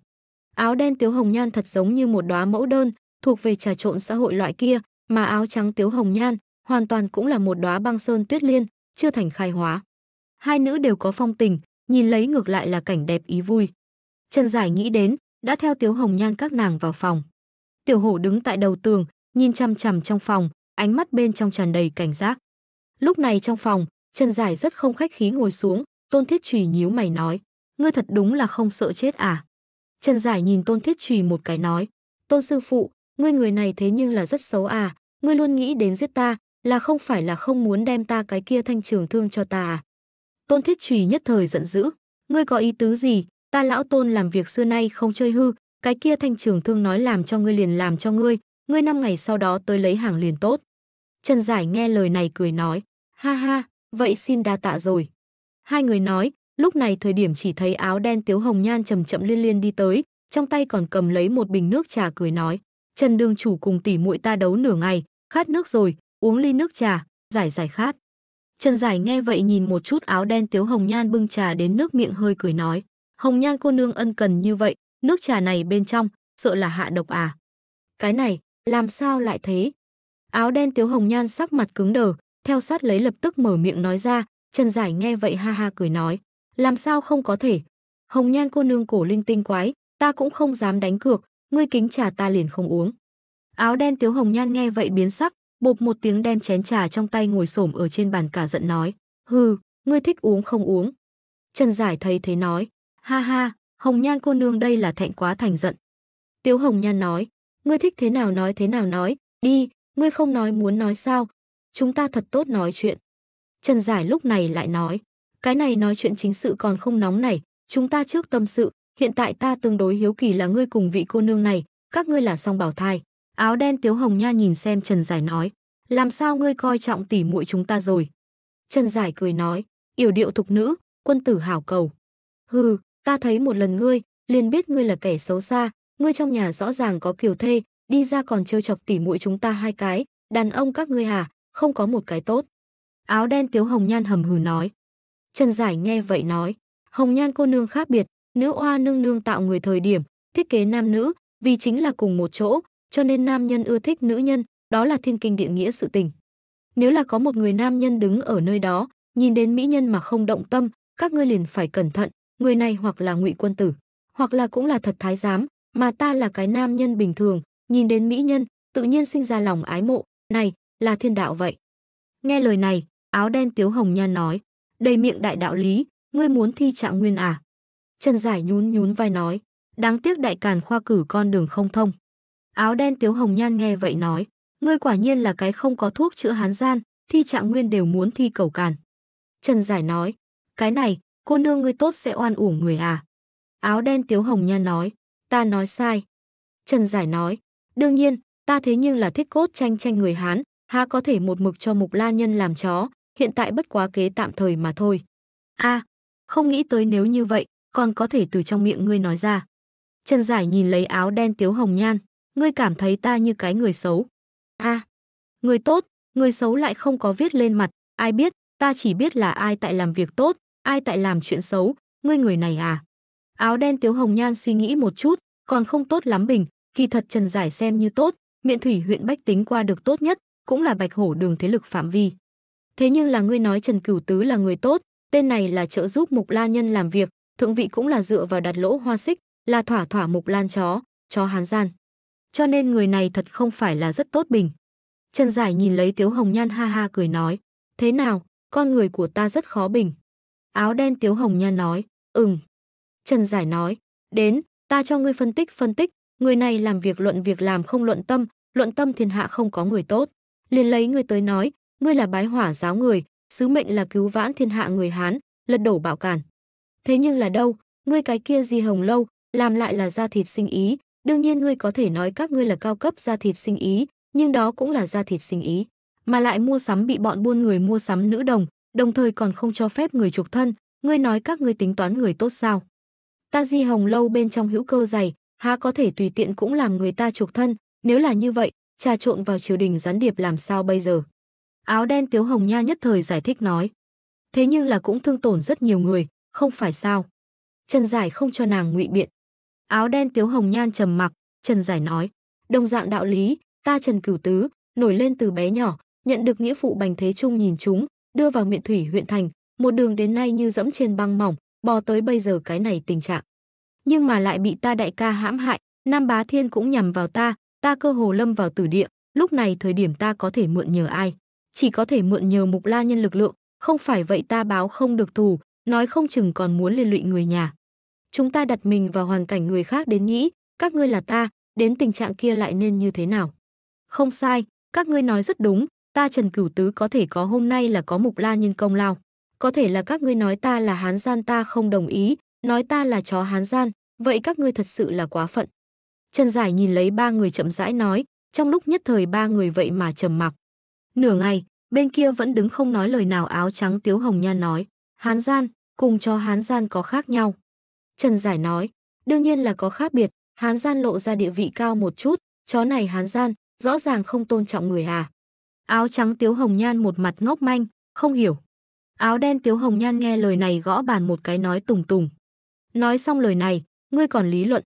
Áo đen Tiếu Hồng Nhan thật giống như một đóa mẫu đơn, thuộc về trà trộn xã hội loại kia, mà áo trắng Tiếu Hồng Nhan hoàn toàn cũng là một đóa băng sơn tuyết liên, chưa thành khai hóa. Hai nữ đều có phong tình, nhìn lấy ngược lại là cảnh đẹp ý vui. Trần Giải nghĩ đến, đã theo Tiếu Hồng Nhan các nàng vào phòng. Tiểu Hổ đứng tại đầu tường, nhìn chăm chằm trong phòng, ánh mắt bên trong tràn đầy cảnh giác. Lúc này trong phòng, Trần Giải rất không khách khí ngồi xuống, Tôn Thiết Trùy nhíu mày nói, ngươi thật đúng là không sợ chết à? Trần Giải nhìn Tôn Thiết Trùy một cái nói, Tôn sư phụ, ngươi người này thế nhưng là rất xấu à, ngươi luôn nghĩ đến giết ta, là không phải là không muốn đem ta cái kia thanh trường thương cho ta à? Tôn Thiết Trùy nhất thời giận dữ, ngươi có ý tứ gì, ta lão Tôn làm việc xưa nay không chơi hư, cái kia thanh trường thương nói làm cho ngươi liền làm cho ngươi, ngươi năm ngày sau đó tới lấy hàng liền tốt. Trần Giải nghe lời này cười nói, ha ha, vậy xin đa tạ rồi. Hai người nói, lúc này thời điểm chỉ thấy áo đen tiếu hồng nhan chậm chậm liên liên đi tới, trong tay còn cầm lấy một bình nước trà cười nói, Trần đường chủ cùng tỷ muội ta đấu nửa ngày, khát nước rồi, uống ly nước trà, giải giải khát. Trần Giải nghe vậy nhìn một chút áo đen Tiếu Hồng Nhan bưng trà đến nước miệng hơi cười nói, Hồng Nhan cô nương ân cần như vậy, nước trà này bên trong, sợ là hạ độc à. Cái này, làm sao lại thế? Áo đen Tiếu Hồng Nhan sắc mặt cứng đờ, theo sát lấy lập tức mở miệng nói ra, Trần Giải nghe vậy ha ha cười nói, làm sao không có thể, hồng nhan cô nương cổ linh tinh quái, ta cũng không dám đánh cược, ngươi kính trà ta liền không uống. Áo đen tiếu hồng nhan nghe vậy biến sắc, bộp một tiếng đem chén trà trong tay ngồi xổm ở trên bàn cả giận nói, hừ, ngươi thích uống không uống. Trần Giải thấy thế nói, ha ha, hồng nhan cô nương đây là thẹn quá thành giận. Tiếu hồng nhan nói, ngươi thích thế nào nói thế nào nói, đi, ngươi không nói muốn nói sao, chúng ta thật tốt nói chuyện. Trần Giải lúc này lại nói, cái này nói chuyện chính sự còn không nóng này, chúng ta trước tâm sự, hiện tại ta tương đối hiếu kỳ là ngươi cùng vị cô nương này, các ngươi là song bảo thai. Áo đen Tiếu Hồng Nha nhìn xem Trần Giải nói, làm sao ngươi coi trọng tỉ muội chúng ta rồi? Trần Giải cười nói, yểu điệu thục nữ, quân tử hảo cầu. Hừ, ta thấy một lần ngươi, liền biết ngươi là kẻ xấu xa, ngươi trong nhà rõ ràng có kiều thê, đi ra còn trêu chọc tỉ muội chúng ta hai cái, đàn ông các ngươi hả, không có một cái tốt. Áo đen Tiếu Hồng Nhan hầm hừ nói. Trần Giải nghe vậy nói, Hồng Nhan cô nương khác biệt, nữ oa nương nương tạo người thời điểm, thiết kế nam nữ, vì chính là cùng một chỗ, cho nên nam nhân ưa thích nữ nhân, đó là thiên kinh địa nghĩa sự tình. Nếu là có một người nam nhân đứng ở nơi đó, nhìn đến mỹ nhân mà không động tâm, các ngươi liền phải cẩn thận, người này hoặc là ngụy quân tử, hoặc là cũng là thật thái giám, mà ta là cái nam nhân bình thường, nhìn đến mỹ nhân, tự nhiên sinh ra lòng ái mộ, này, là thiên đạo vậy. Nghe lời này, áo đen Tiếu Hồng Nhan nói, đầy miệng đại đạo lý, ngươi muốn thi trạng nguyên à? Trần Giải nhún nhún vai nói, đáng tiếc đại càn khoa cử con đường không thông. Áo đen Tiếu Hồng Nhan nghe vậy nói, ngươi quả nhiên là cái không có thuốc chữa hán gian, thi trạng nguyên đều muốn thi cầu càn. Trần Giải nói, cái này, cô nương ngươi tốt sẽ oan uổng người à? Áo đen Tiếu Hồng Nhan nói, ta nói sai. Trần Giải nói, đương nhiên, ta thế nhưng là thích cốt tranh tranh người Hán, ha có thể một mực cho Mục La Nhân làm chó, hiện tại bất quá kế tạm thời mà thôi. A, không nghĩ tới nếu như vậy, còn có thể từ trong miệng ngươi nói ra. Trần Giải nhìn lấy áo đen Tiếu Hồng Nhan, ngươi cảm thấy ta như cái người xấu. A, người tốt, người xấu lại không có viết lên mặt, ai biết, ta chỉ biết là ai tại làm việc tốt, ai tại làm chuyện xấu, ngươi người này à. Áo đen Tiếu Hồng Nhan suy nghĩ một chút, còn không tốt lắm bình, kỳ thật Trần Giải xem như tốt, miệng thủy huyện bách tính qua được tốt nhất, cũng là bạch hổ đường thế lực phạm vi. Thế nhưng là ngươi nói Trần Cửu Tứ là người tốt, tên này là trợ giúp Mục La Nhân làm việc, thượng vị cũng là dựa vào đặt lỗ hoa xích, là thỏa thỏa Mục Lan chó, chó hán gian. Cho nên người này thật không phải là rất tốt bình. Trần Giải nhìn lấy Tiếu Hồng Nhan ha ha cười nói, thế nào, con người của ta rất khó bình. Áo đen Tiếu Hồng Nhan nói, ừm. Trần Giải nói, đến, ta cho ngươi phân tích phân tích, người này làm việc luận việc làm không luận tâm, luận tâm thiên hạ không có người tốt liền lấy ngươi tới nói, ngươi là bái hỏa giáo người, sứ mệnh là cứu vãn thiên hạ người Hán, lật đổ bạo cản. Thế nhưng là đâu, ngươi cái kia Di hồng lâu, làm lại là da thịt sinh ý, đương nhiên ngươi có thể nói các ngươi là cao cấp da thịt sinh ý, nhưng đó cũng là da thịt sinh ý, mà lại mua sắm bị bọn buôn người mua sắm nữ đồng, đồng thời còn không cho phép người trục thân, ngươi nói các ngươi tính toán người tốt sao? Ta Di Hồng lâu bên trong hữu cơ dày, há có thể tùy tiện cũng làm người ta trục thân, nếu là như vậy, trà trộn vào triều đình gián điệp làm sao bây giờ? Áo đen Tiếu Hồng Nha nhất thời giải thích nói. Thế nhưng là cũng thương tổn rất nhiều người, không phải sao? Trần Giải không cho nàng ngụy biện. Áo đen Tiếu Hồng Nhan trầm mặc, Trần Giải nói, đồng dạng đạo lý, ta Trần Cửu Tứ, nổi lên từ bé nhỏ, nhận được nghĩa phụ bành thế trung nhìn chúng, đưa vào miệng thủy huyện thành, một đường đến nay như dẫm trên băng mỏng, bò tới bây giờ cái này tình trạng. Nhưng mà lại bị ta đại ca hãm hại, Nam Bá Thiên cũng nhằm vào ta, ta cơ hồ lâm vào tử địa, lúc này thời điểm ta có thể mượn nhờ ai? Chỉ có thể mượn nhờ Mục La Nhân lực lượng, không phải vậy ta báo không được thù, nói không chừng còn muốn liên lụy người nhà. Chúng ta đặt mình vào hoàn cảnh người khác đến nghĩ, các ngươi là ta, đến tình trạng kia lại nên như thế nào? Không sai, các ngươi nói rất đúng, ta Trần Cửu Tứ có thể có hôm nay là có Mục La Nhân công lao. Có thể là các ngươi nói ta là hán gian ta không đồng ý, nói ta là chó hán gian, vậy các ngươi thật sự là quá phận. Trần Giải nhìn lấy ba người chậm rãi nói, trong lúc nhất thời ba người vậy mà trầm mặc. Nửa ngày, bên kia vẫn đứng không nói lời nào áo trắng Tiếu Hồng Nha nói, Hán gian, cùng cho Hán gian có khác nhau. Trần Giải nói, đương nhiên là có khác biệt, Hán gian lộ ra địa vị cao một chút, chó này Hán gian, rõ ràng không tôn trọng người à. Áo trắng Tiếu Hồng Nhan một mặt ngốc manh, không hiểu. Áo đen Tiếu Hồng Nhan nghe lời này gõ bàn một cái nói tùng tùng. Nói xong lời này, ngươi còn lý luận,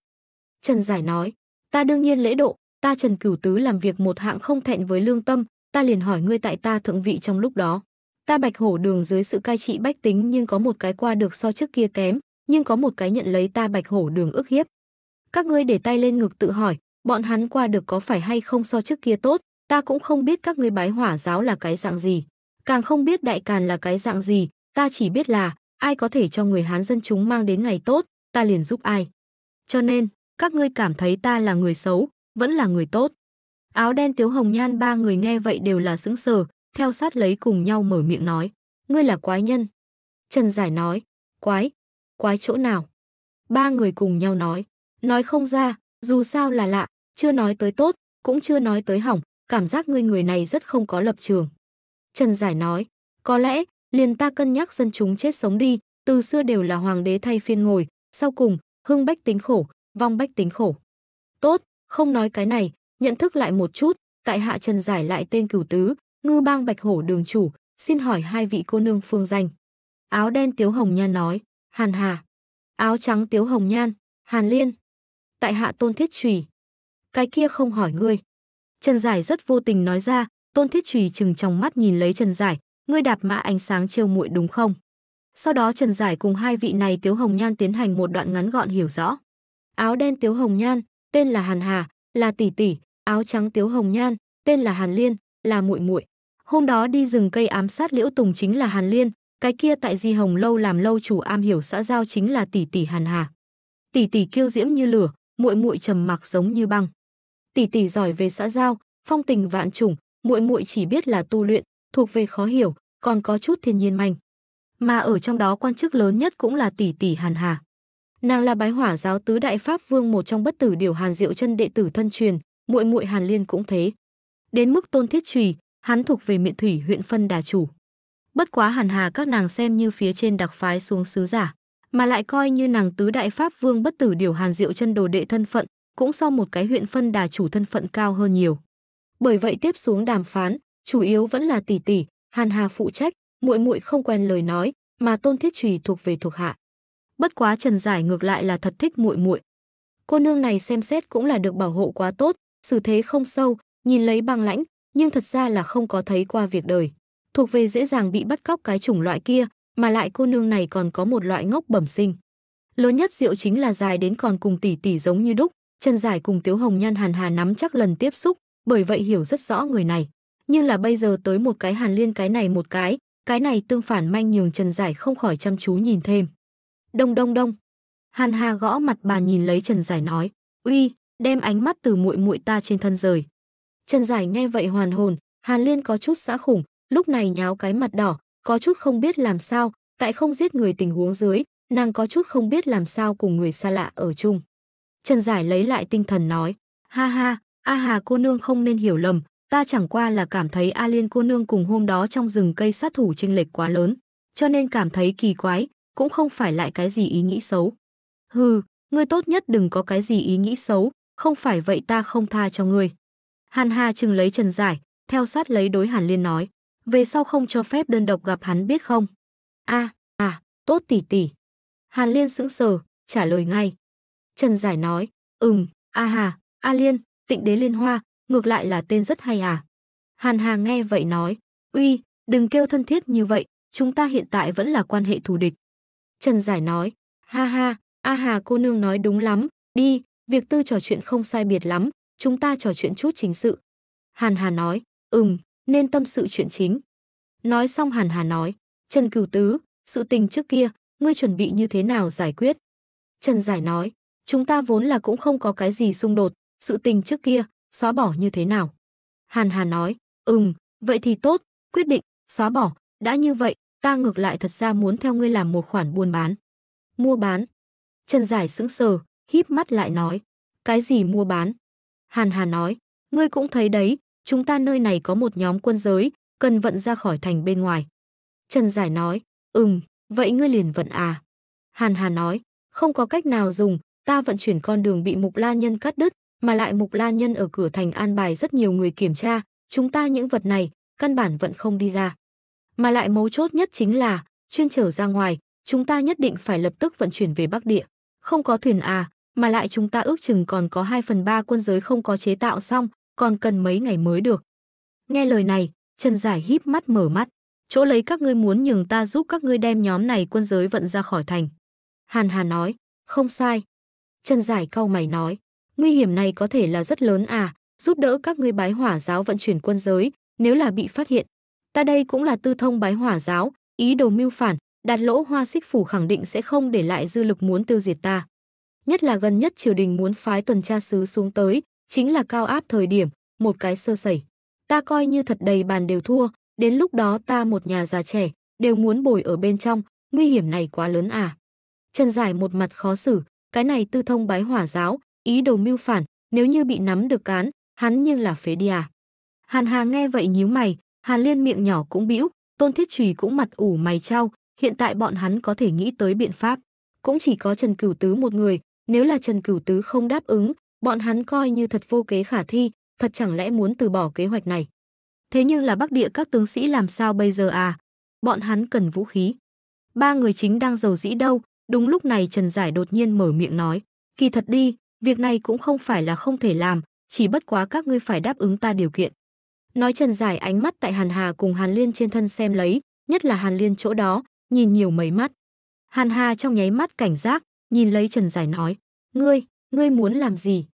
Trần Giải nói, ta đương nhiên lễ độ, ta Trần Cửu Tứ làm việc một hạng không thẹn với lương tâm, ta liền hỏi ngươi tại ta thượng vị trong lúc đó. Ta bạch hổ đường dưới sự cai trị bách tính nhưng có một cái qua được so trước kia kém, nhưng có một cái nhận lấy ta bạch hổ đường ức hiếp. Các ngươi để tay lên ngực tự hỏi, bọn hắn qua được có phải hay không so trước kia tốt, ta cũng không biết các ngươi bái hỏa giáo là cái dạng gì. Càng không biết đại càn là cái dạng gì, ta chỉ biết là ai có thể cho người Hán dân chúng mang đến ngày tốt, ta liền giúp ai. Cho nên, các ngươi cảm thấy ta là người xấu, vẫn là người tốt. Áo đen Tiếu Hồng Nhan ba người nghe vậy đều là sững sờ, theo sát lấy cùng nhau mở miệng nói, ngươi là quái nhân. Trần Giải nói, quái, quái chỗ nào? Ba người cùng nhau nói, nói không ra, dù sao là lạ, chưa nói tới tốt, cũng chưa nói tới hỏng, cảm giác ngươi người này rất không có lập trường. Trần Giải nói, có lẽ, liền ta cân nhắc dân chúng chết sống đi, từ xưa đều là hoàng đế thay phiên ngồi, sau cùng, hưng bách tính khổ, vong bách tính khổ. Tốt, không nói cái này, nhận thức lại một chút, tại hạ trần giải lại tên cửu tứ, ngư bang bạch hổ đường chủ, xin hỏi hai vị cô nương phương danh. Áo đen tiếu hồng nhan nói, hàn hà. Áo trắng tiếu hồng nhan, hàn liên. Tại hạ tôn thiết trùy. Cái kia không hỏi ngươi. Trần giải rất vô tình nói ra, tôn thiết trùy chừng trong mắt nhìn lấy trần giải, ngươi đạp mã ánh sáng trêu muội đúng không? Sau đó Trần Giải cùng hai vị này Tiếu Hồng Nhan tiến hành một đoạn ngắn gọn hiểu rõ áo đen Tiếu Hồng Nhan, tên là Hàn Hà, là tỷ tỷ, áo trắng Tiếu Hồng Nhan, tên là Hàn Liên, là muội muội. Hôm đó đi rừng cây ám sát Liễu Tùng chính là Hàn Liên, cái kia tại Di Hồng lâu làm lâu chủ am hiểu xã giao chính là tỷ tỷ Hàn Hà. Tỷ tỷ kiêu diễm như lửa, muội muội trầm mặc giống như băng. Tỷ tỷ giỏi về xã giao, phong tình vạn trùng, muội muội chỉ biết là tu luyện, thuộc về khó hiểu, còn có chút thiên nhiên manh. Mà ở trong đó quan chức lớn nhất cũng là tỷ tỷ Hàn Hà. Nàng là bái hỏa giáo tứ đại pháp vương một trong bất tử điều Hàn Diệu chân đệ tử thân truyền, muội muội Hàn Liên cũng thế. Đến mức Tôn Thiết Trùy, hắn thuộc về Miện Thủy huyện phân đà chủ. Bất quá Hàn Hà các nàng xem như phía trên đặc phái xuống sứ giả, mà lại coi như nàng tứ đại pháp vương bất tử điều Hàn Diệu chân đồ đệ thân phận, cũng so một cái huyện phân đà chủ thân phận cao hơn nhiều. Bởi vậy tiếp xuống đàm phán, chủ yếu vẫn là tỷ tỷ, Hàn Hà phụ trách, muội muội không quen lời nói, mà Tôn Thiết Trùy thuộc về thuộc hạ bất quá Trần Giải ngược lại là thật thích muội muội. Cô nương này xem xét cũng là được bảo hộ quá tốt, xử thế không sâu, nhìn lấy băng lãnh, nhưng thật ra là không có thấy qua việc đời. Thuộc về dễ dàng bị bắt cóc cái chủng loại kia, mà lại cô nương này còn có một loại ngốc bẩm sinh. Lớn nhất rượu chính là dài đến còn cùng tỷ tỷ giống như đúc, Trần Giải cùng Tiếu Hồng Nhan Hàn Hà nắm chắc lần tiếp xúc, bởi vậy hiểu rất rõ người này. Nhưng là bây giờ tới một cái Hàn Liên cái này một cái, cái này tương phản manh nhường Trần Giải không khỏi chăm chú nhìn thêm. Đông đông đông. Hàn Hà gõ mặt bàn nhìn lấy Trần Giải nói, "Uy, đem ánh mắt từ muội muội ta trên thân rời." Trần Giải nghe vậy hoàn hồn, Hàn Liên có chút xã khủng, lúc này nháo cái mặt đỏ, có chút không biết làm sao, tại không giết người tình huống dưới, nàng có chút không biết làm sao cùng người xa lạ ở chung. Trần Giải lấy lại tinh thần nói, "Ha ha, A Hà cô nương không nên hiểu lầm, ta chẳng qua là cảm thấy A Liên cô nương cùng hôm đó trong rừng cây sát thủ chênh lệch quá lớn, cho nên cảm thấy kỳ quái, cũng không phải lại cái gì ý nghĩ xấu. Hừ, ngươi tốt nhất đừng có cái gì ý nghĩ xấu, không phải vậy ta không tha cho ngươi. Hàn Hà chừng lấy Trần Giải, theo sát lấy đối Hàn Liên nói, về sau không cho phép đơn độc gặp hắn biết không? A, à, à, tốt tỷ tỷ. Hàn Liên sững sờ, trả lời ngay. Trần Giải nói, "Ừm, A Hà, A Liên, Tịnh Đế Liên Hoa, ngược lại là tên rất hay à?" Hàn Hà nghe vậy nói, "Uy, đừng kêu thân thiết như vậy, chúng ta hiện tại vẫn là quan hệ thù địch." Trần Giải nói, ha ha, A Hà cô nương nói đúng lắm, đi, việc tư trò chuyện không sai biệt lắm, chúng ta trò chuyện chút chính sự. Hàn Hà nói, ừm, nên tâm sự chuyện chính. Nói xong Hàn Hà nói, Trần Cửu Tứ, sự tình trước kia, ngươi chuẩn bị như thế nào giải quyết? Trần Giải nói, chúng ta vốn là cũng không có cái gì xung đột, sự tình trước kia, xóa bỏ như thế nào? Hàn Hà nói, ừm, vậy thì tốt, quyết định, xóa bỏ, đã như vậy, ta ngược lại thật ra muốn theo ngươi làm một khoản buôn bán. Mua bán. Trần Giải sững sờ, híp mắt lại nói, cái gì mua bán? Hàn Hà nói, ngươi cũng thấy đấy, chúng ta nơi này có một nhóm quân giới, cần vận ra khỏi thành bên ngoài. Trần Giải nói, ừm, vậy ngươi liền vận à? Hàn Hà nói, không có cách nào dùng, ta vận chuyển con đường bị Mục Lan Nhân cắt đứt, mà lại Mục Lan Nhân ở cửa thành an bài rất nhiều người kiểm tra, chúng ta những vật này, căn bản vẫn không đi ra. Mà lại mấu chốt nhất chính là, chuyên trở ra ngoài, chúng ta nhất định phải lập tức vận chuyển về Bắc Địa. Không có thuyền à, mà lại chúng ta ước chừng còn có 2 phần 3 quân giới không có chế tạo xong, còn cần mấy ngày mới được. Nghe lời này, Trần Giải híp mắt mở mắt. Chỗ lấy các ngươi muốn nhường ta giúp các ngươi đem nhóm này quân giới vận ra khỏi thành. Hàn Hà nói, không sai. Trần Giải cau mày nói, nguy hiểm này có thể là rất lớn à, giúp đỡ các ngươi bái hỏa giáo vận chuyển quân giới, nếu là bị phát hiện, ta đây cũng là tư thông bái hỏa giáo ý đồ mưu phản đạt lỗ hoa xích phủ khẳng định sẽ không để lại dư lực muốn tiêu diệt ta nhất là gần nhất triều đình muốn phái tuần tra sứ xuống tới chính là cao áp thời điểm một cái sơ sẩy ta coi như thật đầy bàn đều thua đến lúc đó ta một nhà già trẻ đều muốn bồi ở bên trong nguy hiểm này quá lớn à trần giải một mặt khó xử cái này tư thông bái hỏa giáo ý đồ mưu phản nếu như bị nắm được cán hắn nhưng là phế đi à hàn hà nghe vậy nhíu mày Hàn Liên miệng nhỏ cũng bĩu, Tôn Thiết Trùy cũng mặt ủ mày trao, hiện tại bọn hắn có thể nghĩ tới biện pháp. Cũng chỉ có Trần Cửu Tứ một người, nếu là Trần Cửu Tứ không đáp ứng, bọn hắn coi như thật vô kế khả thi, thật chẳng lẽ muốn từ bỏ kế hoạch này. Thế nhưng là Bắc Địa các tướng sĩ làm sao bây giờ à? Bọn hắn cần vũ khí. Ba người chính đang giàu dĩ đâu, đúng lúc này Trần Giải đột nhiên mở miệng nói, kỳ thật đi, việc này cũng không phải là không thể làm, chỉ bất quá các ngươi phải đáp ứng ta điều kiện. Nói Trần Giải ánh mắt tại Hàn Hà cùng Hàn Liên trên thân xem lấy, nhất là Hàn Liên chỗ đó, nhìn nhiều mấy mắt. Hàn Hà trong nháy mắt cảnh giác, nhìn lấy Trần Giải nói, ngươi, ngươi muốn làm gì?